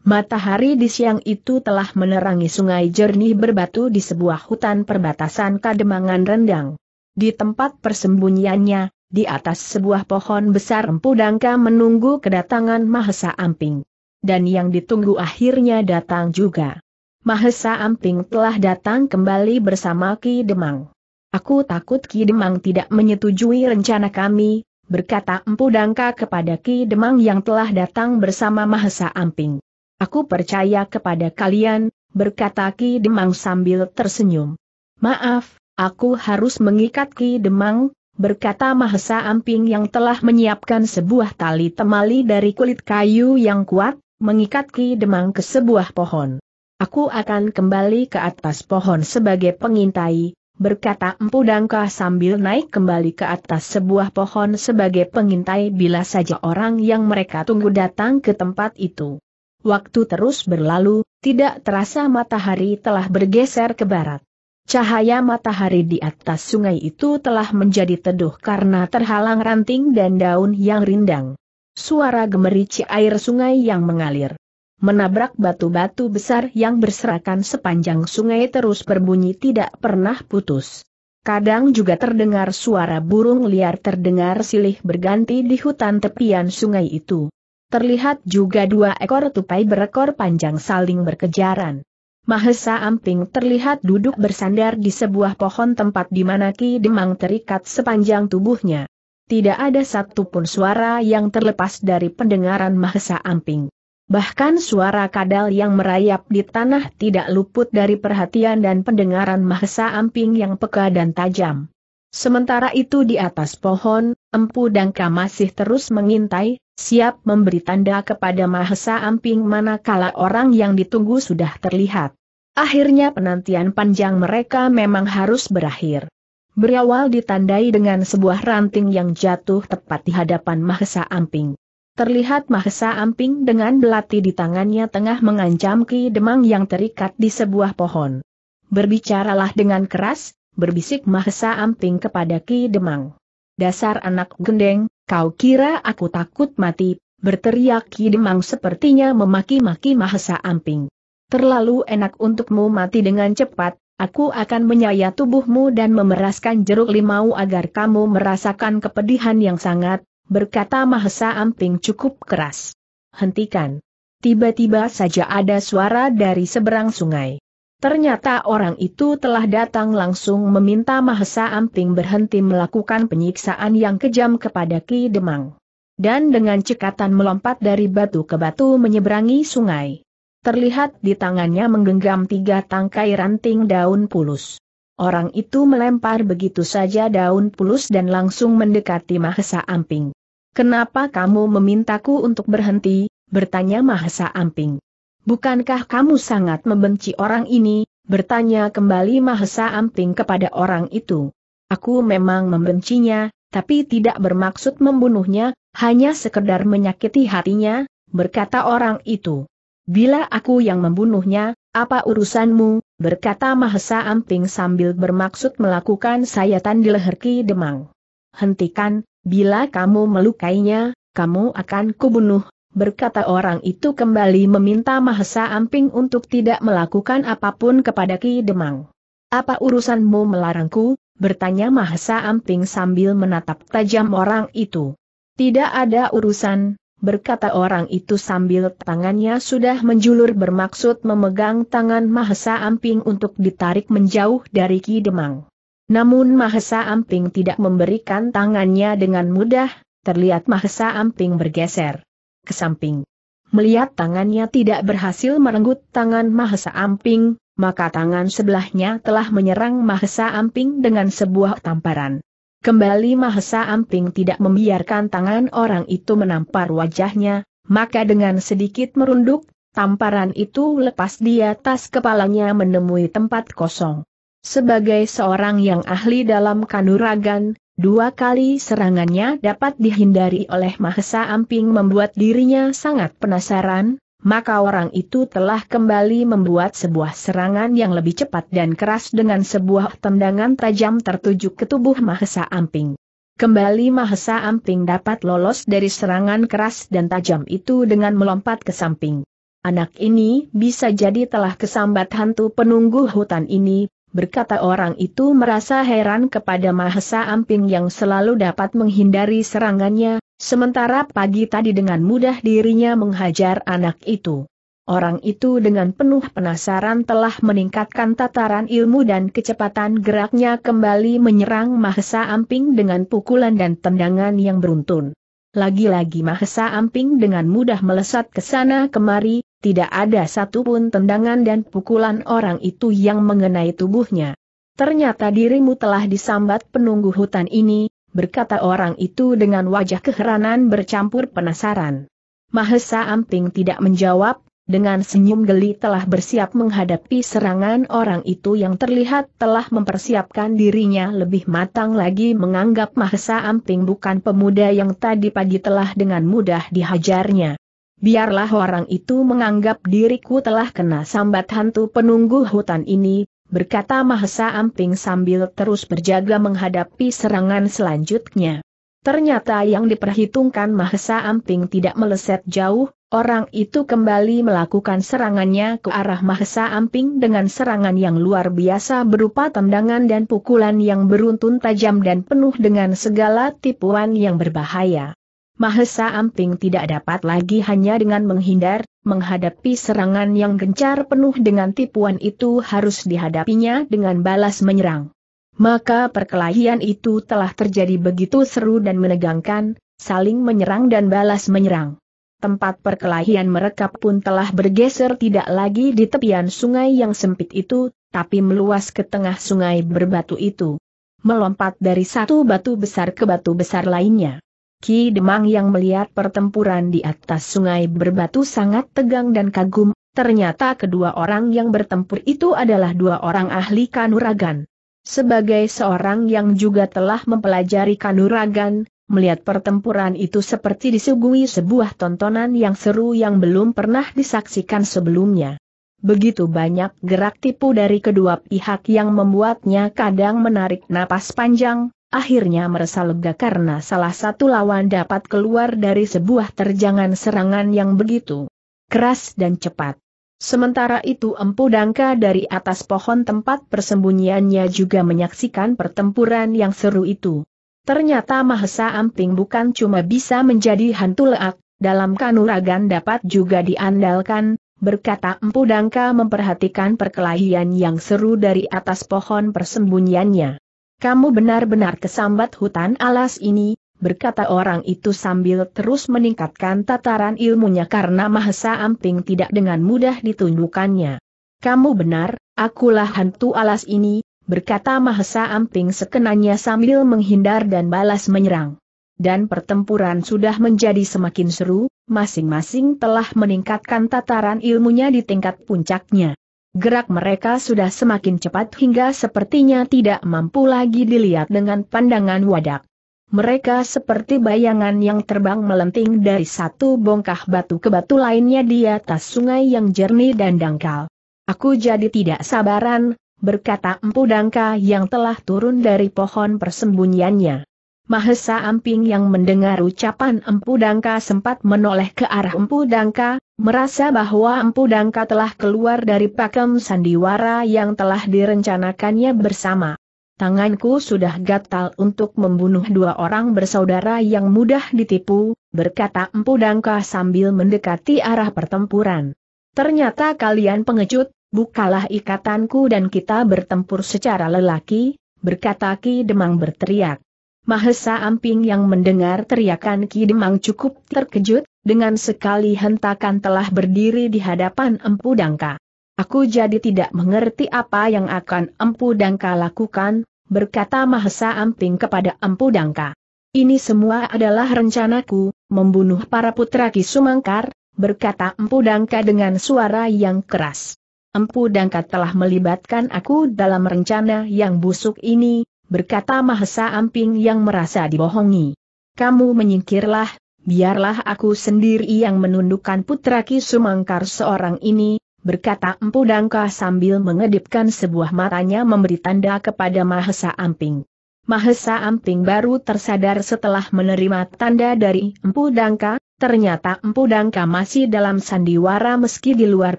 Matahari di siang itu telah menerangi sungai jernih berbatu di sebuah hutan perbatasan kademangan rendang. Di tempat persembunyiannya, di atas sebuah pohon besar Empu Dangka menunggu kedatangan Mahesa Amping dan yang ditunggu akhirnya datang juga. Mahesa Amping telah datang kembali bersama Ki Demang. Aku takut Ki Demang tidak menyetujui rencana kami, berkata Empu Dangka kepada Ki Demang yang telah datang bersama Mahesa Amping. Aku percaya kepada kalian, berkata Ki Demang sambil tersenyum. Maaf, aku harus mengikat Ki Demang, berkata Mahesa Amping yang telah menyiapkan sebuah tali temali dari kulit kayu yang kuat, mengikat Ki Demang ke sebuah pohon. Aku akan kembali ke atas pohon sebagai pengintai, berkata Empu Dangka sambil naik kembali ke atas sebuah pohon sebagai pengintai bila saja orang yang mereka tunggu datang ke tempat itu. Waktu terus berlalu, tidak terasa matahari telah bergeser ke barat. Cahaya matahari di atas sungai itu telah menjadi teduh karena terhalang ranting dan daun yang rindang suara gemerici air sungai yang mengalir. Menabrak batu-batu besar yang berserakan sepanjang sungai terus berbunyi tidak pernah putus. Kadang juga terdengar suara burung liar terdengar silih berganti di hutan tepian sungai itu. Terlihat juga dua ekor tupai berekor panjang saling berkejaran. Mahesa Amping terlihat duduk bersandar di sebuah pohon tempat di mana Ki Demang terikat sepanjang tubuhnya tidak ada satupun suara yang terlepas dari pendengaran Mahesa Amping. Bahkan suara kadal yang merayap di tanah tidak luput dari perhatian dan pendengaran Mahesa Amping yang peka dan tajam. Sementara itu di atas pohon, Empu Dangka masih terus mengintai, siap memberi tanda kepada Mahesa Amping manakala orang yang ditunggu sudah terlihat. Akhirnya penantian panjang mereka memang harus berakhir berawal ditandai dengan sebuah ranting yang jatuh tepat di hadapan Mahesa Amping. Terlihat Mahesa Amping dengan belati di tangannya tengah mengancam Ki Demang yang terikat di sebuah pohon. Berbicaralah dengan keras, berbisik Mahesa Amping kepada Ki Demang. Dasar anak gendeng, kau kira aku takut mati, berteriak Ki Demang sepertinya memaki-maki Mahesa Amping. Terlalu enak untukmu mati dengan cepat, Aku akan menyayat tubuhmu dan memeraskan jeruk limau agar kamu merasakan kepedihan yang sangat, berkata Mahesa Amping cukup keras. Hentikan. Tiba-tiba saja ada suara dari seberang sungai. Ternyata orang itu telah datang langsung meminta Mahesa Amping berhenti melakukan penyiksaan yang kejam kepada Ki Demang. Dan dengan cekatan melompat dari batu ke batu menyeberangi sungai. Terlihat di tangannya menggenggam tiga tangkai ranting daun pulus. Orang itu melempar begitu saja daun pulus dan langsung mendekati Mahesa Amping. Kenapa kamu memintaku untuk berhenti, bertanya Mahesa Amping. Bukankah kamu sangat membenci orang ini, bertanya kembali Mahesa Amping kepada orang itu. Aku memang membencinya, tapi tidak bermaksud membunuhnya, hanya sekedar menyakiti hatinya, berkata orang itu. Bila aku yang membunuhnya, apa urusanmu, berkata Mahesa Amping sambil bermaksud melakukan sayatan di leher Ki Demang. Hentikan, bila kamu melukainya, kamu akan kubunuh, berkata orang itu kembali meminta Mahesa Amping untuk tidak melakukan apapun kepada Ki Demang. Apa urusanmu melarangku, bertanya Mahesa Amping sambil menatap tajam orang itu. Tidak ada urusan, berkata orang itu sambil tangannya sudah menjulur bermaksud memegang tangan Mahesa Amping untuk ditarik menjauh dari Ki Demang. Namun Mahesa Amping tidak memberikan tangannya dengan mudah, terlihat Mahesa Amping bergeser ke samping. Melihat tangannya tidak berhasil merenggut tangan Mahesa Amping, maka tangan sebelahnya telah menyerang Mahesa Amping dengan sebuah tamparan. Kembali Mahesa Amping tidak membiarkan tangan orang itu menampar wajahnya, maka dengan sedikit merunduk, tamparan itu lepas di atas kepalanya menemui tempat kosong. Sebagai seorang yang ahli dalam kanuragan, dua kali serangannya dapat dihindari oleh Mahesa Amping membuat dirinya sangat penasaran, maka orang itu telah kembali membuat sebuah serangan yang lebih cepat dan keras dengan sebuah tendangan tajam tertuju ke tubuh Mahesa Amping. Kembali Mahesa Amping dapat lolos dari serangan keras dan tajam itu dengan melompat ke samping. Anak ini bisa jadi telah kesambat hantu penunggu hutan ini, berkata orang itu merasa heran kepada Mahesa Amping yang selalu dapat menghindari serangannya, Sementara pagi tadi dengan mudah dirinya menghajar anak itu. Orang itu dengan penuh penasaran telah meningkatkan tataran ilmu dan kecepatan geraknya kembali menyerang Mahesa Amping dengan pukulan dan tendangan yang beruntun. Lagi-lagi Mahesa Amping dengan mudah melesat ke sana kemari, tidak ada satupun tendangan dan pukulan orang itu yang mengenai tubuhnya. Ternyata dirimu telah disambat penunggu hutan ini, berkata orang itu dengan wajah keheranan bercampur penasaran. Mahesa Amping tidak menjawab, dengan senyum geli telah bersiap menghadapi serangan orang itu yang terlihat telah mempersiapkan dirinya lebih matang lagi menganggap Mahesa Amping bukan pemuda yang tadi pagi telah dengan mudah dihajarnya. Biarlah orang itu menganggap diriku telah kena sambat hantu penunggu hutan ini, berkata Mahesa Amping sambil terus berjaga menghadapi serangan selanjutnya. Ternyata yang diperhitungkan Mahesa Amping tidak meleset jauh, orang itu kembali melakukan serangannya ke arah Mahesa Amping dengan serangan yang luar biasa berupa tendangan dan pukulan yang beruntun tajam dan penuh dengan segala tipuan yang berbahaya. Mahesa Amping tidak dapat lagi hanya dengan menghindar, menghadapi serangan yang gencar penuh dengan tipuan itu harus dihadapinya dengan balas menyerang. Maka perkelahian itu telah terjadi begitu seru dan menegangkan, saling menyerang dan balas menyerang. Tempat perkelahian mereka pun telah bergeser tidak lagi di tepian sungai yang sempit itu, tapi meluas ke tengah sungai berbatu itu. Melompat dari satu batu besar ke batu besar lainnya. Ki Demang yang melihat pertempuran di atas sungai berbatu sangat tegang dan kagum, ternyata kedua orang yang bertempur itu adalah dua orang ahli kanuragan. Sebagai seorang yang juga telah mempelajari kanuragan, melihat pertempuran itu seperti disuguhi sebuah tontonan yang seru yang belum pernah disaksikan sebelumnya. Begitu banyak gerak tipu dari kedua pihak yang membuatnya kadang menarik napas panjang, akhirnya merasa lega karena salah satu lawan dapat keluar dari sebuah terjangan serangan yang begitu keras dan cepat. Sementara itu Empu Dangka dari atas pohon tempat persembunyiannya juga menyaksikan pertempuran yang seru itu. Ternyata Mahesa Amping bukan cuma bisa menjadi hantu leak, dalam kanuragan dapat juga diandalkan, berkata Empu Dangka memperhatikan perkelahian yang seru dari atas pohon persembunyiannya kamu benar-benar kesambat hutan alas ini, berkata orang itu sambil terus meningkatkan tataran ilmunya karena Mahesa Amping tidak dengan mudah ditunjukkannya. Kamu benar, akulah hantu alas ini, berkata Mahesa Amping sekenanya sambil menghindar dan balas menyerang. Dan pertempuran sudah menjadi semakin seru, masing-masing telah meningkatkan tataran ilmunya di tingkat puncaknya. Gerak mereka sudah semakin cepat hingga sepertinya tidak mampu lagi dilihat dengan pandangan wadak. Mereka seperti bayangan yang terbang melenting dari satu bongkah batu ke batu lainnya di atas sungai yang jernih dan dangkal. Aku jadi tidak sabaran, berkata Empu Dangka yang telah turun dari pohon persembunyiannya. Mahesa Amping yang mendengar ucapan Empu Dangka sempat menoleh ke arah Empu Dangka, merasa bahwa Empu Dangka telah keluar dari pakem sandiwara yang telah direncanakannya bersama. Tanganku sudah gatal untuk membunuh dua orang bersaudara yang mudah ditipu, berkata Empu Dangka sambil mendekati arah pertempuran. Ternyata kalian pengecut, bukalah ikatanku dan kita bertempur secara lelaki, berkata Ki Demang berteriak. Mahesa Amping yang mendengar teriakan Ki Demang cukup terkejut, dengan sekali hentakan telah berdiri di hadapan Empu Dangka. Aku jadi tidak mengerti apa yang akan Empu Dangka lakukan, berkata Mahesa Amping kepada Empu Dangka. Ini semua adalah rencanaku, membunuh para putra Ki Sumangkar, berkata Empu Dangka dengan suara yang keras. Empu Dangka telah melibatkan aku dalam rencana yang busuk ini, berkata Mahesa Amping yang merasa dibohongi. Kamu menyingkirlah, biarlah aku sendiri yang menundukkan putra Ki Sumangkar seorang ini, berkata Empu Dangka sambil mengedipkan sebuah matanya memberi tanda kepada Mahesa Amping. Mahesa Amping baru tersadar setelah menerima tanda dari Empu Dangka, ternyata Empu Dangka masih dalam sandiwara meski di luar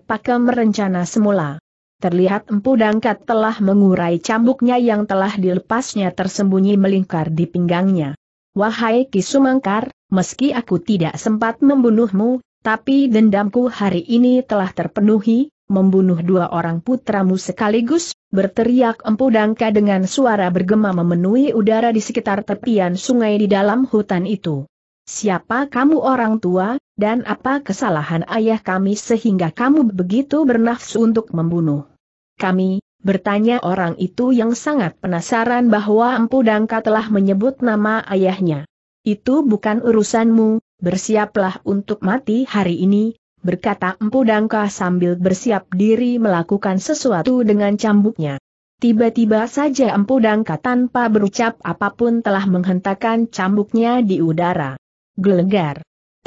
pakem rencana semula. Terlihat Empu Dangkat telah mengurai cambuknya yang telah dilepasnya tersembunyi melingkar di pinggangnya. Wahai Kisumangkar, meski aku tidak sempat membunuhmu, tapi dendamku hari ini telah terpenuhi, membunuh dua orang putramu sekaligus, berteriak Empu Dangka dengan suara bergema memenuhi udara di sekitar tepian sungai di dalam hutan itu. Siapa kamu orang tua, dan apa kesalahan ayah kami sehingga kamu begitu bernafsu untuk membunuh? Kami, bertanya orang itu yang sangat penasaran bahwa Empu Dangka telah menyebut nama ayahnya. Itu bukan urusanmu, bersiaplah untuk mati hari ini, berkata Empu Dangka sambil bersiap diri melakukan sesuatu dengan cambuknya. Tiba-tiba saja Empu Dangka tanpa berucap apapun telah menghentakkan cambuknya di udara. Gelegar.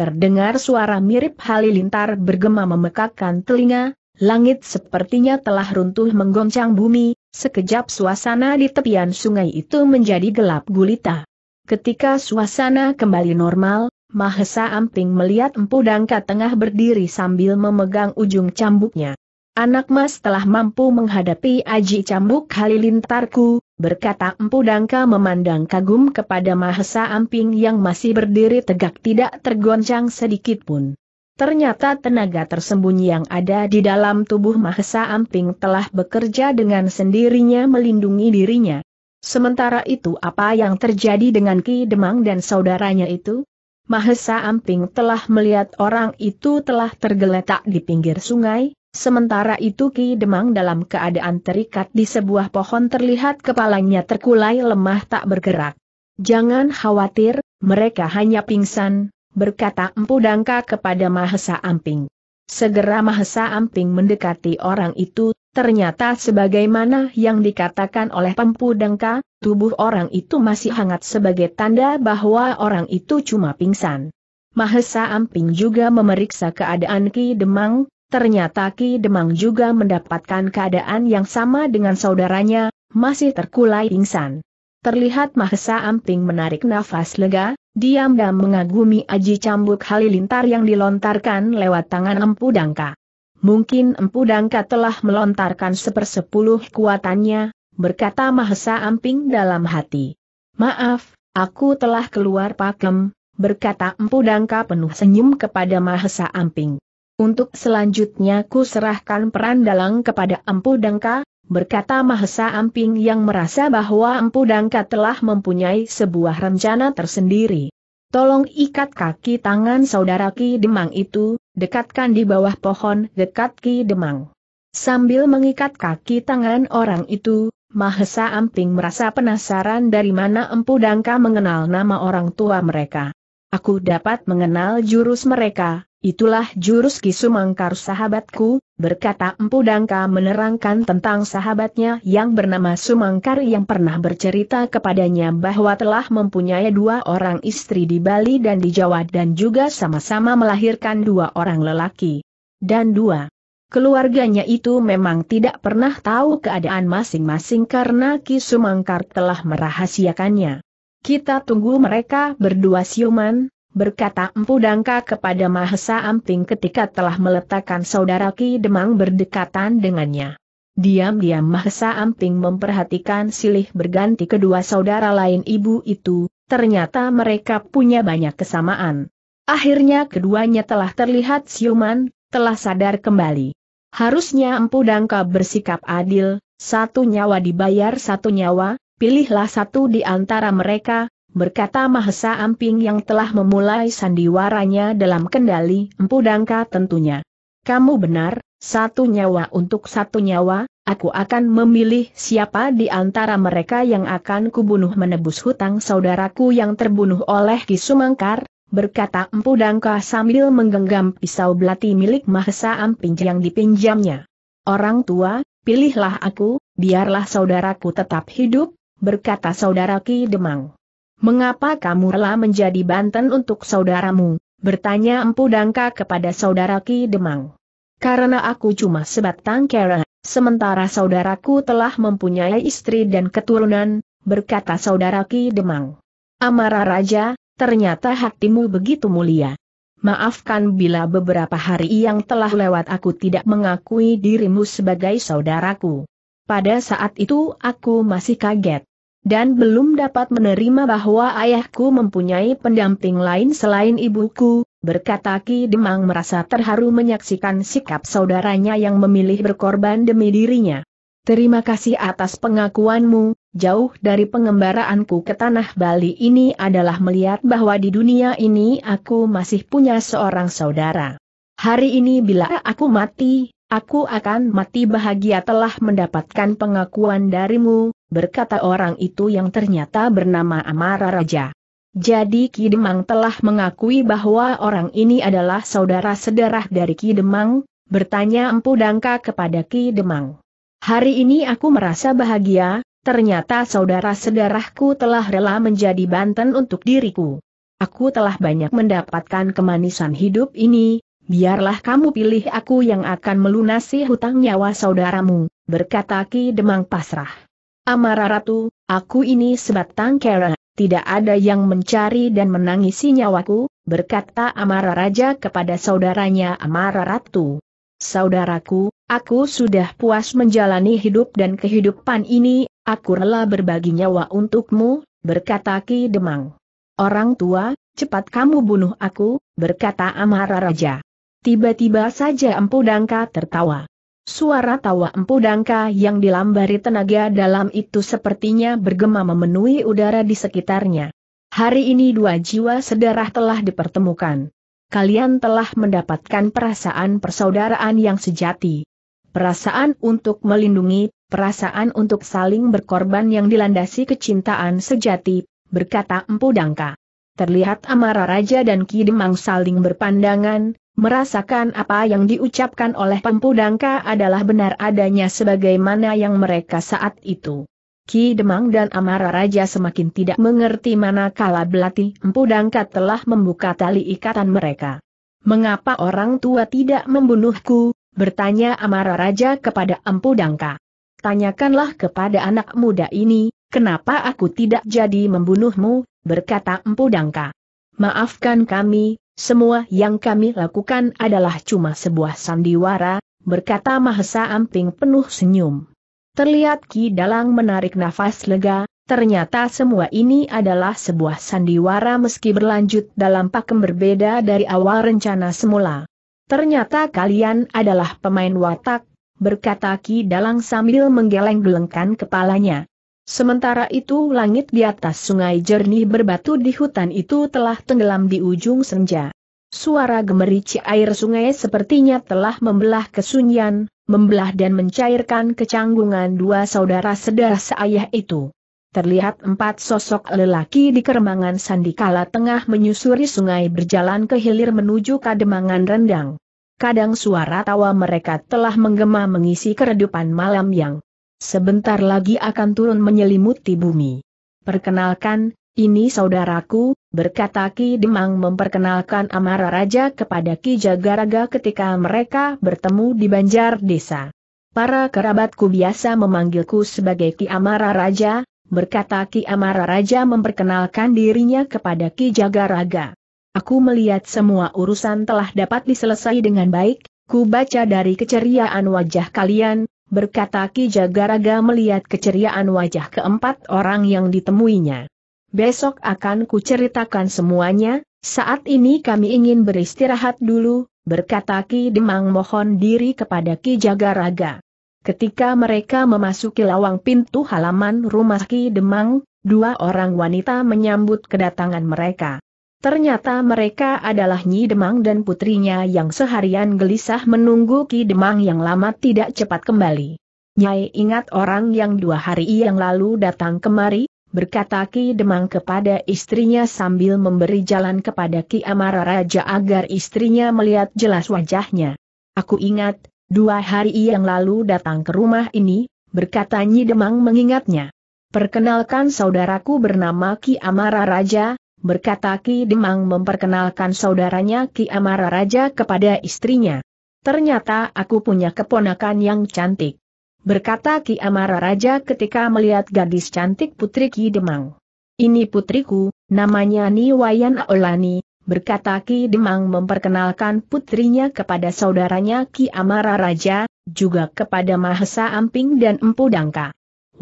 Terdengar suara mirip halilintar bergema memekakkan telinga, langit sepertinya telah runtuh menggoncang bumi, sekejap suasana di tepian sungai itu menjadi gelap gulita. Ketika suasana kembali normal, Mahesa Amping melihat Empu Dangka tengah berdiri sambil memegang ujung cambuknya. Anak mas telah mampu menghadapi aji cambuk halilintarku, berkata Empu Dangka memandang kagum kepada Mahesa Amping yang masih berdiri tegak tidak tergoncang sedikit pun. Ternyata tenaga tersembunyi yang ada di dalam tubuh Mahesa Amping telah bekerja dengan sendirinya melindungi dirinya. Sementara itu apa yang terjadi dengan Ki Demang dan saudaranya itu? Mahesa Amping telah melihat orang itu telah tergeletak di pinggir sungai, Sementara itu Ki Demang dalam keadaan terikat di sebuah pohon terlihat kepalanya terkulai lemah tak bergerak. Jangan khawatir, mereka hanya pingsan, berkata Empu Dangka kepada Mahesa Amping. Segera Mahesa Amping mendekati orang itu, ternyata sebagaimana yang dikatakan oleh Empu Dangka, tubuh orang itu masih hangat sebagai tanda bahwa orang itu cuma pingsan. Mahesa Amping juga memeriksa keadaan Ki Demang, Ternyata Ki Demang juga mendapatkan keadaan yang sama dengan saudaranya, masih terkulai pingsan. Terlihat Mahesa Amping menarik nafas lega, diam-diam mengagumi aji cambuk halilintar yang dilontarkan lewat tangan Empu Dangka. Mungkin Empu Dangka telah melontarkan sepersepuluh kuatannya, berkata Mahesa Amping dalam hati. Maaf, aku telah keluar pakem, berkata Empu Dangka penuh senyum kepada Mahesa Amping. Untuk selanjutnya ku serahkan peran dalang kepada Empu Dangka, berkata Mahesa Amping yang merasa bahwa Empu Dangka telah mempunyai sebuah rencana tersendiri. Tolong ikat kaki tangan saudara Ki Demang itu, dekatkan di bawah pohon dekat Ki Demang. Sambil mengikat kaki tangan orang itu, Mahesa Amping merasa penasaran dari mana Empu Dangka mengenal nama orang tua mereka. Aku dapat mengenal jurus mereka, Itulah jurus Kisumangkar sahabatku, berkata Empu Dangka menerangkan tentang sahabatnya yang bernama Sumangkar yang pernah bercerita kepadanya bahwa telah mempunyai dua orang istri di Bali dan di Jawa dan juga sama-sama melahirkan dua orang lelaki. Dan dua keluarganya itu memang tidak pernah tahu keadaan masing-masing karena Kisumangkar telah merahasiakannya. Kita tunggu mereka berdua siuman, berkata Empu Dangka kepada Mahesa Amping ketika telah meletakkan saudara Ki Demang berdekatan dengannya. Diam-diam Mahesa Amping memperhatikan silih berganti kedua saudara lain ibu itu, ternyata mereka punya banyak kesamaan. Akhirnya keduanya telah terlihat siuman, telah sadar kembali. Harusnya Empu Dangka bersikap adil, satu nyawa dibayar satu nyawa, pilihlah satu di antara mereka, berkata Mahesa Amping yang telah memulai sandiwaranya dalam kendali Empu Dangka tentunya. Kamu benar, satu nyawa untuk satu nyawa, aku akan memilih siapa di antara mereka yang akan kubunuh menebus hutang saudaraku yang terbunuh oleh Kisumangkar, berkata Empu Dangka sambil menggenggam pisau belati milik Mahesa Amping yang dipinjamnya. Orang tua, pilihlah aku, biarlah saudaraku tetap hidup, berkata saudara Ki Demang. Mengapa kamu rela menjadi Banten untuk saudaramu? Bertanya Empu Dangka kepada saudara Ki Demang. Karena aku cuma sebatang kera, sementara saudaraku telah mempunyai istri dan keturunan, berkata saudara Ki Demang. Amara Raja, ternyata hatimu begitu mulia. Maafkan bila beberapa hari yang telah lewat aku tidak mengakui dirimu sebagai saudaraku. Pada saat itu aku masih kaget dan belum dapat menerima bahwa ayahku mempunyai pendamping lain selain ibuku, berkata Ki Demang merasa terharu menyaksikan sikap saudaranya yang memilih berkorban demi dirinya. Terima kasih atas pengakuanmu, jauh dari pengembaraanku ke tanah Bali ini adalah melihat bahwa di dunia ini aku masih punya seorang saudara. Hari ini bila aku mati, aku akan mati bahagia telah mendapatkan pengakuan darimu, berkata orang itu yang ternyata bernama Amara Raja. Jadi Ki Demang telah mengakui bahwa orang ini adalah saudara sederah dari Ki Demang, bertanya Empu Dangka kepada Ki Demang. Hari ini aku merasa bahagia, ternyata saudara sederahku telah rela menjadi banten untuk diriku. Aku telah banyak mendapatkan kemanisan hidup ini, biarlah kamu pilih aku yang akan melunasi hutang nyawa saudaramu, berkata Ki Demang pasrah. Amara Ratu, aku ini sebatang kera, tidak ada yang mencari dan menangisi nyawaku, berkata Amara Raja kepada saudaranya Amara Ratu. Saudaraku, aku sudah puas menjalani hidup dan kehidupan ini, aku rela berbagi nyawa untukmu, berkata Ki Demang. Orang tua, cepat kamu bunuh aku, berkata Amara Raja. Tiba-tiba saja Empu Dangka tertawa. Suara tawa empu dangka yang dilambari tenaga dalam itu sepertinya bergema memenuhi udara di sekitarnya. Hari ini dua jiwa sedarah telah dipertemukan. Kalian telah mendapatkan perasaan persaudaraan yang sejati. Perasaan untuk melindungi, perasaan untuk saling berkorban yang dilandasi kecintaan sejati, berkata empu dangka. Terlihat Amara Raja dan Kidemang saling berpandangan, Merasakan apa yang diucapkan oleh Pempudangka adalah benar adanya sebagaimana yang mereka saat itu. Ki Demang dan Amara Raja semakin tidak mengerti mana kala belati Empudangka telah membuka tali ikatan mereka. Mengapa orang tua tidak membunuhku? bertanya Amara Raja kepada Empudangka. Tanyakanlah kepada anak muda ini, kenapa aku tidak jadi membunuhmu, berkata Empudangka. Maafkan kami, semua yang kami lakukan adalah cuma sebuah sandiwara, berkata Mahesa Amping penuh senyum. Terlihat Ki Dalang menarik nafas lega, ternyata semua ini adalah sebuah sandiwara meski berlanjut dalam pakem berbeda dari awal rencana semula. Ternyata kalian adalah pemain watak, berkata Ki Dalang sambil menggeleng-gelengkan kepalanya. Sementara itu langit di atas sungai jernih berbatu di hutan itu telah tenggelam di ujung senja. Suara gemerici air sungai sepertinya telah membelah kesunyian, membelah dan mencairkan kecanggungan dua saudara sedara seayah itu. Terlihat empat sosok lelaki di keremangan sandikala tengah menyusuri sungai berjalan ke hilir menuju kademangan rendang. Kadang suara tawa mereka telah menggema mengisi keredupan malam yang sebentar lagi akan turun menyelimuti bumi. Perkenalkan, ini saudaraku, berkata Ki Demang memperkenalkan Amara Raja kepada Ki Jagaraga ketika mereka bertemu di Banjar Desa. Para kerabatku biasa memanggilku sebagai Ki Amara Raja, berkata Ki Amara Raja memperkenalkan dirinya kepada Ki Jagaraga. Aku melihat semua urusan telah dapat diselesai dengan baik, ku baca dari keceriaan wajah kalian, berkata Ki Jagaraga melihat keceriaan wajah keempat orang yang ditemuinya. Besok akan kuceritakan semuanya, saat ini kami ingin beristirahat dulu, berkata Ki Demang mohon diri kepada Ki Jagaraga. Ketika mereka memasuki lawang pintu halaman rumah Ki Demang, dua orang wanita menyambut kedatangan mereka. Ternyata mereka adalah Nyi Demang dan putrinya yang seharian gelisah menunggu Ki Demang yang lama tidak cepat kembali. Nyai ingat orang yang dua hari yang lalu datang kemari, berkata Ki Demang kepada istrinya sambil memberi jalan kepada Ki Amara Raja agar istrinya melihat jelas wajahnya. Aku ingat, dua hari yang lalu datang ke rumah ini, berkata Nyi Demang mengingatnya. Perkenalkan saudaraku bernama Ki Amara Raja, berkata Ki Demang memperkenalkan saudaranya Ki Amara Raja kepada istrinya. Ternyata aku punya keponakan yang cantik. Berkata Ki Amara Raja ketika melihat gadis cantik putri Ki Demang. Ini putriku, namanya Niwayan Aolani, berkata Ki Demang memperkenalkan putrinya kepada saudaranya Ki Amara Raja, juga kepada Mahesa Amping dan Empu Dangka.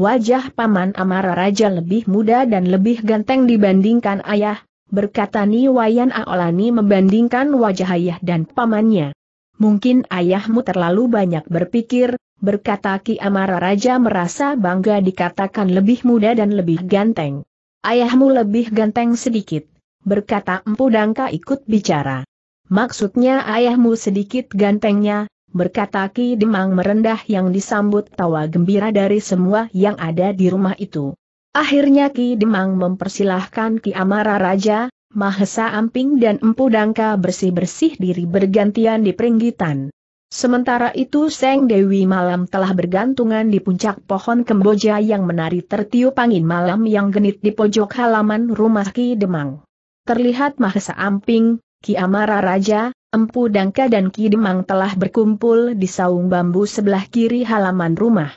Wajah Paman Amara Raja lebih muda dan lebih ganteng dibandingkan ayah, berkata Niwayan Aolani membandingkan wajah ayah dan pamannya. Mungkin ayahmu terlalu banyak berpikir, berkata Ki Amara Raja merasa bangga dikatakan lebih muda dan lebih ganteng. Ayahmu lebih ganteng sedikit, berkata Empu Dangka ikut bicara. Maksudnya ayahmu sedikit gantengnya, berkata Ki Demang merendah yang disambut tawa gembira dari semua yang ada di rumah itu. Akhirnya Ki Demang mempersilahkan Ki Amara Raja, Mahesa Amping dan Empu Dangka bersih-bersih diri bergantian di peringgitan. Sementara itu Seng Dewi malam telah bergantungan di puncak pohon kemboja yang menari tertiup angin malam yang genit di pojok halaman rumah Ki Demang. Terlihat Mahesa Amping, Ki Amara Raja, Empu Dangka dan Ki Demang telah berkumpul di saung bambu sebelah kiri halaman rumah.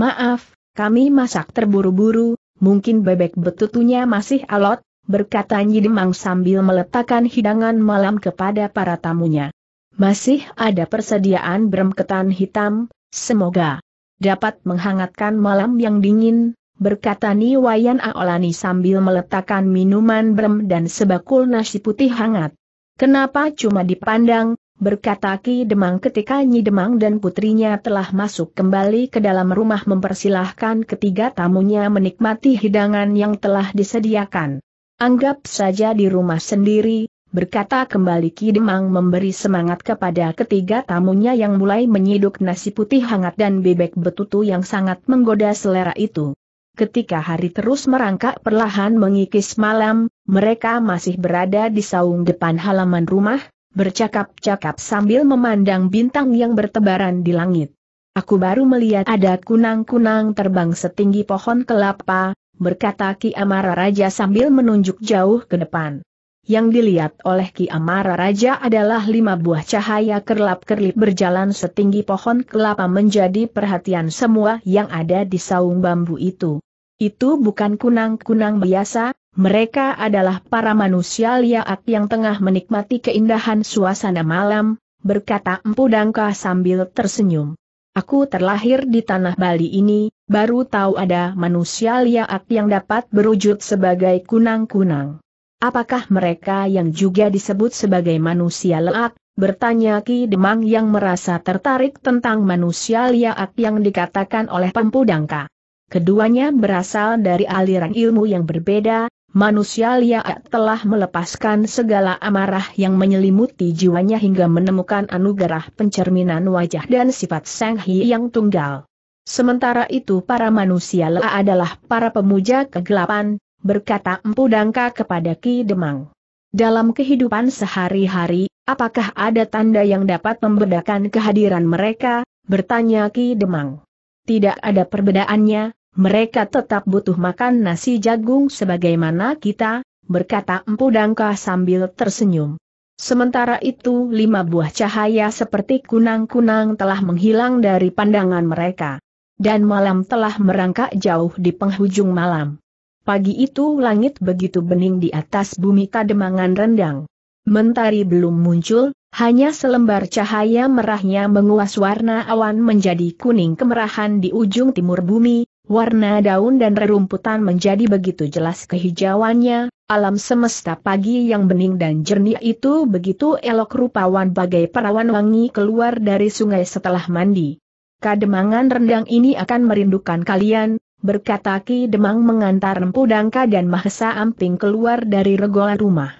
Maaf, kami masak terburu-buru, mungkin bebek betutunya masih alot, berkata Nyi Demang sambil meletakkan hidangan malam kepada para tamunya. Masih ada persediaan brem ketan hitam, semoga dapat menghangatkan malam yang dingin, berkata Ni Wayan Aolani sambil meletakkan minuman brem dan sebakul nasi putih hangat. Kenapa cuma dipandang, berkata Ki Demang ketika Nyi Demang dan putrinya telah masuk kembali ke dalam rumah mempersilahkan ketiga tamunya menikmati hidangan yang telah disediakan. Anggap saja di rumah sendiri, berkata kembali Ki Demang memberi semangat kepada ketiga tamunya yang mulai menyiduk nasi putih hangat dan bebek betutu yang sangat menggoda selera itu. Ketika hari terus merangkak perlahan mengikis malam, mereka masih berada di saung depan halaman rumah, bercakap-cakap sambil memandang bintang yang bertebaran di langit. Aku baru melihat ada kunang-kunang terbang setinggi pohon kelapa, berkata Ki Amara Raja sambil menunjuk jauh ke depan. Yang dilihat oleh Ki Amara Raja adalah lima buah cahaya kerlap-kerlip berjalan setinggi pohon kelapa menjadi perhatian semua yang ada di saung bambu itu. Itu bukan kunang-kunang biasa, mereka adalah para manusia liar yang tengah menikmati keindahan suasana malam, berkata Empu Dangka sambil tersenyum. Aku terlahir di tanah Bali ini, baru tahu ada manusia liar yang dapat berwujud sebagai kunang-kunang. Apakah mereka yang juga disebut sebagai manusia leak, bertanya Ki Demang yang merasa tertarik tentang manusia liar yang dikatakan oleh Pempu Dangka. Keduanya berasal dari aliran ilmu yang berbeda, manusia liaat telah melepaskan segala amarah yang menyelimuti jiwanya hingga menemukan anugerah pencerminan wajah dan sifat Sang Hi yang tunggal. Sementara itu para manusia lea adalah para pemuja kegelapan, berkata Empu Dangka kepada Ki Demang. Dalam kehidupan sehari-hari, apakah ada tanda yang dapat membedakan kehadiran mereka, bertanya Ki Demang. Tidak ada perbedaannya, mereka tetap butuh makan nasi jagung sebagaimana kita, berkata Empu Dangka sambil tersenyum. Sementara itu lima buah cahaya seperti kunang-kunang telah menghilang dari pandangan mereka. Dan malam telah merangkak jauh di penghujung malam. Pagi itu langit begitu bening di atas bumi kademangan rendang. Mentari belum muncul, hanya selembar cahaya merahnya menguas warna awan menjadi kuning kemerahan di ujung timur bumi, Warna daun dan rerumputan menjadi begitu jelas kehijauannya, alam semesta pagi yang bening dan jernih itu begitu elok rupawan bagai perawan wangi keluar dari sungai setelah mandi. Kademangan rendang ini akan merindukan kalian, berkata Ki Demang mengantar Empu Dangka dan Mahesa Amping keluar dari regolan rumah.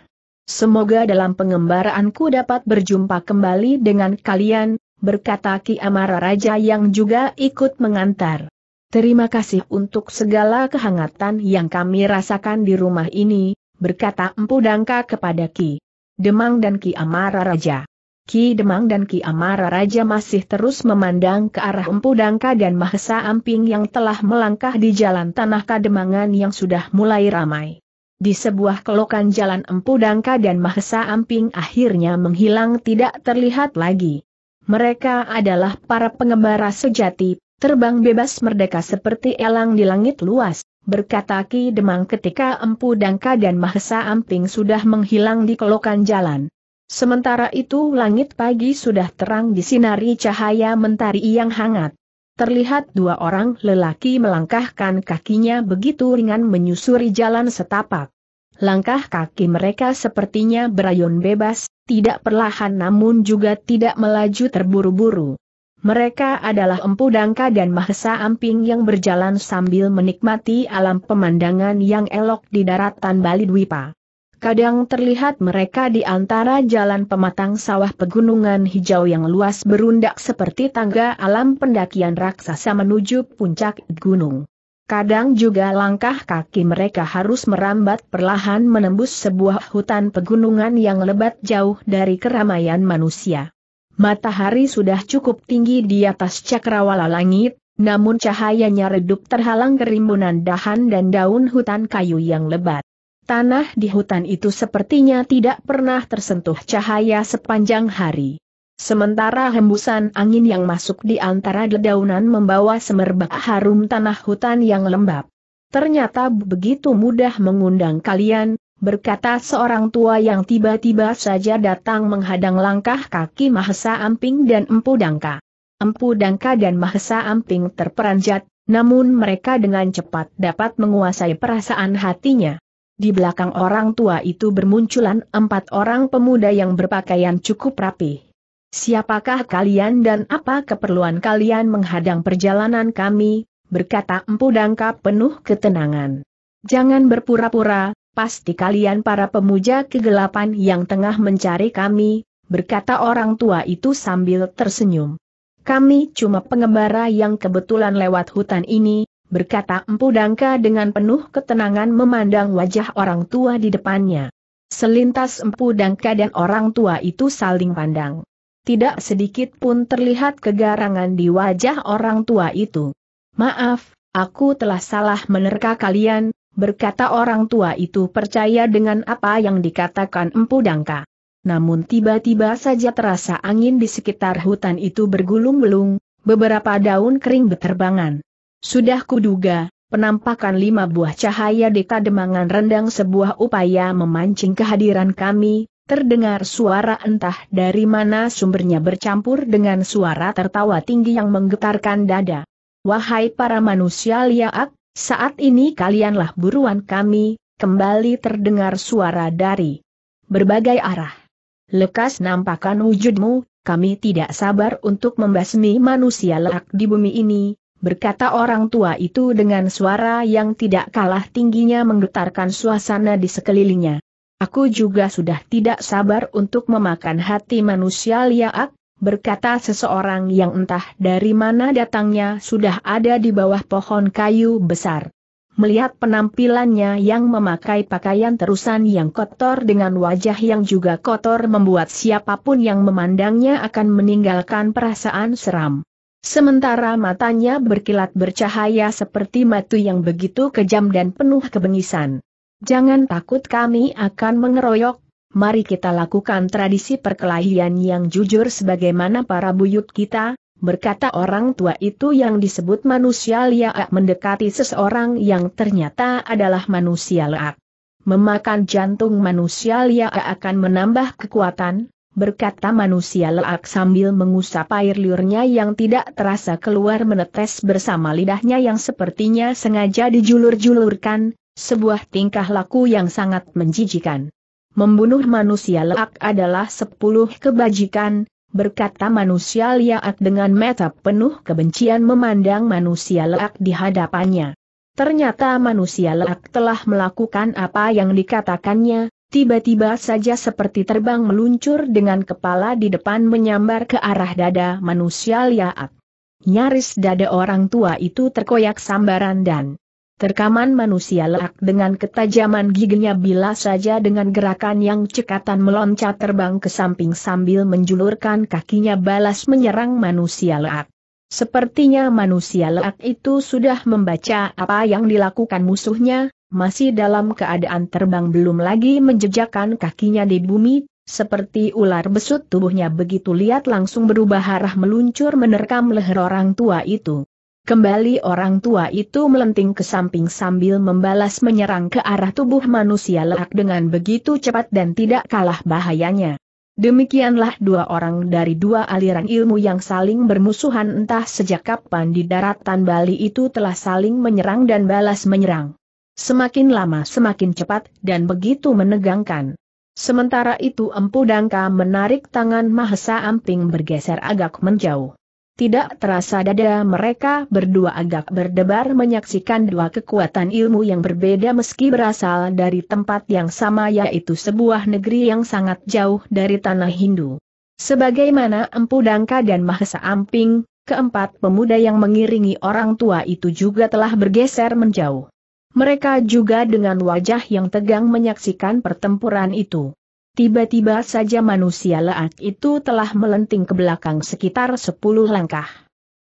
Semoga dalam pengembaraanku dapat berjumpa kembali dengan kalian, berkata Ki Amara Raja yang juga ikut mengantar. Terima kasih untuk segala kehangatan yang kami rasakan di rumah ini, berkata Empu Dangka kepada Ki Demang dan Ki Amara Raja. Ki Demang dan Ki Amara Raja masih terus memandang ke arah Empu Dangka dan Mahesa Amping yang telah melangkah di jalan tanah Kademangan yang sudah mulai ramai. Di sebuah kelokan jalan Empu Dangka dan Mahesa Amping akhirnya menghilang tidak terlihat lagi. Mereka adalah para pengembara sejati, Terbang bebas merdeka seperti elang di langit luas, berkata Ki Demang ketika Empu Dangka dan Mahesa Amping sudah menghilang di kelokan jalan. Sementara itu langit pagi sudah terang disinari cahaya mentari yang hangat. Terlihat dua orang lelaki melangkahkan kakinya begitu ringan menyusuri jalan setapak. Langkah kaki mereka sepertinya berayun bebas, tidak perlahan namun juga tidak melaju terburu-buru. Mereka adalah Empu Dangka dan Mahesa Amping yang berjalan sambil menikmati alam pemandangan yang elok di daratan Bali Dwipa. Kadang terlihat mereka di antara jalan pematang sawah pegunungan hijau yang luas berundak seperti tangga alam pendakian raksasa menuju puncak gunung. Kadang juga langkah kaki mereka harus merambat perlahan menembus sebuah hutan pegunungan yang lebat jauh dari keramaian manusia. Matahari sudah cukup tinggi di atas cakrawala langit, namun cahayanya redup terhalang kerimbunan dahan dan daun hutan kayu yang lebat. Tanah di hutan itu sepertinya tidak pernah tersentuh cahaya sepanjang hari. Sementara hembusan angin yang masuk di antara dedaunan membawa semerbak harum tanah hutan yang lembab. Ternyata begitu mudah mengundang kalian, berkata seorang tua yang tiba-tiba saja datang menghadang langkah kaki Mahesa Amping dan Empu Dangka. Empu Dangka dan Mahesa Amping terperanjat, namun mereka dengan cepat dapat menguasai perasaan hatinya. Di belakang orang tua itu bermunculan empat orang pemuda yang berpakaian cukup rapi. Siapakah kalian dan apa keperluan kalian menghadang perjalanan kami, berkata Empu Dangka penuh ketenangan. Jangan berpura-pura, pasti kalian para pemuja kegelapan yang tengah mencari kami, berkata orang tua itu sambil tersenyum. Kami cuma pengembara yang kebetulan lewat hutan ini, berkata Empu Dangka dengan penuh ketenangan memandang wajah orang tua di depannya. Selintas Empu Dangka dan orang tua itu saling pandang. Tidak sedikit pun terlihat kegarangan di wajah orang tua itu. Maaf, aku telah salah menerka kalian, berkata orang tua itu percaya dengan apa yang dikatakan Empu Dangka. Namun tiba-tiba saja terasa angin di sekitar hutan itu bergulung-gulung, beberapa daun kering beterbangan. Sudah kuduga, penampakan lima buah cahaya di demangan rendang sebuah upaya memancing kehadiran kami, terdengar suara entah dari mana sumbernya bercampur dengan suara tertawa tinggi yang menggetarkan dada. Wahai para manusia liak, saat ini kalianlah buruan kami, kembali terdengar suara dari berbagai arah. Lekas nampakkan wujudmu, kami tidak sabar untuk membasmi manusia leak di bumi ini, berkata orang tua itu dengan suara yang tidak kalah tingginya menggetarkan suasana di sekelilingnya. Aku juga sudah tidak sabar untuk memakan hati manusia liak, berkata seseorang yang entah dari mana datangnya sudah ada di bawah pohon kayu besar. Melihat penampilannya yang memakai pakaian terusan yang kotor dengan wajah yang juga kotor membuat siapapun yang memandangnya akan meninggalkan perasaan seram. Sementara matanya berkilat bercahaya seperti matu yang begitu kejam dan penuh kebengisan. Jangan takut kami akan mengeroyok mari kita lakukan tradisi perkelahian yang jujur sebagaimana para buyut kita, berkata orang tua itu yang disebut manusia liak mendekati seseorang yang ternyata adalah manusia liak. Memakan jantung manusia liak akan menambah kekuatan, berkata manusia leak sambil mengusap air liurnya yang tidak terasa keluar menetes bersama lidahnya yang sepertinya sengaja dijulur-julurkan, sebuah tingkah laku yang sangat menjijikan. Membunuh manusia leak adalah sepuluh kebajikan, berkata manusia liak dengan mata penuh kebencian memandang manusia leak di hadapannya. Ternyata manusia leak telah melakukan apa yang dikatakannya, tiba-tiba saja seperti terbang meluncur dengan kepala di depan menyambar ke arah dada manusia liak. Nyaris dada orang tua itu terkoyak sambaran dan Terkaman manusia leak dengan ketajaman giginya bila saja dengan gerakan yang cekatan meloncat terbang ke samping sambil menjulurkan kakinya balas menyerang manusia leak. Sepertinya manusia leak itu sudah membaca apa yang dilakukan musuhnya, masih dalam keadaan terbang belum lagi menjejakkan kakinya di bumi, seperti ular besut tubuhnya begitu lihat langsung berubah arah meluncur menerkam leher orang tua itu. Kembali orang tua itu melenting ke samping sambil membalas menyerang ke arah tubuh manusia leak dengan begitu cepat dan tidak kalah bahayanya. Demikianlah dua orang dari dua aliran ilmu yang saling bermusuhan entah sejak kapan di daratan Bali itu telah saling menyerang dan balas menyerang. Semakin lama semakin cepat dan begitu menegangkan. Sementara itu Empu Dangka menarik tangan Mahesa Amping bergeser agak menjauh. Tidak terasa dada mereka berdua agak berdebar menyaksikan dua kekuatan ilmu yang berbeda meski berasal dari tempat yang sama yaitu sebuah negeri yang sangat jauh dari tanah Hindu. Sebagaimana Empu Dangka dan Mahesa Amping, keempat pemuda yang mengiringi orang tua itu juga telah bergeser menjauh. Mereka juga dengan wajah yang tegang menyaksikan pertempuran itu. Tiba-tiba saja manusia leak itu telah melenting ke belakang sekitar sepuluh langkah.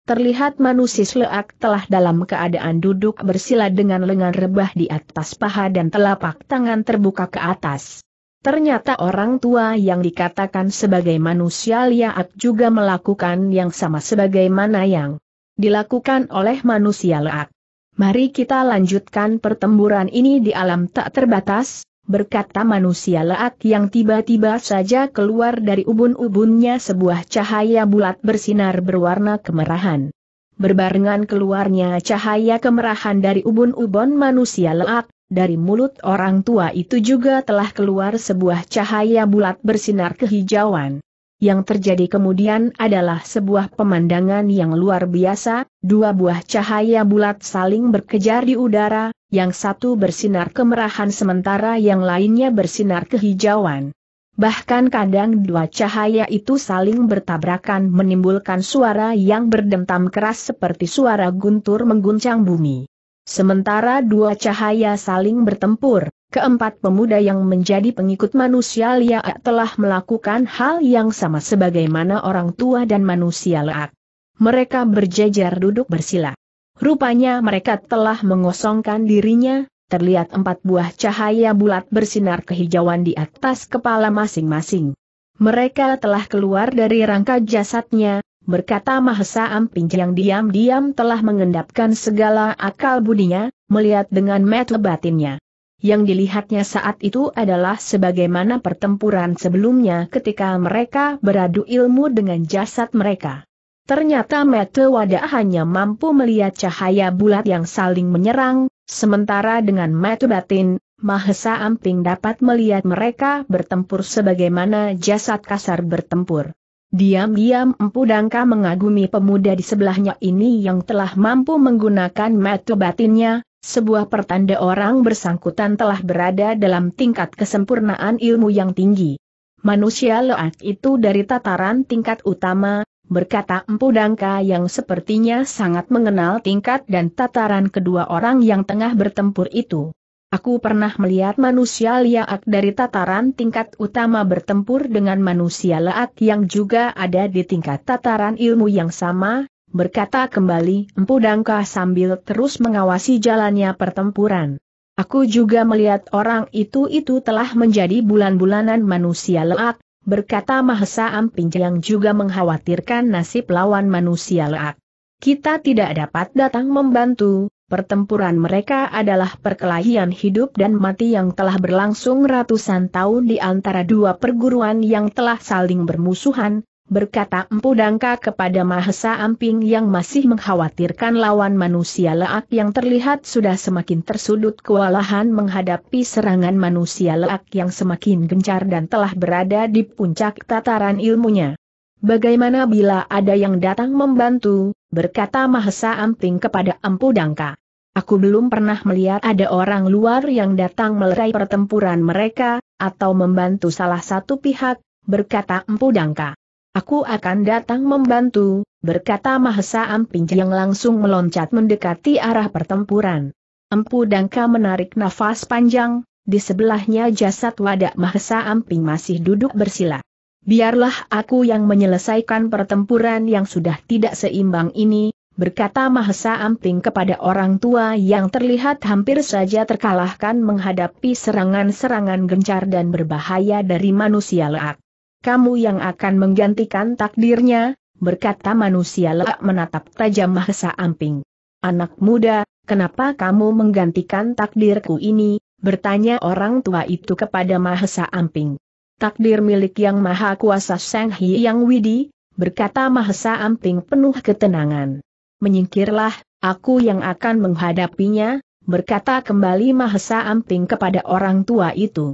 Terlihat manusia leak telah dalam keadaan duduk bersila dengan lengan rebah di atas paha dan telapak tangan terbuka ke atas. Ternyata orang tua yang dikatakan sebagai manusia leak juga melakukan yang sama sebagaimana yang dilakukan oleh manusia leak. Mari kita lanjutkan pertempuran ini di alam tak terbatas, berkata manusia leak yang tiba-tiba saja keluar dari ubun-ubunnya sebuah cahaya bulat bersinar berwarna kemerahan. Berbarengan keluarnya cahaya kemerahan dari ubun-ubun manusia leak, dari mulut orang tua itu juga telah keluar sebuah cahaya bulat bersinar kehijauan. Yang terjadi kemudian adalah sebuah pemandangan yang luar biasa, dua buah cahaya bulat saling berkejar di udara, yang satu bersinar kemerahan sementara yang lainnya bersinar kehijauan. Bahkan kadang dua cahaya itu saling bertabrakan menimbulkan suara yang berdentam keras seperti suara guntur mengguncang bumi. Sementara dua cahaya saling bertempur, keempat pemuda yang menjadi pengikut manusia leak telah melakukan hal yang sama sebagaimana orang tua dan manusia leak. Mereka berjejer duduk bersila. Rupanya mereka telah mengosongkan dirinya, terlihat empat buah cahaya bulat bersinar kehijauan di atas kepala masing-masing. Mereka telah keluar dari rangka jasadnya, berkata Mahesa Amping yang diam-diam telah mengendapkan segala akal budinya, melihat dengan mata batinnya. Yang dilihatnya saat itu adalah sebagaimana pertempuran sebelumnya ketika mereka beradu ilmu dengan jasad mereka. Ternyata Mete wadah hanya mampu melihat cahaya bulat yang saling menyerang, sementara dengan Mete batin, Mahesa Amping dapat melihat mereka bertempur sebagaimana jasad kasar bertempur. Diam-diam Empu Dangka mengagumi pemuda di sebelahnya ini yang telah mampu menggunakan Mete batinnya, sebuah pertanda orang bersangkutan telah berada dalam tingkat kesempurnaan ilmu yang tinggi. Manusia leak itu dari tataran tingkat utama, berkata Empu Dangka yang sepertinya sangat mengenal tingkat dan tataran kedua orang yang tengah bertempur itu. Aku pernah melihat manusia liak dari tataran tingkat utama bertempur dengan manusia laak yang juga ada di tingkat tataran ilmu yang sama, berkata kembali Empu Dangka sambil terus mengawasi jalannya pertempuran. Aku juga melihat orang itu itu telah menjadi bulan-bulanan manusia leak, berkata Mahesa Amping yang juga mengkhawatirkan nasib lawan manusia leak. Kita tidak dapat datang membantu, pertempuran mereka adalah perkelahian hidup dan mati yang telah berlangsung ratusan tahun di antara dua perguruan yang telah saling bermusuhan, berkata Empu Dangka kepada Mahesa Amping yang masih mengkhawatirkan lawan manusia leak yang terlihat sudah semakin tersudut kewalahan menghadapi serangan manusia leak yang semakin gencar dan telah berada di puncak tataran ilmunya. Bagaimana bila ada yang datang membantu, berkata Mahesa Amping kepada Empu Dangka. Aku belum pernah melihat ada orang luar yang datang melerai pertempuran mereka, atau membantu salah satu pihak, berkata Empu Dangka. Aku akan datang membantu, berkata Mahesa Amping yang langsung meloncat mendekati arah pertempuran. Empu Dangka menarik nafas panjang, di sebelahnya jasad wadak Mahesa Amping masih duduk bersila. Biarlah aku yang menyelesaikan pertempuran yang sudah tidak seimbang ini, berkata Mahesa Amping kepada orang tua yang terlihat hampir saja terkalahkan menghadapi serangan-serangan gencar dan berbahaya dari manusia leak kamu yang akan menggantikan takdirnya, berkata manusia lelak menatap tajam Mahesa Amping. Anak muda, kenapa kamu menggantikan takdirku ini, bertanya orang tua itu kepada Mahesa Amping. Takdir milik yang maha kuasa Sang yang Widi, berkata Mahesa Amping penuh ketenangan. Menyingkirlah, aku yang akan menghadapinya, berkata kembali Mahesa Amping kepada orang tua itu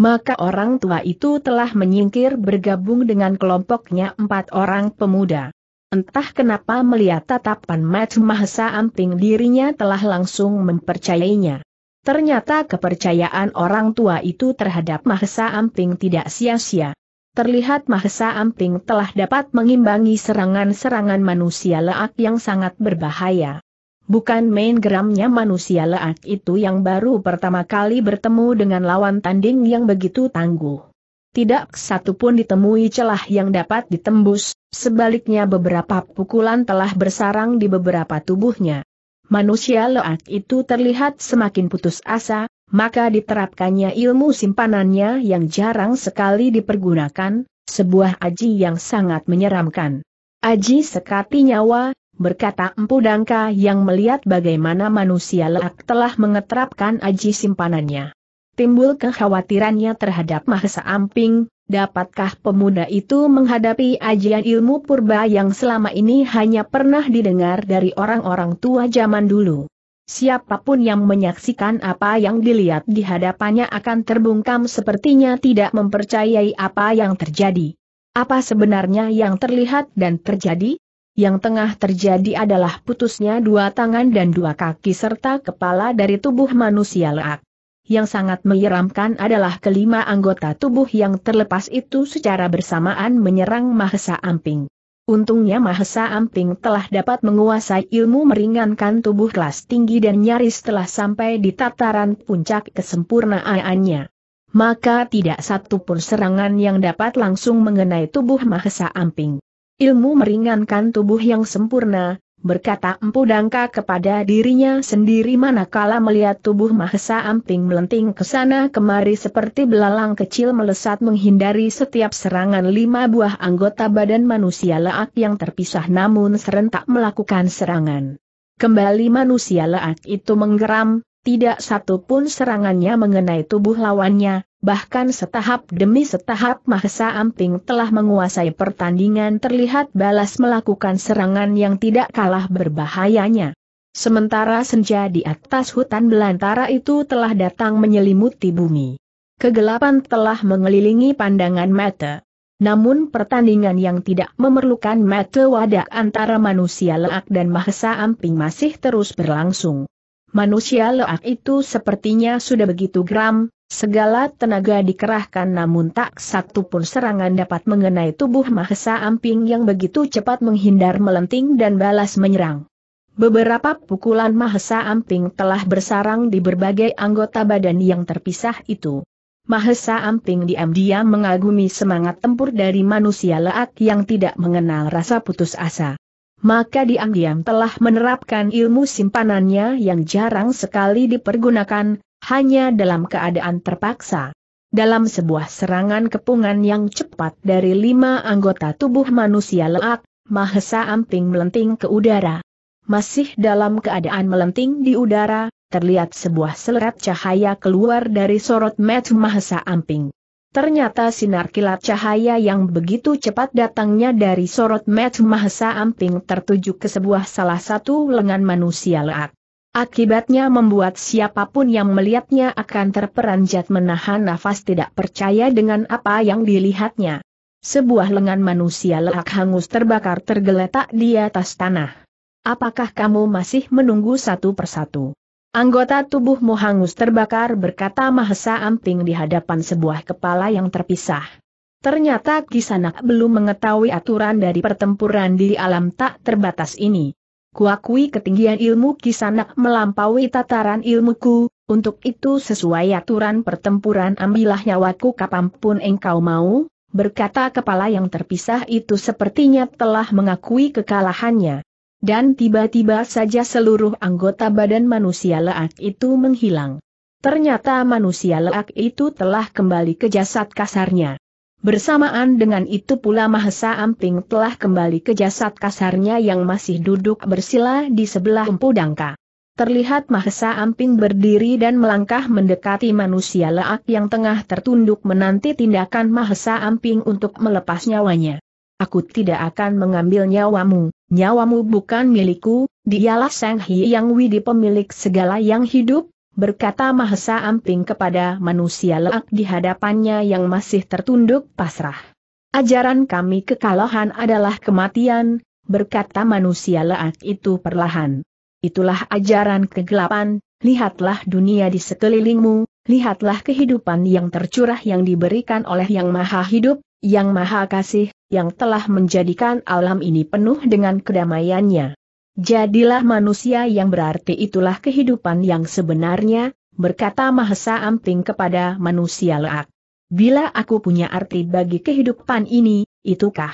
maka orang tua itu telah menyingkir bergabung dengan kelompoknya empat orang pemuda. Entah kenapa melihat tatapan Mat Mahesa Amping dirinya telah langsung mempercayainya. Ternyata kepercayaan orang tua itu terhadap Mahesa Amping tidak sia-sia. Terlihat Mahesa Amping telah dapat mengimbangi serangan-serangan manusia leak yang sangat berbahaya bukan main geramnya manusia leak itu yang baru pertama kali bertemu dengan lawan tanding yang begitu tangguh. Tidak satupun ditemui celah yang dapat ditembus, sebaliknya beberapa pukulan telah bersarang di beberapa tubuhnya. Manusia leak itu terlihat semakin putus asa, maka diterapkannya ilmu simpanannya yang jarang sekali dipergunakan, sebuah aji yang sangat menyeramkan. Aji sekati nyawa, berkata Empu Dangka yang melihat bagaimana manusia leak telah mengetrapkan aji simpanannya. Timbul kekhawatirannya terhadap Mahesa Amping, dapatkah pemuda itu menghadapi ajian ilmu purba yang selama ini hanya pernah didengar dari orang-orang tua zaman dulu. Siapapun yang menyaksikan apa yang dilihat di hadapannya akan terbungkam sepertinya tidak mempercayai apa yang terjadi. Apa sebenarnya yang terlihat dan terjadi? Yang tengah terjadi adalah putusnya dua tangan dan dua kaki serta kepala dari tubuh manusia leak. Yang sangat menyeramkan adalah kelima anggota tubuh yang terlepas itu secara bersamaan menyerang Mahesa Amping. Untungnya Mahesa Amping telah dapat menguasai ilmu meringankan tubuh kelas tinggi dan nyaris telah sampai di tataran puncak kesempurnaannya. Maka tidak satu pun serangan yang dapat langsung mengenai tubuh Mahesa Amping ilmu meringankan tubuh yang sempurna, berkata Empu Dangka kepada dirinya sendiri manakala melihat tubuh Mahesa Amping melenting ke sana kemari seperti belalang kecil melesat menghindari setiap serangan lima buah anggota badan manusia leak yang terpisah namun serentak melakukan serangan. Kembali manusia leak itu menggeram, tidak satu pun serangannya mengenai tubuh lawannya, bahkan setahap demi setahap Mahesa Amping telah menguasai pertandingan terlihat balas melakukan serangan yang tidak kalah berbahayanya. Sementara senja di atas hutan belantara itu telah datang menyelimuti bumi. Kegelapan telah mengelilingi pandangan mata. Namun pertandingan yang tidak memerlukan mata wadah antara manusia leak dan Mahesa Amping masih terus berlangsung. Manusia leak itu sepertinya sudah begitu geram, Segala tenaga dikerahkan namun tak satu pun serangan dapat mengenai tubuh Mahesa Amping yang begitu cepat menghindar melenting dan balas menyerang. Beberapa pukulan Mahesa Amping telah bersarang di berbagai anggota badan yang terpisah itu. Mahesa Amping diam-diam mengagumi semangat tempur dari manusia leak yang tidak mengenal rasa putus asa. Maka diam-diam telah menerapkan ilmu simpanannya yang jarang sekali dipergunakan, hanya dalam keadaan terpaksa. Dalam sebuah serangan kepungan yang cepat dari lima anggota tubuh manusia leak, Mahesa Amping melenting ke udara. Masih dalam keadaan melenting di udara, terlihat sebuah selerat cahaya keluar dari sorot mata Mahesa Amping. Ternyata sinar kilat cahaya yang begitu cepat datangnya dari sorot mata Mahesa Amping tertuju ke sebuah salah satu lengan manusia leak. Akibatnya membuat siapapun yang melihatnya akan terperanjat menahan nafas tidak percaya dengan apa yang dilihatnya. Sebuah lengan manusia lelak hangus terbakar tergeletak di atas tanah. Apakah kamu masih menunggu satu persatu? Anggota tubuhmu hangus terbakar berkata Mahesa Amping di hadapan sebuah kepala yang terpisah. Ternyata Kisanak belum mengetahui aturan dari pertempuran di alam tak terbatas ini. Kuakui ketinggian ilmu kisanak melampaui tataran ilmuku, untuk itu sesuai aturan pertempuran ambillah nyawaku kapanpun engkau mau, berkata kepala yang terpisah itu sepertinya telah mengakui kekalahannya. Dan tiba-tiba saja seluruh anggota badan manusia leak itu menghilang. Ternyata manusia leak itu telah kembali ke jasad kasarnya. Bersamaan dengan itu pula Mahesa Amping telah kembali ke jasad kasarnya yang masih duduk bersila di sebelah Empu Dangka. Terlihat Mahesa Amping berdiri dan melangkah mendekati manusia leak yang tengah tertunduk menanti tindakan Mahesa Amping untuk melepas nyawanya. Aku tidak akan mengambil nyawamu, nyawamu bukan milikku, dialah Sang Hyang Widi pemilik segala yang hidup, berkata Mahesa Amping kepada manusia leak di hadapannya yang masih tertunduk pasrah. Ajaran kami kekalahan adalah kematian, berkata manusia leak itu perlahan. Itulah ajaran kegelapan, lihatlah dunia di sekelilingmu, lihatlah kehidupan yang tercurah yang diberikan oleh Yang Maha Hidup, Yang Maha Kasih, yang telah menjadikan alam ini penuh dengan kedamaiannya. Jadilah manusia yang berarti itulah kehidupan yang sebenarnya, berkata Mahesa Amping kepada manusia leak. Bila aku punya arti bagi kehidupan ini, itukah?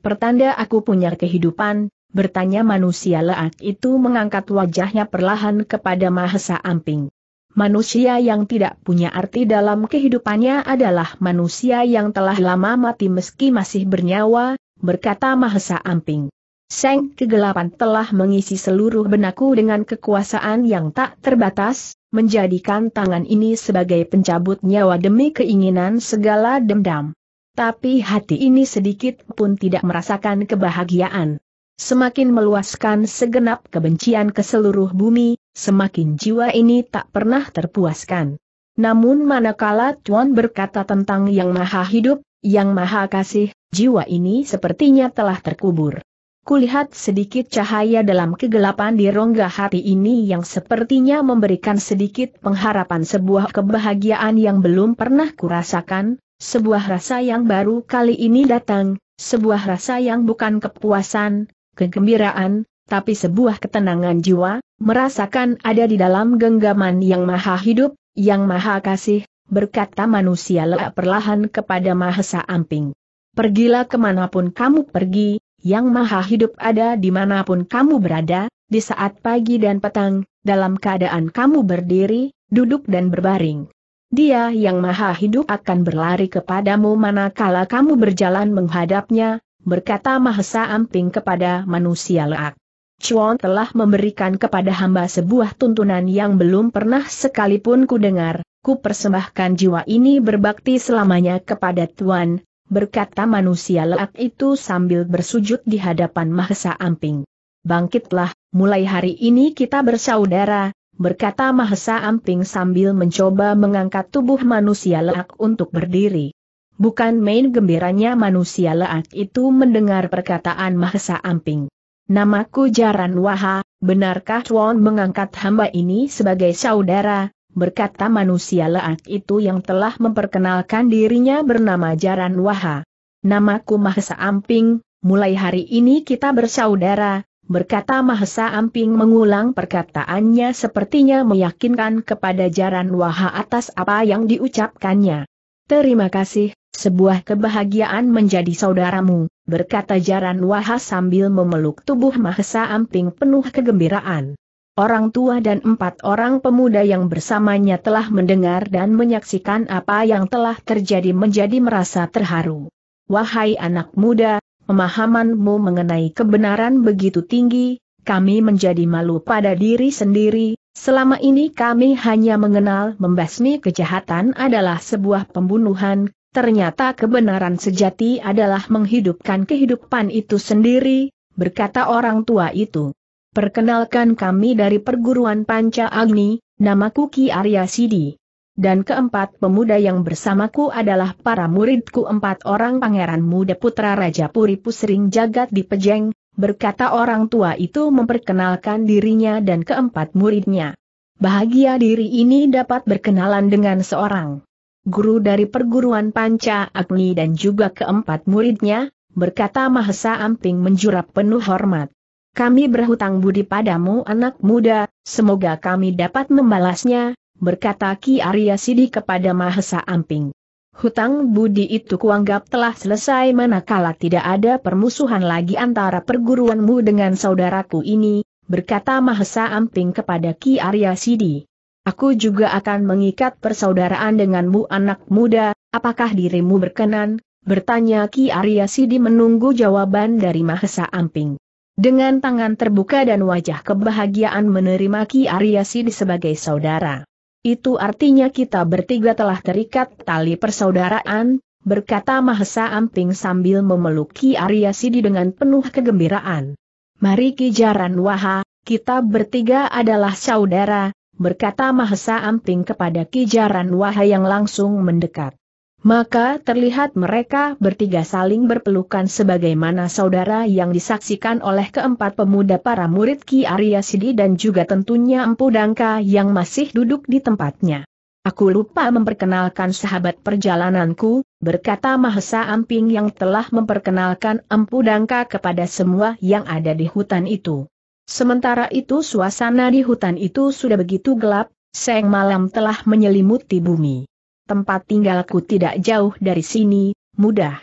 Pertanda aku punya kehidupan, bertanya manusia leak itu mengangkat wajahnya perlahan kepada Mahesa Amping. Manusia yang tidak punya arti dalam kehidupannya adalah manusia yang telah lama mati meski masih bernyawa, berkata Mahesa Amping. Seng kegelapan telah mengisi seluruh benakku dengan kekuasaan yang tak terbatas, menjadikan tangan ini sebagai pencabut nyawa demi keinginan segala dendam. Tapi hati ini sedikit pun tidak merasakan kebahagiaan. Semakin meluaskan segenap kebencian ke seluruh bumi, semakin jiwa ini tak pernah terpuaskan. Namun manakala Tuan berkata tentang Yang Maha Hidup, Yang Maha Kasih, jiwa ini sepertinya telah terkubur kulihat sedikit cahaya dalam kegelapan di rongga hati ini yang sepertinya memberikan sedikit pengharapan sebuah kebahagiaan yang belum pernah kurasakan, sebuah rasa yang baru kali ini datang, sebuah rasa yang bukan kepuasan, kegembiraan, tapi sebuah ketenangan jiwa, merasakan ada di dalam genggaman yang maha hidup, yang maha kasih, berkata manusia lelah perlahan kepada Mahesa Amping. Pergilah kemanapun kamu pergi, yang maha hidup ada dimanapun kamu berada, di saat pagi dan petang, dalam keadaan kamu berdiri, duduk dan berbaring. Dia yang maha hidup akan berlari kepadamu manakala kamu berjalan menghadapnya, berkata Mahesa Amping kepada manusia leak. Chuan telah memberikan kepada hamba sebuah tuntunan yang belum pernah sekalipun kudengar. ku persembahkan jiwa ini berbakti selamanya kepada Tuan, berkata manusia leak itu sambil bersujud di hadapan Mahesa Amping. Bangkitlah, mulai hari ini kita bersaudara, berkata Mahesa Amping sambil mencoba mengangkat tubuh manusia leak untuk berdiri. Bukan main gembiranya manusia leak itu mendengar perkataan Mahesa Amping. Namaku Jaran Waha, benarkah Tuan mengangkat hamba ini sebagai saudara, berkata manusia leak itu yang telah memperkenalkan dirinya bernama Jaran Waha. Namaku Mahesa Amping, mulai hari ini kita bersaudara, berkata Mahesa Amping mengulang perkataannya sepertinya meyakinkan kepada Jaran Waha atas apa yang diucapkannya. Terima kasih, sebuah kebahagiaan menjadi saudaramu, berkata Jaran Waha sambil memeluk tubuh Mahesa Amping penuh kegembiraan. Orang tua dan empat orang pemuda yang bersamanya telah mendengar dan menyaksikan apa yang telah terjadi menjadi merasa terharu. Wahai anak muda, pemahamanmu mengenai kebenaran begitu tinggi, kami menjadi malu pada diri sendiri, selama ini kami hanya mengenal membasmi kejahatan adalah sebuah pembunuhan, ternyata kebenaran sejati adalah menghidupkan kehidupan itu sendiri, berkata orang tua itu. Perkenalkan kami dari perguruan Panca Agni, namaku Ki Arya Sidi. Dan keempat pemuda yang bersamaku adalah para muridku empat orang pangeran muda putra Raja Puri Pusring Jagat di Pejeng, berkata orang tua itu memperkenalkan dirinya dan keempat muridnya. Bahagia diri ini dapat berkenalan dengan seorang guru dari perguruan Panca Agni dan juga keempat muridnya, berkata Mahesa Amping menjurap penuh hormat. Kami berhutang budi padamu anak muda, semoga kami dapat membalasnya, berkata Ki Arya Sidi kepada Mahesa Amping. Hutang budi itu kuanggap telah selesai manakala tidak ada permusuhan lagi antara perguruanmu dengan saudaraku ini, berkata Mahesa Amping kepada Ki Arya Sidi. Aku juga akan mengikat persaudaraan denganmu anak muda, apakah dirimu berkenan? Bertanya Ki Arya Sidi menunggu jawaban dari Mahesa Amping. Dengan tangan terbuka dan wajah kebahagiaan menerima Ki Sidi sebagai saudara. Itu artinya kita bertiga telah terikat tali persaudaraan, berkata Mahesa Amping sambil memeluk Ki Sidi dengan penuh kegembiraan. Mari Ki Jaran Waha, kita bertiga adalah saudara, berkata Mahesa Amping kepada Ki Jaran Waha yang langsung mendekat. Maka terlihat mereka bertiga saling berpelukan sebagaimana saudara yang disaksikan oleh keempat pemuda para murid Ki Arya Sidi dan juga tentunya Empu Dangka yang masih duduk di tempatnya. Aku lupa memperkenalkan sahabat perjalananku, berkata Mahesa Amping yang telah memperkenalkan Empu Dangka kepada semua yang ada di hutan itu. Sementara itu suasana di hutan itu sudah begitu gelap, seng malam telah menyelimuti bumi tempat tinggalku tidak jauh dari sini, mudah.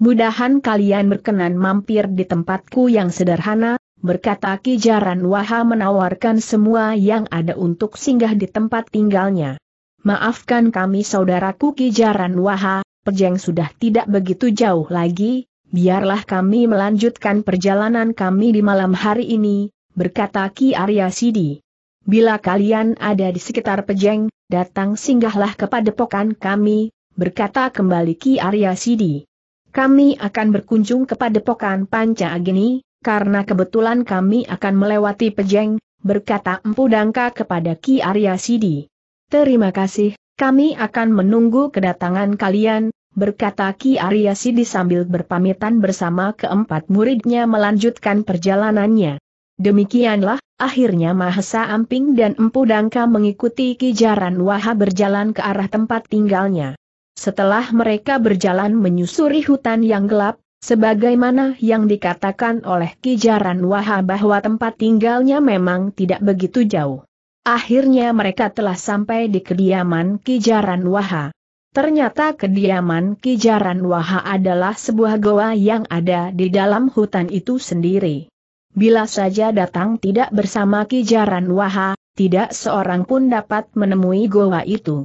Mudahan kalian berkenan mampir di tempatku yang sederhana, berkata Kijaran Waha menawarkan semua yang ada untuk singgah di tempat tinggalnya. Maafkan kami saudaraku Kijaran Waha, Pejeng sudah tidak begitu jauh lagi, biarlah kami melanjutkan perjalanan kami di malam hari ini, berkata Ki Arya Sidi. Bila kalian ada di sekitar Pejeng, datang singgahlah kepada pokan kami, berkata kembali Ki Arya Sidi. Kami akan berkunjung kepada pokan Panca Agni, karena kebetulan kami akan melewati pejeng, berkata Empu Dangka kepada Ki Arya Sidi. Terima kasih, kami akan menunggu kedatangan kalian, berkata Ki Arya Sidi sambil berpamitan bersama keempat muridnya melanjutkan perjalanannya. Demikianlah, akhirnya Mahesa Amping dan Empu Dangka mengikuti Kijaran Waha berjalan ke arah tempat tinggalnya. Setelah mereka berjalan menyusuri hutan yang gelap, sebagaimana yang dikatakan oleh Kijaran Waha bahwa tempat tinggalnya memang tidak begitu jauh. Akhirnya mereka telah sampai di kediaman Kijaran Waha. Ternyata kediaman Kijaran Waha adalah sebuah goa yang ada di dalam hutan itu sendiri. Bila saja datang tidak bersama Kijaran Waha, tidak seorang pun dapat menemui goa itu.